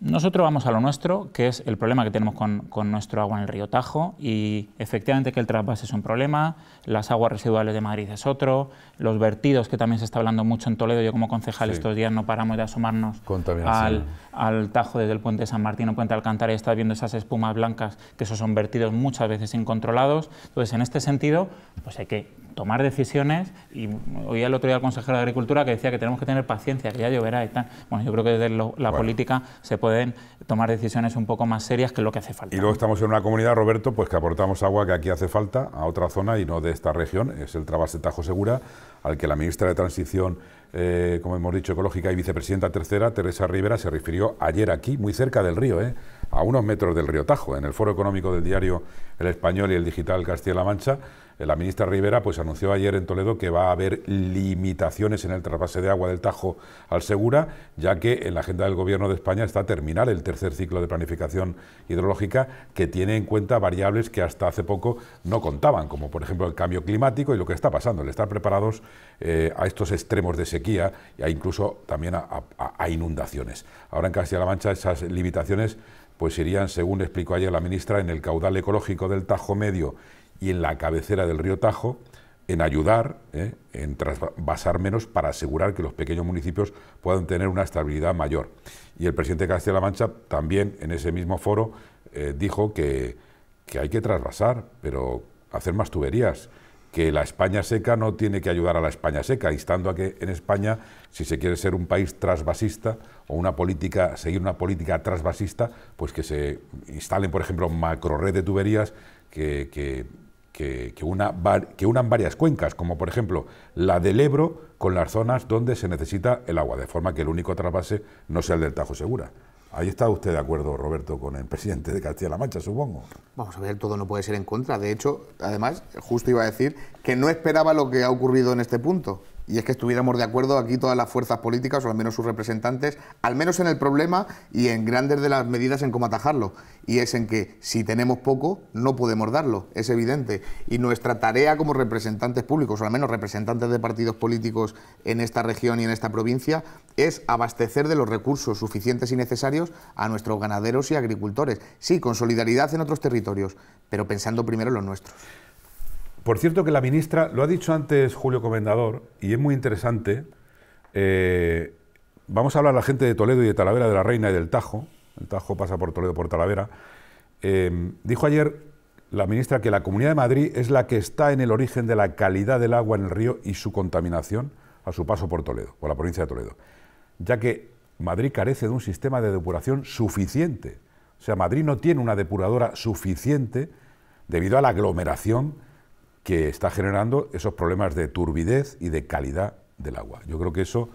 Nosotros vamos a lo nuestro, que es el problema que tenemos con, nuestro agua en el río Tajo y efectivamente que el trasvase es un problema, las aguas residuales de Madrid es otro, los vertidos, que también se está hablando mucho en Toledo, yo como concejal estos días no paramos de asomarnos al, al, Tajo desde el puente de San Martín o puente Alcántara y estás viendo esas espumas blancas, que esos son vertidos muchas veces incontrolados. Entonces, en este sentido, pues hay que tomar decisiones y oí el otro día al consejero de Agricultura que decía que tenemos que tener paciencia, que ya lloverá y tal. Bueno, yo creo que desde la política se pueden tomar decisiones un poco más serias que lo que hace falta.
Y luego estamos en una comunidad, Roberto, pues que aportamos agua que aquí hace falta a otra zona y no de esta región, es el Trabas de Tajo Segura, al que la ministra de Transición, eh, como hemos dicho, ecológica y vicepresidenta tercera, Teresa Rivera, se refirió ayer aquí, muy cerca del río, eh, a unos metros del río Tajo, en el foro económico del diario El Español y el digital Castilla-La Mancha, eh, la ministra Rivera pues anunció ayer en Toledo que va a haber limitaciones en el traspase de agua del Tajo al Segura, ya que en la agenda del Gobierno de España está terminar el tercer ciclo de planificación hidrológica que tiene en cuenta variables que hasta hace poco no contaban, como por ejemplo el cambio climático y lo que está pasando, el estar preparados eh, a estos extremos de sequía e incluso también a, inundaciones. Ahora en Castilla-La Mancha esas limitaciones pues irían, según explicó ayer la ministra, en el caudal ecológico del Tajo Medio y en la cabecera del río Tajo, en ayudar, ¿eh? en trasvasar menos para asegurar que los pequeños municipios puedan tener una estabilidad mayor. Y el presidente de Castilla-La Mancha también en ese mismo foro eh, dijo que, hay que trasvasar, pero hacer más tuberías, que la España seca no tiene que ayudar a la España seca, instando a que en España, si se quiere ser un país trasvasista o una política, seguir una política trasvasista, pues que se instalen, por ejemplo, macro red de tuberías que, que que, una, que unan varias cuencas, como por ejemplo la del Ebro con las zonas donde se necesita el agua, de forma que el único trasvase no sea el del Tajo Segura. Ahí está usted de acuerdo, Roberto, con el presidente de Castilla-La Mancha, supongo. Vamos a ver, todo no puede ser en contra. De hecho,
además, justo iba a decir que no esperaba lo que ha ocurrido en este punto y es que estuviéramos de acuerdo aquí todas las fuerzas políticas, o al menos sus representantes, al menos en el problema y en grandes de las medidas en cómo atajarlo. Y es en que si tenemos poco, no podemos darlo, es evidente. Y nuestra tarea como representantes públicos, o al menos representantes de partidos políticos en esta región y en esta provincia, es abastecer de los recursos suficientes y necesarios a nuestros ganaderos y agricultores. Sí, con solidaridad en otros territorios, pero pensando primero en los nuestros.
Por cierto que la ministra, lo ha dicho antes Julio Comendador, y es muy interesante, eh, vamos a hablar a la gente de Toledo y de Talavera, de la Reina y del Tajo, el Tajo pasa por Toledo, por Talavera, eh, dijo ayer la ministra que la Comunidad de Madrid es la que está en el origen de la calidad del agua en el río y su contaminación a su paso por Toledo, por la provincia de Toledo, ya que Madrid carece de un sistema de depuración suficiente. O sea, Madrid no tiene una depuradora suficiente debido a la aglomeración que está generando esos problemas de turbidez y de calidad del agua. Yo creo que eso,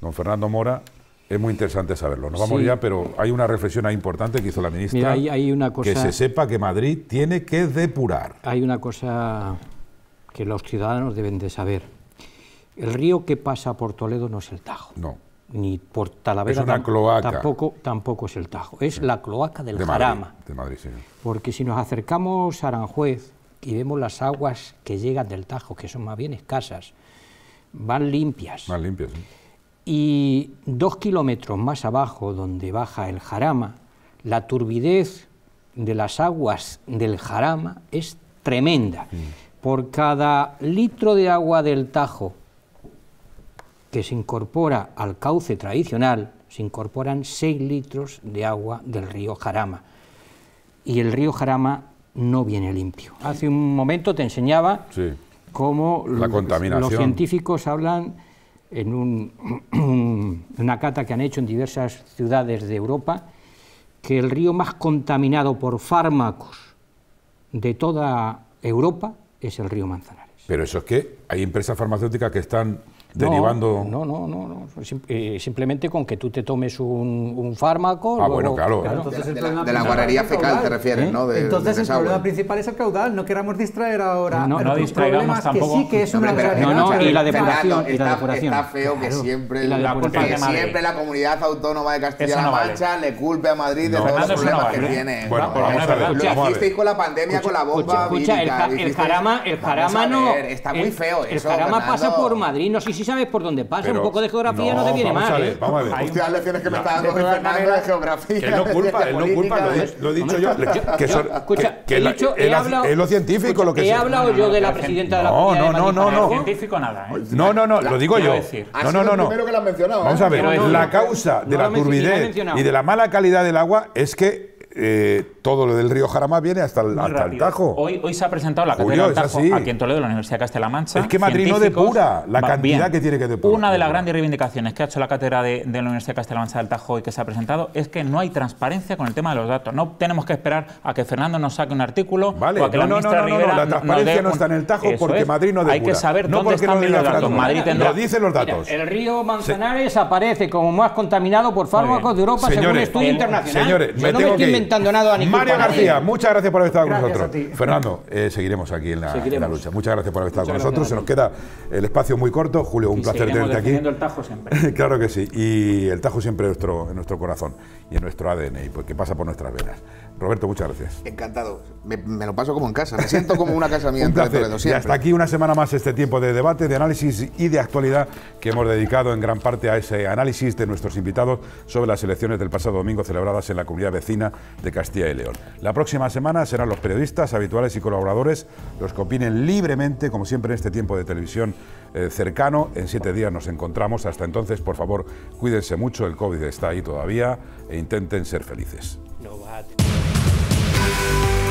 don Fernando Mora, es muy interesante saberlo. Nos vamos ya, pero hay una reflexión ahí importante que hizo la ministra. hay,
una cosa, que se
sepa que Madrid tiene que depurar.
Hay una cosa que los ciudadanos deben de saber. El río que pasa por Toledo no es el Tajo. No. Ni por Talavera. cloaca. Tampoco, tampoco es el Tajo. Es la cloaca del Jarama. de Madrid, Porque si nos acercamos a Aranjuez, y vemos las aguas que llegan del Tajo, que son más bien escasas, van limpias. Van limpias. Y dos kilómetros más abajo, donde baja el Jarama, la turbidez de las aguas del Jarama es tremenda. Por cada litro de agua del Tajo que se incorpora al cauce tradicional, se incorporan seis litros de agua del río Jarama. Y el río Jarama no viene limpio. Hace un momento te enseñaba cómo La los científicos hablan en un, una cata que han hecho en diversas ciudades de Europa que el río más contaminado por fármacos de toda Europa
es el río Manzanares. Pero eso es que hay empresas farmacéuticas que están derivando. No,
no, no, no. Eh, simplemente con que tú te tomes un, un fármaco. Ah, bueno, claro. de, la, de fecal te refieres, ¿Eh? ¿no? Entonces el problema
principal es el caudal. No queramos distraer ahora. No, pero no distraigamos tampoco. Que sí que es una pero, y la depuración. Está, está feo que siempre la, siempre
la comunidad autónoma de Castilla-La Mancha le culpe a Madrid de todos los problemas que tiene. Bueno, lo hicisteis con
la pandemia, con la bomba. Escucha, el jarama no. Está muy feo. eso, El jarama pasa por Madrid, no sé si sabes por dónde pasa. un poco de geografía no, te viene vamos mal. A ver, ¿eh?
Vamos a ver. Hostia, las lecciones que me está dando Fernando
de geografía. Que no culpa,
él no culpa, lo, he dicho yo. Que escucha, que, es lo científico lo que He
hablado yo de la presidenta de la Comunidad No, no, no, no. científico
nada. ¿eh? No,
no, no, lo digo yo. No, no, no. Primero
que la has mencionado. Vamos ¿eh? a ver, la
causa de la turbidez y de la mala calidad del agua es que eh, todo lo del río Jarama viene hasta el, Tajo.
Hoy, se ha presentado la cátedra del Tajo aquí en Toledo, la
Universidad de castilla Mancha. Es que Madrid no depura la cantidad que
tiene que depurar. Una de las grandes reivindicaciones que ha hecho la Cátedra de, la Universidad de castilla Mancha del Tajo y que se ha presentado es que no hay transparencia con el tema de los datos. No tenemos que esperar a que Fernando nos saque un artículo vale, o a que no, la ministra no, no, La transparencia no está en el Tajo porque Madrid no depura. Hay que saber dónde están los datos. Madrid tendrá... Lo dicen
los datos. el
río Manzanares aparece como más contaminado por fármacos de Europa según estudio internacional. Señores, me
tengo que tan a García, muchas gracias por haber estado con nosotros. Fernando, eh, seguiremos aquí en la, lucha. Muchas gracias por haber estado con nosotros. Se nos queda el espacio muy corto. Julio, un placer tenerte aquí. el tajo siempre. claro que sí. Y el tajo siempre en nuestro, en nuestro corazón y en nuestro ADN, y porque pues pasa por nuestras venas. Roberto, muchas gracias. Encantado. Me, lo paso como en casa. Me siento como una
casa mía Y hasta aquí
una semana más este tiempo de debate, de análisis y de actualidad que hemos dedicado en gran parte a ese análisis de nuestros invitados sobre las elecciones del pasado domingo celebradas en la comunidad vecina de Castilla y León. La próxima semana serán los periodistas habituales y colaboradores los que opinen libremente, como siempre en este tiempo de televisión eh, cercano. En siete días nos encontramos. Hasta entonces, por favor, cuídense mucho. El COVID está ahí todavía e intenten ser felices. Thank you.